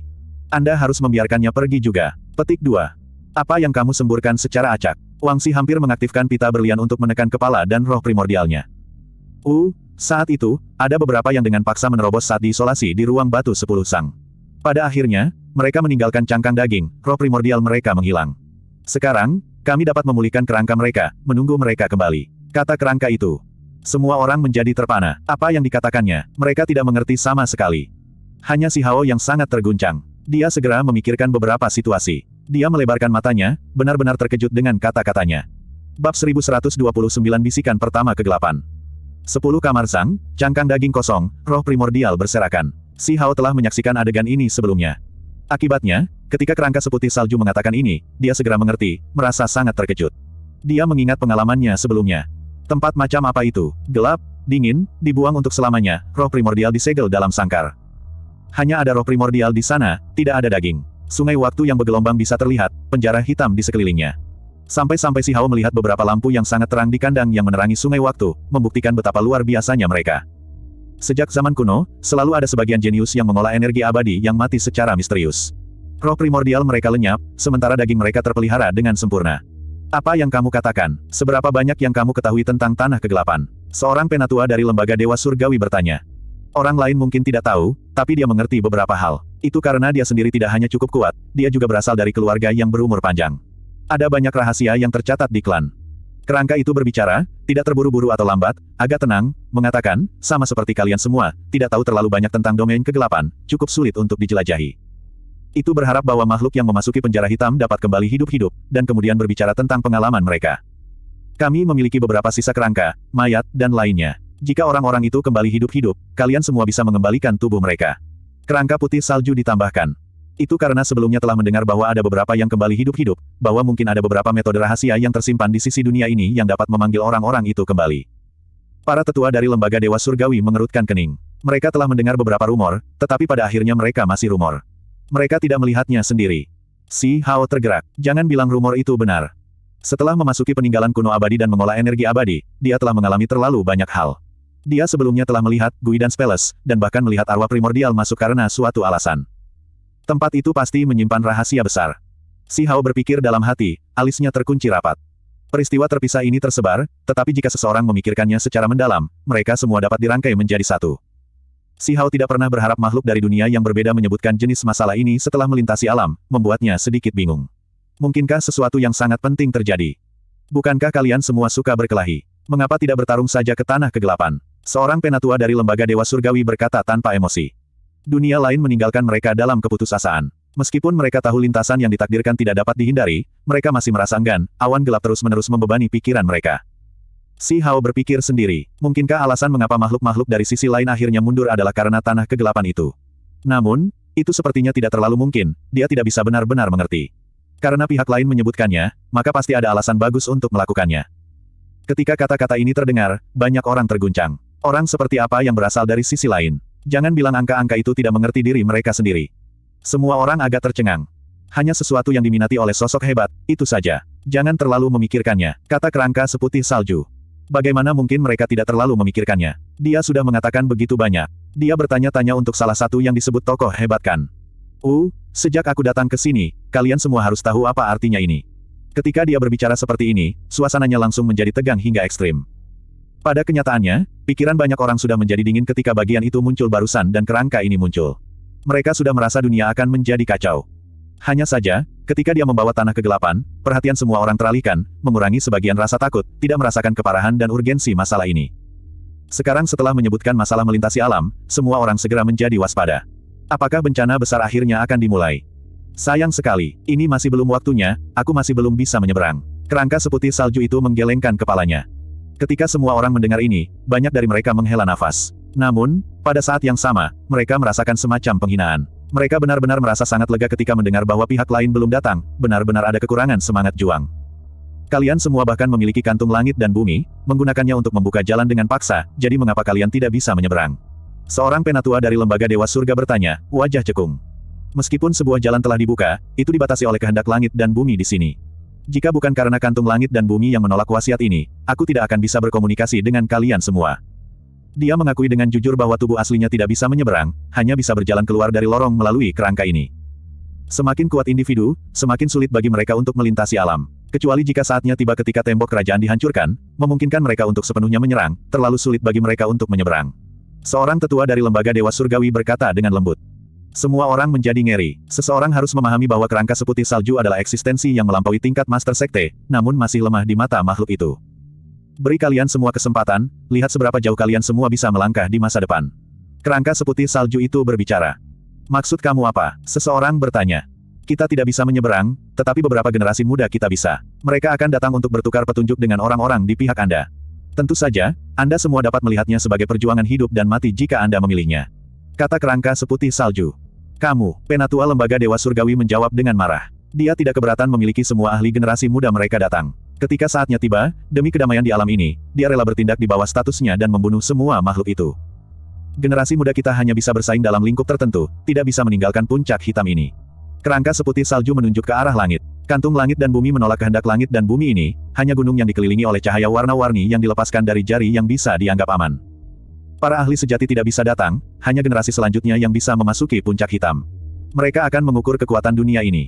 Anda harus membiarkannya pergi juga. Petik 2. Apa yang kamu semburkan secara acak? Wang Si hampir mengaktifkan pita berlian untuk menekan kepala dan roh primordialnya. U, uh, saat itu, ada beberapa yang dengan paksa menerobos saat diisolasi di ruang batu sepuluh sang. Pada akhirnya, mereka meninggalkan cangkang daging, roh primordial mereka menghilang. Sekarang, kami dapat memulihkan kerangka mereka, menunggu mereka kembali. Kata kerangka itu. Semua orang menjadi terpana. Apa yang dikatakannya, mereka tidak mengerti sama sekali. Hanya si Hao yang sangat terguncang. Dia segera memikirkan beberapa situasi. Dia melebarkan matanya, benar-benar terkejut dengan kata-katanya. Bab 1129 Bisikan Pertama Kegelapan 10 Kamar sang, cangkang daging kosong, roh primordial berserakan. Si Hao telah menyaksikan adegan ini sebelumnya. Akibatnya, Ketika kerangka seputih salju mengatakan ini, dia segera mengerti, merasa sangat terkejut. Dia mengingat pengalamannya sebelumnya. Tempat macam apa itu? Gelap, dingin, dibuang untuk selamanya, roh primordial disegel dalam sangkar. Hanya ada roh primordial di sana, tidak ada daging. Sungai waktu yang bergelombang bisa terlihat, penjara hitam di sekelilingnya. Sampai-sampai si Hao melihat beberapa lampu yang sangat terang di kandang yang menerangi sungai waktu, membuktikan betapa luar biasanya mereka. Sejak zaman kuno, selalu ada sebagian jenius yang mengolah energi abadi yang mati secara misterius. Roh primordial mereka lenyap, sementara daging mereka terpelihara dengan sempurna. Apa yang kamu katakan? Seberapa banyak yang kamu ketahui tentang tanah kegelapan? Seorang penatua dari lembaga dewa surgawi bertanya. Orang lain mungkin tidak tahu, tapi dia mengerti beberapa hal. Itu karena dia sendiri tidak hanya cukup kuat, dia juga berasal dari keluarga yang berumur panjang. Ada banyak rahasia yang tercatat di klan. Kerangka itu berbicara, tidak terburu-buru atau lambat, agak tenang, mengatakan, sama seperti kalian semua, tidak tahu terlalu banyak tentang domain kegelapan, cukup sulit untuk dijelajahi. Itu berharap bahwa makhluk yang memasuki penjara hitam dapat kembali hidup-hidup, dan kemudian berbicara tentang pengalaman mereka. Kami memiliki beberapa sisa kerangka, mayat, dan lainnya. Jika orang-orang itu kembali hidup-hidup, kalian semua bisa mengembalikan tubuh mereka. Kerangka putih salju ditambahkan. Itu karena sebelumnya telah mendengar bahwa ada beberapa yang kembali hidup-hidup, bahwa mungkin ada beberapa metode rahasia yang tersimpan di sisi dunia ini yang dapat memanggil orang-orang itu kembali. Para tetua dari lembaga Dewa Surgawi mengerutkan kening. Mereka telah mendengar beberapa rumor, tetapi pada akhirnya mereka masih rumor. Mereka tidak melihatnya sendiri. Si Hao tergerak. Jangan bilang rumor itu benar. Setelah memasuki peninggalan kuno abadi dan mengolah energi abadi, dia telah mengalami terlalu banyak hal. Dia sebelumnya telah melihat Gui dan Speles, dan bahkan melihat arwah primordial masuk karena suatu alasan. Tempat itu pasti menyimpan rahasia besar. Si Hao berpikir dalam hati, alisnya terkunci rapat. Peristiwa terpisah ini tersebar, tetapi jika seseorang memikirkannya secara mendalam, mereka semua dapat dirangkai menjadi satu. Si Hao tidak pernah berharap makhluk dari dunia yang berbeda menyebutkan jenis masalah ini setelah melintasi alam, membuatnya sedikit bingung. Mungkinkah sesuatu yang sangat penting terjadi? Bukankah kalian semua suka berkelahi? Mengapa tidak bertarung saja ke tanah kegelapan? Seorang penatua dari lembaga Dewa Surgawi berkata tanpa emosi. Dunia lain meninggalkan mereka dalam keputusasaan. Meskipun mereka tahu lintasan yang ditakdirkan tidak dapat dihindari, mereka masih merasa enggan, awan gelap terus-menerus membebani pikiran mereka. Si Hao berpikir sendiri, mungkinkah alasan mengapa makhluk-makhluk dari sisi lain akhirnya mundur adalah karena tanah kegelapan itu? Namun, itu sepertinya tidak terlalu mungkin, dia tidak bisa benar-benar mengerti. Karena pihak lain menyebutkannya, maka pasti ada alasan bagus untuk melakukannya. Ketika kata-kata ini terdengar, banyak orang terguncang. Orang seperti apa yang berasal dari sisi lain? Jangan bilang angka-angka itu tidak mengerti diri mereka sendiri. Semua orang agak tercengang. Hanya sesuatu yang diminati oleh sosok hebat, itu saja. Jangan terlalu memikirkannya, kata kerangka seputih salju. Bagaimana mungkin mereka tidak terlalu memikirkannya? Dia sudah mengatakan begitu banyak. Dia bertanya-tanya untuk salah satu yang disebut tokoh hebat kan? Uh, sejak aku datang ke sini, kalian semua harus tahu apa artinya ini. Ketika dia berbicara seperti ini, suasananya langsung menjadi tegang hingga ekstrim. Pada kenyataannya, pikiran banyak orang sudah menjadi dingin ketika bagian itu muncul barusan dan kerangka ini muncul. Mereka sudah merasa dunia akan menjadi kacau. Hanya saja, Ketika dia membawa tanah kegelapan, perhatian semua orang teralihkan, mengurangi sebagian rasa takut, tidak merasakan keparahan dan urgensi masalah ini. Sekarang setelah menyebutkan masalah melintasi alam, semua orang segera menjadi waspada. Apakah bencana besar akhirnya akan dimulai? Sayang sekali, ini masih belum waktunya, aku masih belum bisa menyeberang. Kerangka seputih salju itu menggelengkan kepalanya. Ketika semua orang mendengar ini, banyak dari mereka menghela nafas. Namun, pada saat yang sama, mereka merasakan semacam penghinaan. Mereka benar-benar merasa sangat lega ketika mendengar bahwa pihak lain belum datang, benar-benar ada kekurangan semangat juang. Kalian semua bahkan memiliki kantung langit dan bumi, menggunakannya untuk membuka jalan dengan paksa, jadi mengapa kalian tidak bisa menyeberang? Seorang penatua dari lembaga Dewa Surga bertanya, wajah cekung. Meskipun sebuah jalan telah dibuka, itu dibatasi oleh kehendak langit dan bumi di sini. Jika bukan karena kantung langit dan bumi yang menolak wasiat ini, aku tidak akan bisa berkomunikasi dengan kalian semua. Dia mengakui dengan jujur bahwa tubuh aslinya tidak bisa menyeberang, hanya bisa berjalan keluar dari lorong melalui kerangka ini. Semakin kuat individu, semakin sulit bagi mereka untuk melintasi alam. Kecuali jika saatnya tiba ketika tembok kerajaan dihancurkan, memungkinkan mereka untuk sepenuhnya menyerang, terlalu sulit bagi mereka untuk menyeberang. Seorang tetua dari lembaga Dewa Surgawi berkata dengan lembut. Semua orang menjadi ngeri. Seseorang harus memahami bahwa kerangka seputih salju adalah eksistensi yang melampaui tingkat master sekte, namun masih lemah di mata makhluk itu. Beri kalian semua kesempatan, lihat seberapa jauh kalian semua bisa melangkah di masa depan. Kerangka seputih salju itu berbicara. Maksud kamu apa? Seseorang bertanya. Kita tidak bisa menyeberang, tetapi beberapa generasi muda kita bisa. Mereka akan datang untuk bertukar petunjuk dengan orang-orang di pihak Anda. Tentu saja, Anda semua dapat melihatnya sebagai perjuangan hidup dan mati jika Anda memilihnya. Kata kerangka seputih salju. Kamu, penatua lembaga Dewa Surgawi menjawab dengan marah. Dia tidak keberatan memiliki semua ahli generasi muda mereka datang. Ketika saatnya tiba, demi kedamaian di alam ini, dia rela bertindak di bawah statusnya dan membunuh semua makhluk itu. Generasi muda kita hanya bisa bersaing dalam lingkup tertentu, tidak bisa meninggalkan puncak hitam ini. Kerangka seputih salju menunjuk ke arah langit. Kantung langit dan bumi menolak kehendak langit dan bumi ini, hanya gunung yang dikelilingi oleh cahaya warna-warni yang dilepaskan dari jari yang bisa dianggap aman. Para ahli sejati tidak bisa datang, hanya generasi selanjutnya yang bisa memasuki puncak hitam. Mereka akan mengukur kekuatan dunia ini.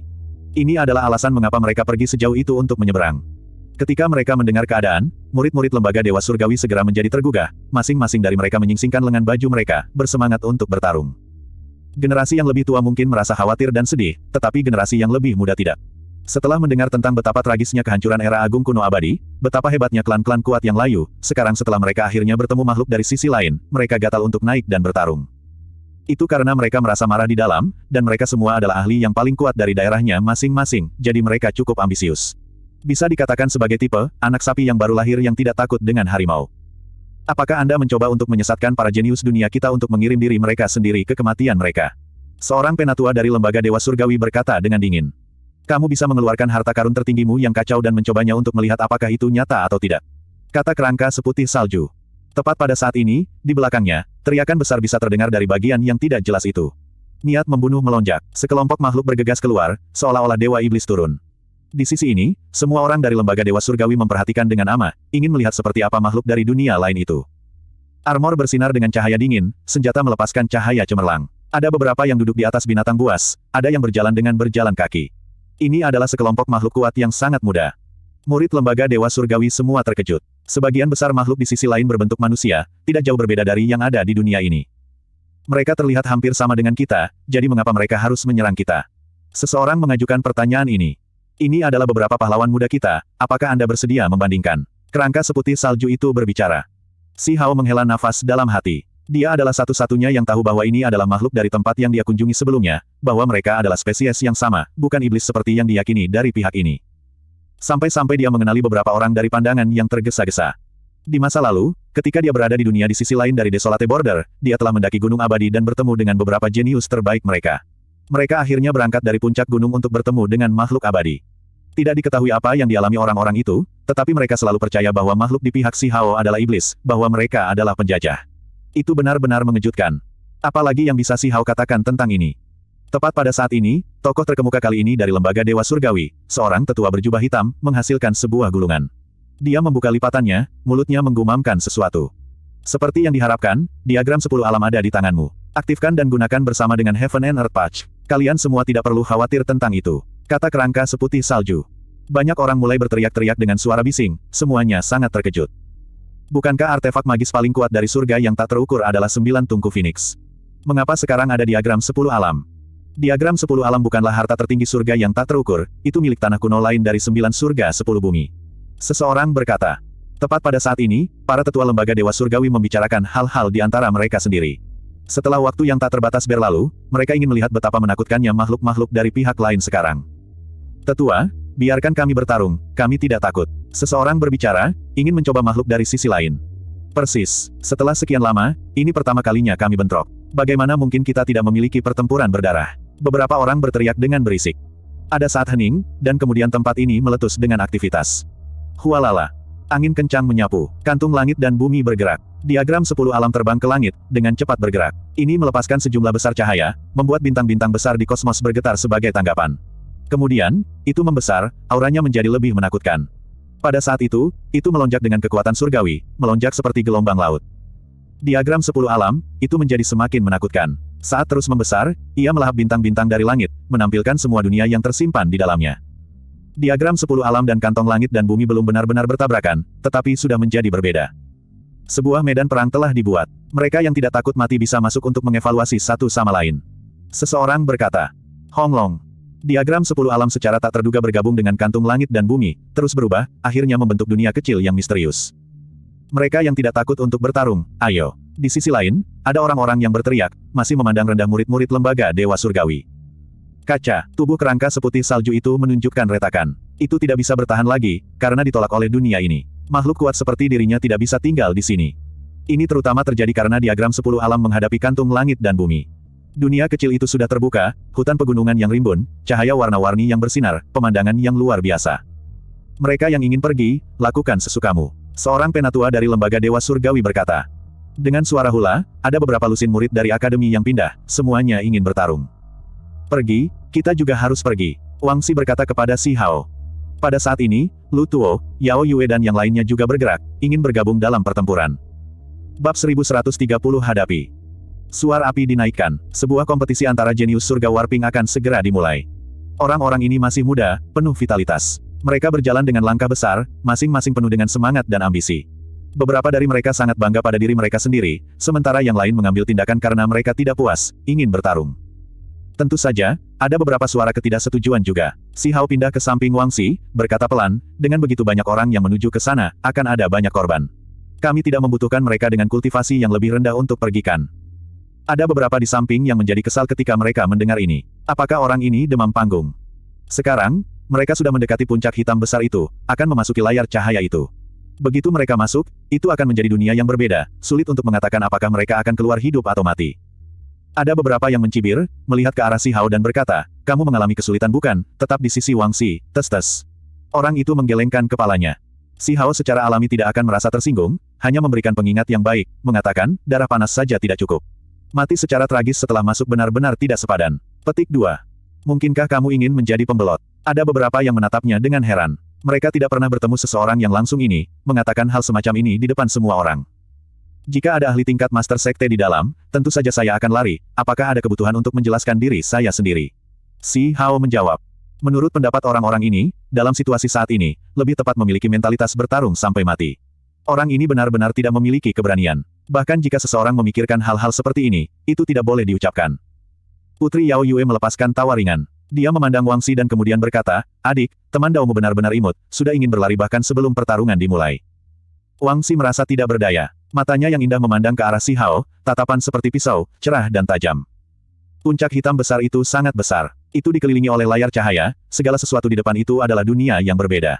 Ini adalah alasan mengapa mereka pergi sejauh itu untuk menyeberang. Ketika mereka mendengar keadaan, murid-murid lembaga Dewa Surgawi segera menjadi tergugah, masing-masing dari mereka menyingsingkan lengan baju mereka, bersemangat untuk bertarung. Generasi yang lebih tua mungkin merasa khawatir dan sedih, tetapi generasi yang lebih muda tidak. Setelah mendengar tentang betapa tragisnya kehancuran era agung kuno abadi, betapa hebatnya klan-klan kuat yang layu, sekarang setelah mereka akhirnya bertemu makhluk dari sisi lain, mereka gatal untuk naik dan bertarung. Itu karena mereka merasa marah di dalam, dan mereka semua adalah ahli yang paling kuat dari daerahnya masing-masing, jadi mereka cukup ambisius. Bisa dikatakan sebagai tipe, anak sapi yang baru lahir yang tidak takut dengan harimau. Apakah Anda mencoba untuk menyesatkan para jenius dunia kita untuk mengirim diri mereka sendiri ke kematian mereka? Seorang penatua dari lembaga Dewa Surgawi berkata dengan dingin. Kamu bisa mengeluarkan harta karun tertinggimu yang kacau dan mencobanya untuk melihat apakah itu nyata atau tidak. Kata kerangka seputih salju. Tepat pada saat ini, di belakangnya, teriakan besar bisa terdengar dari bagian yang tidak jelas itu. Niat membunuh melonjak, sekelompok makhluk bergegas keluar, seolah-olah dewa iblis turun. Di sisi ini, semua orang dari lembaga Dewa Surgawi memperhatikan dengan amat, ingin melihat seperti apa makhluk dari dunia lain itu. Armor bersinar dengan cahaya dingin, senjata melepaskan cahaya cemerlang. Ada beberapa yang duduk di atas binatang buas, ada yang berjalan dengan berjalan kaki. Ini adalah sekelompok makhluk kuat yang sangat muda. Murid lembaga Dewa Surgawi semua terkejut. Sebagian besar makhluk di sisi lain berbentuk manusia, tidak jauh berbeda dari yang ada di dunia ini. Mereka terlihat hampir sama dengan kita, jadi mengapa mereka harus menyerang kita? Seseorang mengajukan pertanyaan ini. Ini adalah beberapa pahlawan muda kita, apakah Anda bersedia membandingkan? Kerangka seputih salju itu berbicara. Si Hao menghela nafas dalam hati. Dia adalah satu-satunya yang tahu bahwa ini adalah makhluk dari tempat yang dia kunjungi sebelumnya, bahwa mereka adalah spesies yang sama, bukan iblis seperti yang diyakini dari pihak ini. Sampai-sampai dia mengenali beberapa orang dari pandangan yang tergesa-gesa. Di masa lalu, ketika dia berada di dunia di sisi lain dari Desolate Border, dia telah mendaki Gunung Abadi dan bertemu dengan beberapa jenius terbaik mereka. Mereka akhirnya berangkat dari puncak gunung untuk bertemu dengan makhluk abadi. Tidak diketahui apa yang dialami orang-orang itu, tetapi mereka selalu percaya bahwa makhluk di pihak Si Hao adalah iblis, bahwa mereka adalah penjajah. Itu benar-benar mengejutkan. Apalagi yang bisa Si Hao katakan tentang ini. Tepat pada saat ini, tokoh terkemuka kali ini dari lembaga Dewa Surgawi, seorang tetua berjubah hitam, menghasilkan sebuah gulungan. Dia membuka lipatannya, mulutnya menggumamkan sesuatu. Seperti yang diharapkan, diagram 10 alam ada di tanganmu. Aktifkan dan gunakan bersama dengan Heaven and Earth Patch. Kalian semua tidak perlu khawatir tentang itu. Kata kerangka seputih salju. Banyak orang mulai berteriak-teriak dengan suara bising, semuanya sangat terkejut. Bukankah artefak magis paling kuat dari surga yang tak terukur adalah sembilan tungku Phoenix? Mengapa sekarang ada diagram sepuluh alam? Diagram sepuluh alam bukanlah harta tertinggi surga yang tak terukur, itu milik tanah kuno lain dari sembilan surga sepuluh bumi. Seseorang berkata, Tepat pada saat ini, para tetua lembaga Dewa Surgawi membicarakan hal-hal di antara mereka sendiri. Setelah waktu yang tak terbatas berlalu, mereka ingin melihat betapa menakutkannya makhluk-makhluk dari pihak lain sekarang. Tetua, biarkan kami bertarung, kami tidak takut. Seseorang berbicara, ingin mencoba makhluk dari sisi lain. Persis, setelah sekian lama, ini pertama kalinya kami bentrok. Bagaimana mungkin kita tidak memiliki pertempuran berdarah? Beberapa orang berteriak dengan berisik. Ada saat hening, dan kemudian tempat ini meletus dengan aktivitas. Hualala, Angin kencang menyapu, kantung langit dan bumi bergerak. Diagram 10 alam terbang ke langit, dengan cepat bergerak. Ini melepaskan sejumlah besar cahaya, membuat bintang-bintang besar di kosmos bergetar sebagai tanggapan. Kemudian, itu membesar, auranya menjadi lebih menakutkan. Pada saat itu, itu melonjak dengan kekuatan surgawi, melonjak seperti gelombang laut. Diagram 10 alam, itu menjadi semakin menakutkan. Saat terus membesar, ia melahap bintang-bintang dari langit, menampilkan semua dunia yang tersimpan di dalamnya. Diagram sepuluh alam dan kantong langit dan bumi belum benar-benar bertabrakan, tetapi sudah menjadi berbeda. Sebuah medan perang telah dibuat. Mereka yang tidak takut mati bisa masuk untuk mengevaluasi satu sama lain. Seseorang berkata, Hong Long. Diagram sepuluh alam secara tak terduga bergabung dengan kantung langit dan bumi, terus berubah, akhirnya membentuk dunia kecil yang misterius. Mereka yang tidak takut untuk bertarung, ayo. Di sisi lain, ada orang-orang yang berteriak, masih memandang rendah murid-murid lembaga Dewa Surgawi. Kaca, tubuh kerangka seputih salju itu menunjukkan retakan. Itu tidak bisa bertahan lagi, karena ditolak oleh dunia ini. Makhluk kuat seperti dirinya tidak bisa tinggal di sini. Ini terutama terjadi karena diagram 10 alam menghadapi kantung langit dan bumi. Dunia kecil itu sudah terbuka, hutan pegunungan yang rimbun, cahaya warna-warni yang bersinar, pemandangan yang luar biasa. Mereka yang ingin pergi, lakukan sesukamu. Seorang penatua dari lembaga Dewa Surgawi berkata. Dengan suara hula, ada beberapa lusin murid dari akademi yang pindah, semuanya ingin bertarung. Pergi, kita juga harus pergi. Wang Si berkata kepada Si Hao. Pada saat ini, Lu Tuo, Yao Yue dan yang lainnya juga bergerak, ingin bergabung dalam pertempuran. Bab 1130 Hadapi Suar api dinaikkan, sebuah kompetisi antara jenius surga warping akan segera dimulai. Orang-orang ini masih muda, penuh vitalitas. Mereka berjalan dengan langkah besar, masing-masing penuh dengan semangat dan ambisi. Beberapa dari mereka sangat bangga pada diri mereka sendiri, sementara yang lain mengambil tindakan karena mereka tidak puas, ingin bertarung. Tentu saja, ada beberapa suara ketidaksetujuan juga. Si Hao pindah ke samping Wang Si, berkata pelan, dengan begitu banyak orang yang menuju ke sana, akan ada banyak korban. Kami tidak membutuhkan mereka dengan kultivasi yang lebih rendah untuk pergikan. Ada beberapa di samping yang menjadi kesal ketika mereka mendengar ini. Apakah orang ini demam panggung? Sekarang, mereka sudah mendekati puncak hitam besar itu, akan memasuki layar cahaya itu. Begitu mereka masuk, itu akan menjadi dunia yang berbeda, sulit untuk mengatakan apakah mereka akan keluar hidup atau mati. Ada beberapa yang mencibir, melihat ke arah Si Hao dan berkata, kamu mengalami kesulitan bukan, tetap di sisi Wang Si, tes-tes. Orang itu menggelengkan kepalanya. Si Hao secara alami tidak akan merasa tersinggung, hanya memberikan pengingat yang baik, mengatakan, darah panas saja tidak cukup. Mati secara tragis setelah masuk benar-benar tidak sepadan. Petik 2. Mungkinkah kamu ingin menjadi pembelot? Ada beberapa yang menatapnya dengan heran. Mereka tidak pernah bertemu seseorang yang langsung ini, mengatakan hal semacam ini di depan semua orang. Jika ada ahli tingkat Master Sekte di dalam, tentu saja saya akan lari, apakah ada kebutuhan untuk menjelaskan diri saya sendiri? Si Hao menjawab. Menurut pendapat orang-orang ini, dalam situasi saat ini, lebih tepat memiliki mentalitas bertarung sampai mati. Orang ini benar-benar tidak memiliki keberanian. Bahkan jika seseorang memikirkan hal-hal seperti ini, itu tidak boleh diucapkan. Putri Yao Yue melepaskan tawa ringan. Dia memandang Wang Si dan kemudian berkata, Adik, teman Daumu benar-benar imut, sudah ingin berlari bahkan sebelum pertarungan dimulai. Wang Si merasa tidak berdaya. Matanya yang indah memandang ke arah Si Hao, tatapan seperti pisau, cerah dan tajam. Puncak hitam besar itu sangat besar. Itu dikelilingi oleh layar cahaya, segala sesuatu di depan itu adalah dunia yang berbeda.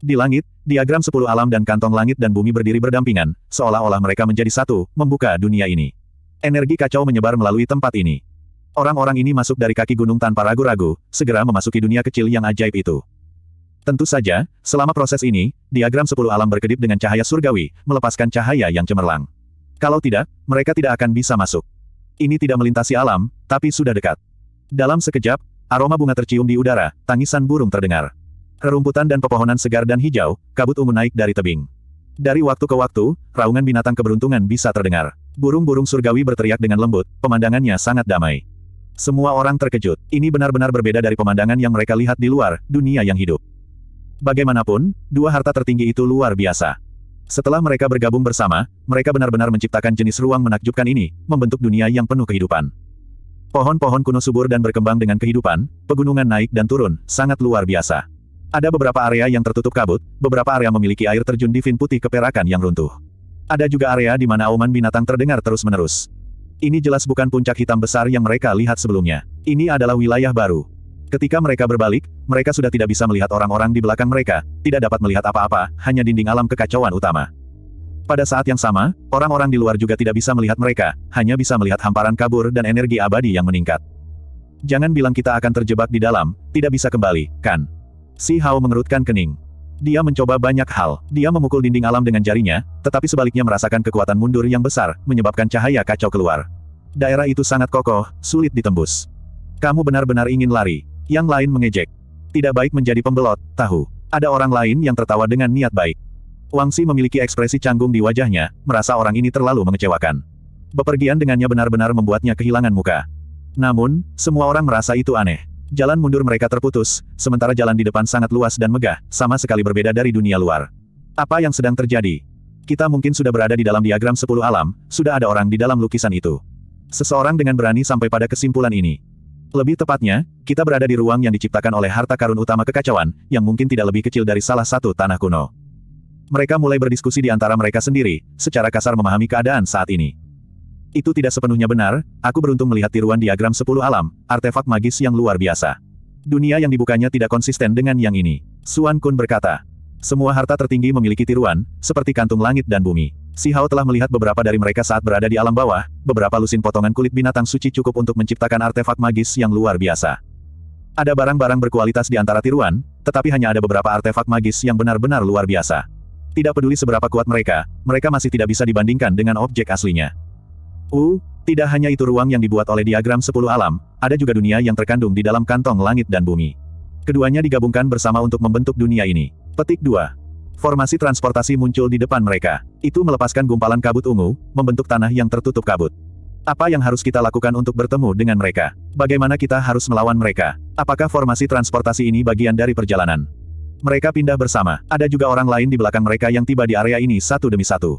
Di langit, diagram sepuluh alam dan kantong langit dan bumi berdiri berdampingan, seolah-olah mereka menjadi satu, membuka dunia ini. Energi kacau menyebar melalui tempat ini. Orang-orang ini masuk dari kaki gunung tanpa ragu-ragu, segera memasuki dunia kecil yang ajaib itu. Tentu saja, selama proses ini, diagram sepuluh alam berkedip dengan cahaya surgawi, melepaskan cahaya yang cemerlang. Kalau tidak, mereka tidak akan bisa masuk. Ini tidak melintasi alam, tapi sudah dekat. Dalam sekejap, aroma bunga tercium di udara, tangisan burung terdengar. Rerumputan dan pepohonan segar dan hijau, kabut ungu naik dari tebing. Dari waktu ke waktu, raungan binatang keberuntungan bisa terdengar. Burung-burung surgawi berteriak dengan lembut, pemandangannya sangat damai. Semua orang terkejut, ini benar-benar berbeda dari pemandangan yang mereka lihat di luar, dunia yang hidup. Bagaimanapun, dua harta tertinggi itu luar biasa. Setelah mereka bergabung bersama, mereka benar-benar menciptakan jenis ruang menakjubkan ini, membentuk dunia yang penuh kehidupan. Pohon-pohon kuno subur dan berkembang dengan kehidupan, pegunungan naik dan turun, sangat luar biasa. Ada beberapa area yang tertutup kabut, beberapa area memiliki air terjun divin putih keperakan yang runtuh. Ada juga area di mana auman binatang terdengar terus-menerus. Ini jelas bukan puncak hitam besar yang mereka lihat sebelumnya. Ini adalah wilayah baru. Ketika mereka berbalik, mereka sudah tidak bisa melihat orang-orang di belakang mereka, tidak dapat melihat apa-apa, hanya dinding alam kekacauan utama. Pada saat yang sama, orang-orang di luar juga tidak bisa melihat mereka, hanya bisa melihat hamparan kabur dan energi abadi yang meningkat. Jangan bilang kita akan terjebak di dalam, tidak bisa kembali, kan? Si Hao mengerutkan kening. Dia mencoba banyak hal. Dia memukul dinding alam dengan jarinya, tetapi sebaliknya merasakan kekuatan mundur yang besar, menyebabkan cahaya kacau keluar. Daerah itu sangat kokoh, sulit ditembus. Kamu benar-benar ingin lari. Yang lain mengejek. Tidak baik menjadi pembelot, tahu. Ada orang lain yang tertawa dengan niat baik. Wang Si memiliki ekspresi canggung di wajahnya, merasa orang ini terlalu mengecewakan. Bepergian dengannya benar-benar membuatnya kehilangan muka. Namun, semua orang merasa itu aneh. Jalan mundur mereka terputus, sementara jalan di depan sangat luas dan megah, sama sekali berbeda dari dunia luar. Apa yang sedang terjadi? Kita mungkin sudah berada di dalam diagram 10 alam, sudah ada orang di dalam lukisan itu. Seseorang dengan berani sampai pada kesimpulan ini. Lebih tepatnya, kita berada di ruang yang diciptakan oleh harta karun utama kekacauan, yang mungkin tidak lebih kecil dari salah satu tanah kuno. Mereka mulai berdiskusi di antara mereka sendiri, secara kasar memahami keadaan saat ini. Itu tidak sepenuhnya benar, aku beruntung melihat tiruan diagram 10 alam, artefak magis yang luar biasa. Dunia yang dibukanya tidak konsisten dengan yang ini. Suan Kun berkata, semua harta tertinggi memiliki tiruan, seperti kantung langit dan bumi. Si Hao telah melihat beberapa dari mereka saat berada di alam bawah, beberapa lusin potongan kulit binatang suci cukup untuk menciptakan artefak magis yang luar biasa. Ada barang-barang berkualitas di antara tiruan, tetapi hanya ada beberapa artefak magis yang benar-benar luar biasa. Tidak peduli seberapa kuat mereka, mereka masih tidak bisa dibandingkan dengan objek aslinya. Uh, tidak hanya itu ruang yang dibuat oleh diagram 10 alam, ada juga dunia yang terkandung di dalam kantong langit dan bumi. Keduanya digabungkan bersama untuk membentuk dunia ini. Petik 2. Formasi transportasi muncul di depan mereka. Itu melepaskan gumpalan kabut ungu, membentuk tanah yang tertutup kabut. Apa yang harus kita lakukan untuk bertemu dengan mereka? Bagaimana kita harus melawan mereka? Apakah formasi transportasi ini bagian dari perjalanan? Mereka pindah bersama. Ada juga orang lain di belakang mereka yang tiba di area ini satu demi satu.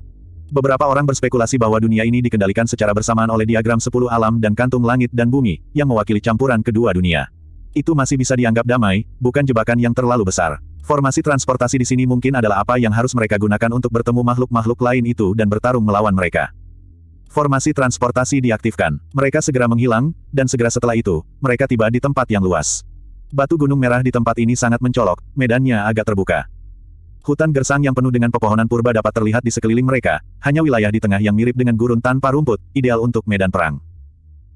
Beberapa orang berspekulasi bahwa dunia ini dikendalikan secara bersamaan oleh diagram 10 alam dan kantung langit dan bumi, yang mewakili campuran kedua dunia. Itu masih bisa dianggap damai, bukan jebakan yang terlalu besar. Formasi transportasi di sini mungkin adalah apa yang harus mereka gunakan untuk bertemu makhluk-makhluk lain itu dan bertarung melawan mereka. Formasi transportasi diaktifkan. Mereka segera menghilang, dan segera setelah itu, mereka tiba di tempat yang luas. Batu gunung merah di tempat ini sangat mencolok, medannya agak terbuka. Hutan gersang yang penuh dengan pepohonan purba dapat terlihat di sekeliling mereka, hanya wilayah di tengah yang mirip dengan gurun tanpa rumput, ideal untuk medan perang.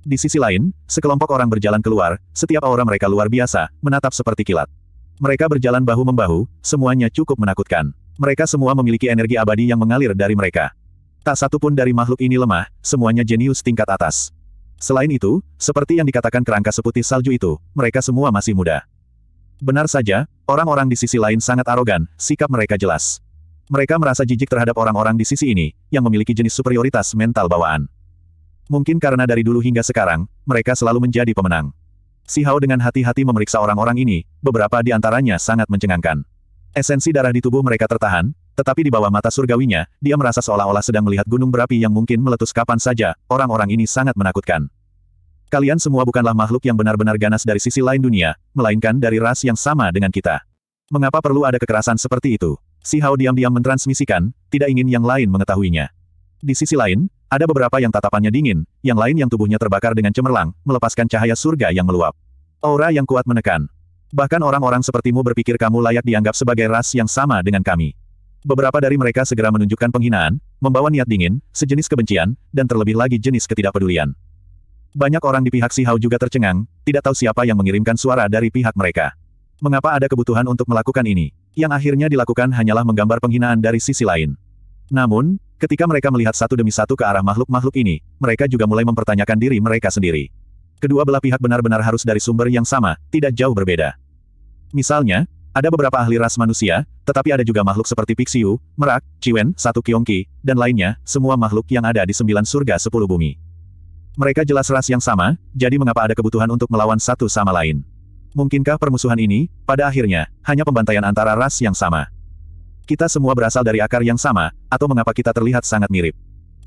Di sisi lain, sekelompok orang berjalan keluar, setiap aura mereka luar biasa, menatap seperti kilat. Mereka berjalan bahu-membahu, semuanya cukup menakutkan. Mereka semua memiliki energi abadi yang mengalir dari mereka. Tak satu pun dari makhluk ini lemah, semuanya jenius tingkat atas. Selain itu, seperti yang dikatakan kerangka seputih salju itu, mereka semua masih muda. Benar saja, orang-orang di sisi lain sangat arogan, sikap mereka jelas. Mereka merasa jijik terhadap orang-orang di sisi ini, yang memiliki jenis superioritas mental bawaan. Mungkin karena dari dulu hingga sekarang, mereka selalu menjadi pemenang. Si Hao dengan hati-hati memeriksa orang-orang ini, beberapa di antaranya sangat mencengangkan. Esensi darah di tubuh mereka tertahan, tetapi di bawah mata surgawinya, dia merasa seolah-olah sedang melihat gunung berapi yang mungkin meletus kapan saja, orang-orang ini sangat menakutkan. Kalian semua bukanlah makhluk yang benar-benar ganas dari sisi lain dunia, melainkan dari ras yang sama dengan kita. Mengapa perlu ada kekerasan seperti itu? Si Hao diam-diam mentransmisikan, tidak ingin yang lain mengetahuinya. Di sisi lain, ada beberapa yang tatapannya dingin, yang lain yang tubuhnya terbakar dengan cemerlang, melepaskan cahaya surga yang meluap. Aura yang kuat menekan. Bahkan orang-orang sepertimu berpikir kamu layak dianggap sebagai ras yang sama dengan kami. Beberapa dari mereka segera menunjukkan penghinaan, membawa niat dingin, sejenis kebencian, dan terlebih lagi jenis ketidakpedulian. Banyak orang di pihak sihau juga tercengang, tidak tahu siapa yang mengirimkan suara dari pihak mereka. Mengapa ada kebutuhan untuk melakukan ini? Yang akhirnya dilakukan hanyalah menggambar penghinaan dari sisi lain. Namun, Ketika mereka melihat satu demi satu ke arah makhluk-makhluk ini, mereka juga mulai mempertanyakan diri mereka sendiri. Kedua belah pihak benar-benar harus dari sumber yang sama, tidak jauh berbeda. Misalnya, ada beberapa ahli ras manusia, tetapi ada juga makhluk seperti Pixiu, Merak, Ciwen, Satu Kiongki, dan lainnya, semua makhluk yang ada di sembilan surga sepuluh bumi. Mereka jelas ras yang sama, jadi mengapa ada kebutuhan untuk melawan satu sama lain? Mungkinkah permusuhan ini, pada akhirnya, hanya pembantaian antara ras yang sama? Kita semua berasal dari akar yang sama, atau mengapa kita terlihat sangat mirip.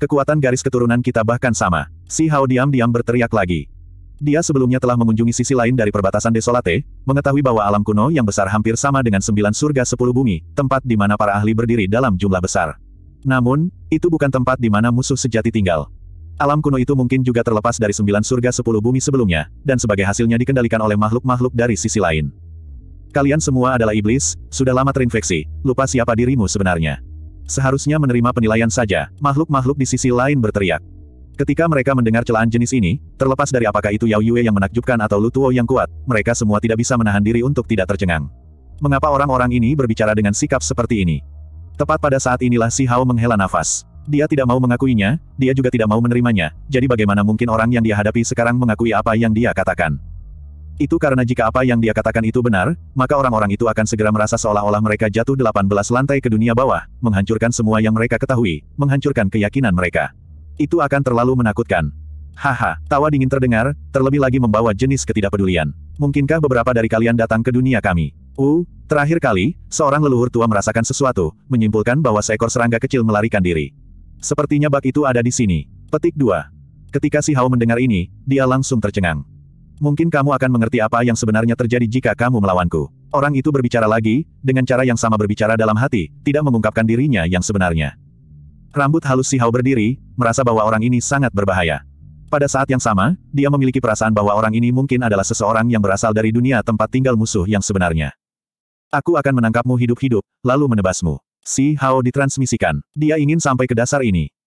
Kekuatan garis keturunan kita bahkan sama. Si Hao diam-diam berteriak lagi. Dia sebelumnya telah mengunjungi sisi lain dari perbatasan Desolate, mengetahui bahwa alam kuno yang besar hampir sama dengan sembilan surga sepuluh bumi, tempat di mana para ahli berdiri dalam jumlah besar. Namun, itu bukan tempat di mana musuh sejati tinggal. Alam kuno itu mungkin juga terlepas dari sembilan surga sepuluh bumi sebelumnya, dan sebagai hasilnya dikendalikan oleh makhluk-makhluk dari sisi lain. Kalian semua adalah iblis, sudah lama terinfeksi, lupa siapa dirimu sebenarnya. Seharusnya menerima penilaian saja, makhluk-makhluk di sisi lain berteriak. Ketika mereka mendengar celaan jenis ini, terlepas dari apakah itu Yao Yue yang menakjubkan atau Lu Tuo yang kuat, mereka semua tidak bisa menahan diri untuk tidak tercengang. Mengapa orang-orang ini berbicara dengan sikap seperti ini? Tepat pada saat inilah Si Hao menghela nafas. Dia tidak mau mengakuinya, dia juga tidak mau menerimanya, jadi bagaimana mungkin orang yang dia hadapi sekarang mengakui apa yang dia katakan. Itu karena jika apa yang dia katakan itu benar, maka orang-orang itu akan segera merasa seolah-olah mereka jatuh 18 lantai ke dunia bawah, menghancurkan semua yang mereka ketahui, menghancurkan keyakinan mereka. Itu akan terlalu menakutkan. Haha, tawa dingin terdengar, terlebih lagi membawa jenis ketidakpedulian. Mungkinkah beberapa dari kalian datang ke dunia kami? Uh, terakhir kali, seorang leluhur tua merasakan sesuatu, menyimpulkan bahwa seekor serangga kecil melarikan diri. Sepertinya bak itu ada di sini. Petik 2. Ketika si Hao mendengar ini, dia langsung tercengang. Mungkin kamu akan mengerti apa yang sebenarnya terjadi jika kamu melawanku. Orang itu berbicara lagi, dengan cara yang sama berbicara dalam hati, tidak mengungkapkan dirinya yang sebenarnya. Rambut halus si Hao berdiri, merasa bahwa orang ini sangat berbahaya. Pada saat yang sama, dia memiliki perasaan bahwa orang ini mungkin adalah seseorang yang berasal dari dunia tempat tinggal musuh yang sebenarnya. Aku akan menangkapmu hidup-hidup, lalu menebasmu. Si Hao ditransmisikan. Dia ingin sampai ke dasar ini.